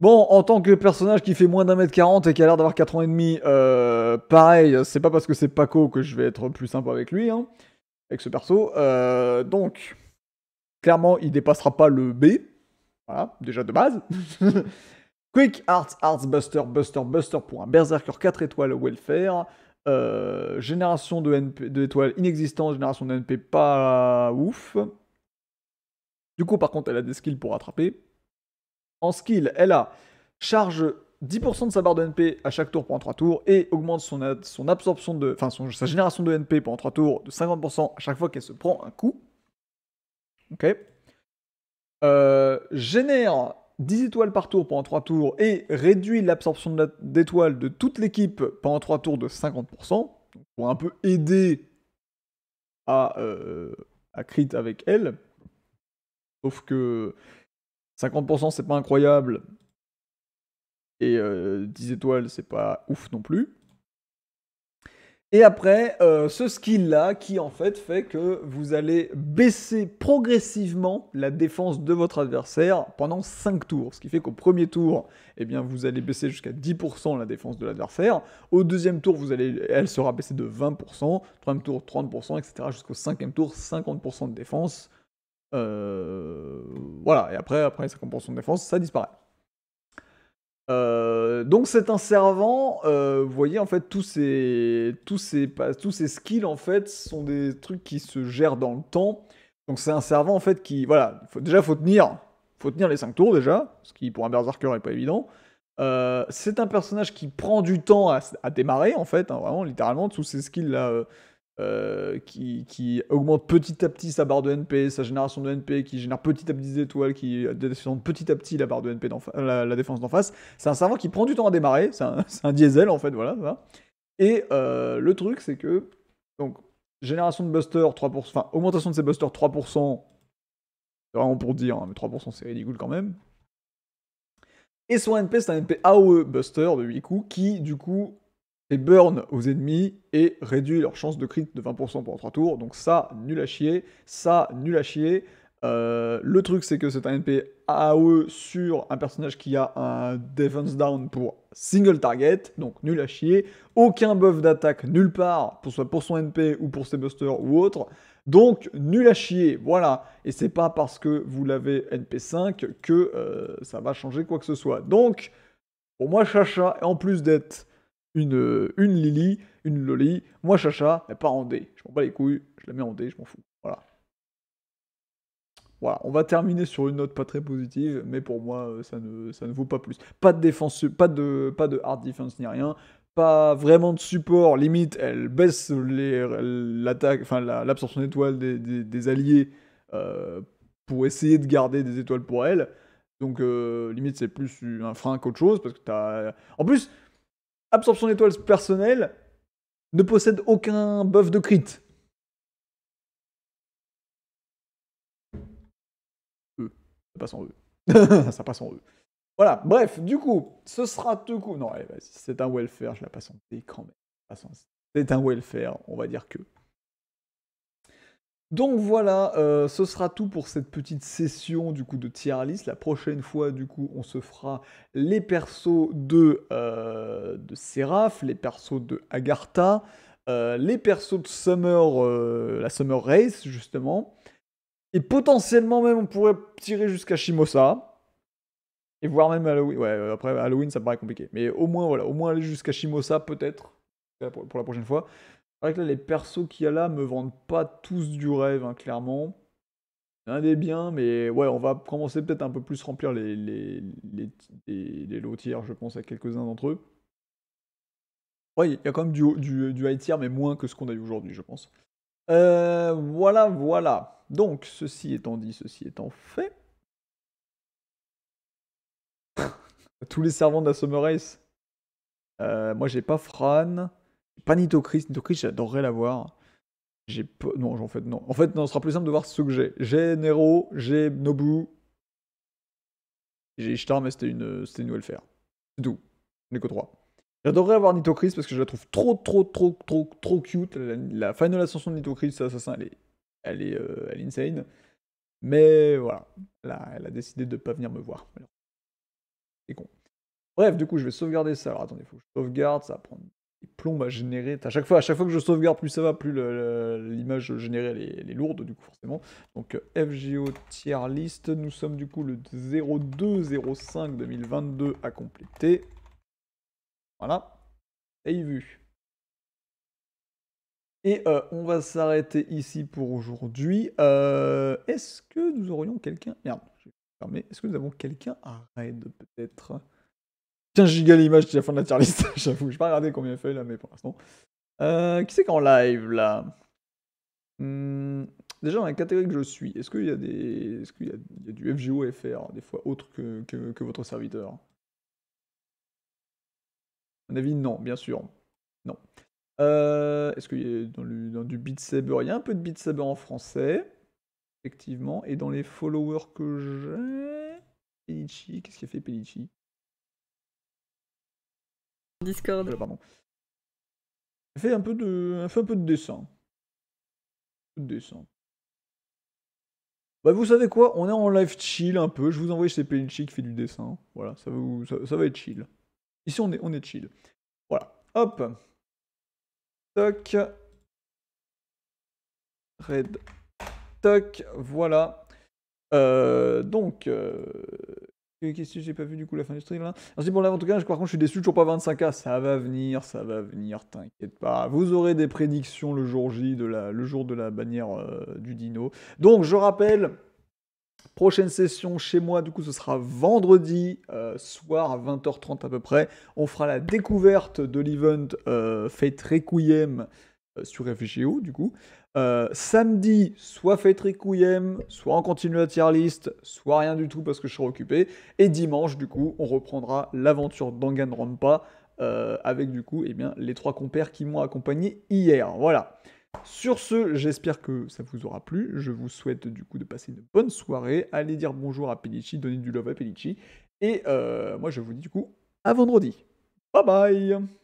Bon, en tant que personnage qui fait moins d'un mètre quarante et qui a l'air d'avoir quatre ans et demi, euh, pareil, c'est pas parce que c'est Paco que je vais être plus sympa avec lui, hein, avec ce perso. Euh, donc, clairement, il dépassera pas le B. Voilà, déjà de base. [laughs] Quick Arts, Arts Buster, Buster, Buster pour un Berserker 4 étoiles welfare. Euh, génération de, NP, de inexistante, génération de NP pas ouf. Du coup, par contre, elle a des skills pour attraper. En skill, elle a charge 10% de sa barre de NP à chaque tour pendant 3 tours et augmente son, son absorption de. sa génération de NP pendant 3 tours de 50% à chaque fois qu'elle se prend un coup. Ok. Euh, génère 10 étoiles par tour pendant 3 tours et réduit l'absorption d'étoiles de toute l'équipe pendant 3 tours de 50%, pour un peu aider à, euh, à Crit avec elle. Sauf que 50%, c'est pas incroyable. Et 10 euh, étoiles, c'est pas ouf non plus. Et après, euh, ce skill-là qui en fait fait que vous allez baisser progressivement la défense de votre adversaire pendant 5 tours. Ce qui fait qu'au premier tour, eh bien, vous allez baisser jusqu'à 10% la défense de l'adversaire. Au deuxième tour, vous allez, elle sera baissée de 20%, troisième tour 30%, etc. Jusqu'au cinquième tour, 50% de défense. Euh, voilà, et après, après 50% de défense, ça disparaît. Euh, donc c'est un servant, euh, vous voyez en fait tous ces, tous, ces, tous ces skills en fait sont des trucs qui se gèrent dans le temps. Donc c'est un servant en fait qui, voilà, faut, déjà faut tenir, faut tenir les 5 tours déjà, ce qui pour un berserker n'est pas évident. c'est un personnage qui prend du temps à, démarrer en fait, hein, vraiment littéralement tous ces skills là euh, qui, qui, augmente petit à petit sa barre de NP, sa génération de NP, qui génère petit à petit des étoiles, qui descend petit à petit la barre de NP la, la, défense d'en face. C'est un servant qui prend du temps à démarrer, c'est un, [laughs] un, diesel en fait, voilà. Et euh, le truc, c'est que, donc, génération de buster 3%, enfin, augmentation de ses busters 3%, c'est vraiment pour dire, hein, mais 3% c'est ridicule quand même. Et son NP, c'est un NP AOE Buster de 8 coups qui, du coup, et burn aux ennemis et réduit leur chance de crit de 20% pendant 3 tours. Donc ça, nul à chier. Ça, nul à chier. Euh, le truc, c'est que c'est un NP AOE sur un personnage qui a un defense down pour single target, donc nul à chier. Aucun buff d'attaque nulle part, pour soit pour son NP ou pour ses busters ou autre. Donc nul à chier, voilà. Et c'est pas parce que vous l'avez NP5 que euh, ça va changer quoi que ce soit. Donc, pour moi, Chacha, en plus d'être une, euh, une Lily, une Loli, moi Chacha, mais pas en D. Je m'en bats les couilles, je la mets en D, je m'en fous. Voilà. Voilà, on va terminer sur une note pas très positive, mais pour moi, euh, ça ne, ça ne vaut pas plus. Pas de défense, pas de, pas de hard defense ni rien, pas vraiment de support, limite, elle baisse l'attaque, enfin l'absorption d'étoiles des, des, alliés euh, pour essayer de garder des étoiles pour elle. Donc, limite, c'est plus un frein qu'autre chose, parce que t'as... En plus, absorption d'étoiles personnelles ne possède aucun buff de crit. Eux, hmm. ça passe en eux, [laughs] ça passe en eux. Voilà, bref, du coup, ce sera tout coup. Non, c'est un welfare, je la passe en quand même. C'est un welfare, on va dire que. Donc voilà, euh, ce sera tout pour cette petite session du coup de tier list. La prochaine fois, du coup, on se fera les persos de, euh, de Seraph, les persos de Agartha, euh, les persos de Summer, la Summer Race justement. Et potentiellement même, on pourrait tirer jusqu'à Shimosa. Et voir même Halloween. Ouais, après Halloween, ça paraît compliqué. Mais au moins, voilà, au moins aller jusqu'à Shimosa peut-être pour la prochaine fois. C'est vrai que là, les persos qu'il y a là me vendent pas tous du rêve, hein, clairement. Un des biens, mais ouais, on va commencer peut-être un peu plus remplir les, les, tiers, je pense, à quelques-uns d'entre eux. Ouais, il y a quand même du, high tier, mais moins que ce qu'on a eu aujourd'hui, je pense. Euh, voilà, voilà. Donc, ceci étant dit, ceci étant fait. [laughs] Tous les servants de la Summer Race. Euh, moi, j'ai pas Fran. Pas Nitochris, Chris. Nito la j'adorerais l'avoir. J'ai pas... Non, en fait, non. En fait, non, ce sera plus simple de voir ce que j'ai. J'ai Nero, j'ai Nobu. J'ai Ishtar, mais c'était une, c'était une faire. C'est tout. On est que 3. J'adorerais avoir Nito parce que je la trouve trop, trop, trop, trop, trop cute. La, fin Final Ascension de Nito ça, ça, assassin, elle est, elle est, euh, elle insane. Mais voilà, là, elle a décidé de ne pas venir me voir. C'est con. Bref, du coup, je vais sauvegarder ça. Alors attendez, il faut que je sauvegarde, ça va prendre plomb à générer. À chaque, fois, à chaque fois que je sauvegarde, plus ça va, plus l'image générée est, lourde, du coup, forcément. Donc euh, FGO tier list, nous sommes du coup le 0205 2022 à compléter. Voilà. Et vu. Et euh, on va s'arrêter ici pour aujourd'hui. Euh, est-ce que nous aurions quelqu'un. Merde, Est-ce que nous avons quelqu'un à raid peut-être 15 gigas l'image, c'est la fin de la tier list, [laughs] j'avoue. Je n'ai pas regardé combien il fait là, mais pour l'instant. Euh, qui c'est qu'en live là hmm, Déjà dans la catégorie que je suis, est-ce qu'il y a des. Est-ce qu'il y, a, du FGO FR, des fois autre que, votre serviteur À mon avis, non, bien sûr. Non. Euh, est-ce qu'il y a dans, du Beat Saber Il y a un peu de Beat Saber en français, effectivement. Et dans les followers que j'ai. Pelichi qu'est-ce qu'il a fait Pelichi Discord. Euh, fait un peu de, fait un peu de dessin. dessin. Bah, vous savez quoi, on est en live chill un peu, je vous envoie chez Pelichi qui fait du dessin. Voilà, ça va, vous, ça, va être chill. Ici on est, on est chill. Voilà, hop. Toc. Red. Toc, voilà. Euh, donc, euh, Qu'est-ce que j'ai pas vu du coup la fin du stream là Merci pour je par contre je suis déçu, toujours pas 25K. Ça va venir, ça va venir, t'inquiète pas. Vous aurez des prédictions le jour J, de la, le jour de la bannière euh, du dino. Donc je rappelle, Prochaine session chez moi, du coup, ce sera vendredi euh, soir à 20h30 à peu près. On fera la découverte de l'event fait euh, Fate Requiem sur FGO, du coup. Euh, samedi, soit fait tricouillem, soit on continue la tier list, soit rien du tout parce que je suis occupé. Et dimanche, du coup, on reprendra l'aventure d'Angan Rampa, euh, avec du coup eh bien, les trois compères qui m'ont accompagné hier. Voilà. Sur ce, j'espère que ça vous aura plu. Je vous souhaite du coup de passer une bonne soirée. Allez dire bonjour à Pelici, donner du love à Pelici. Et euh, moi, je vous dis du coup à vendredi. Bye bye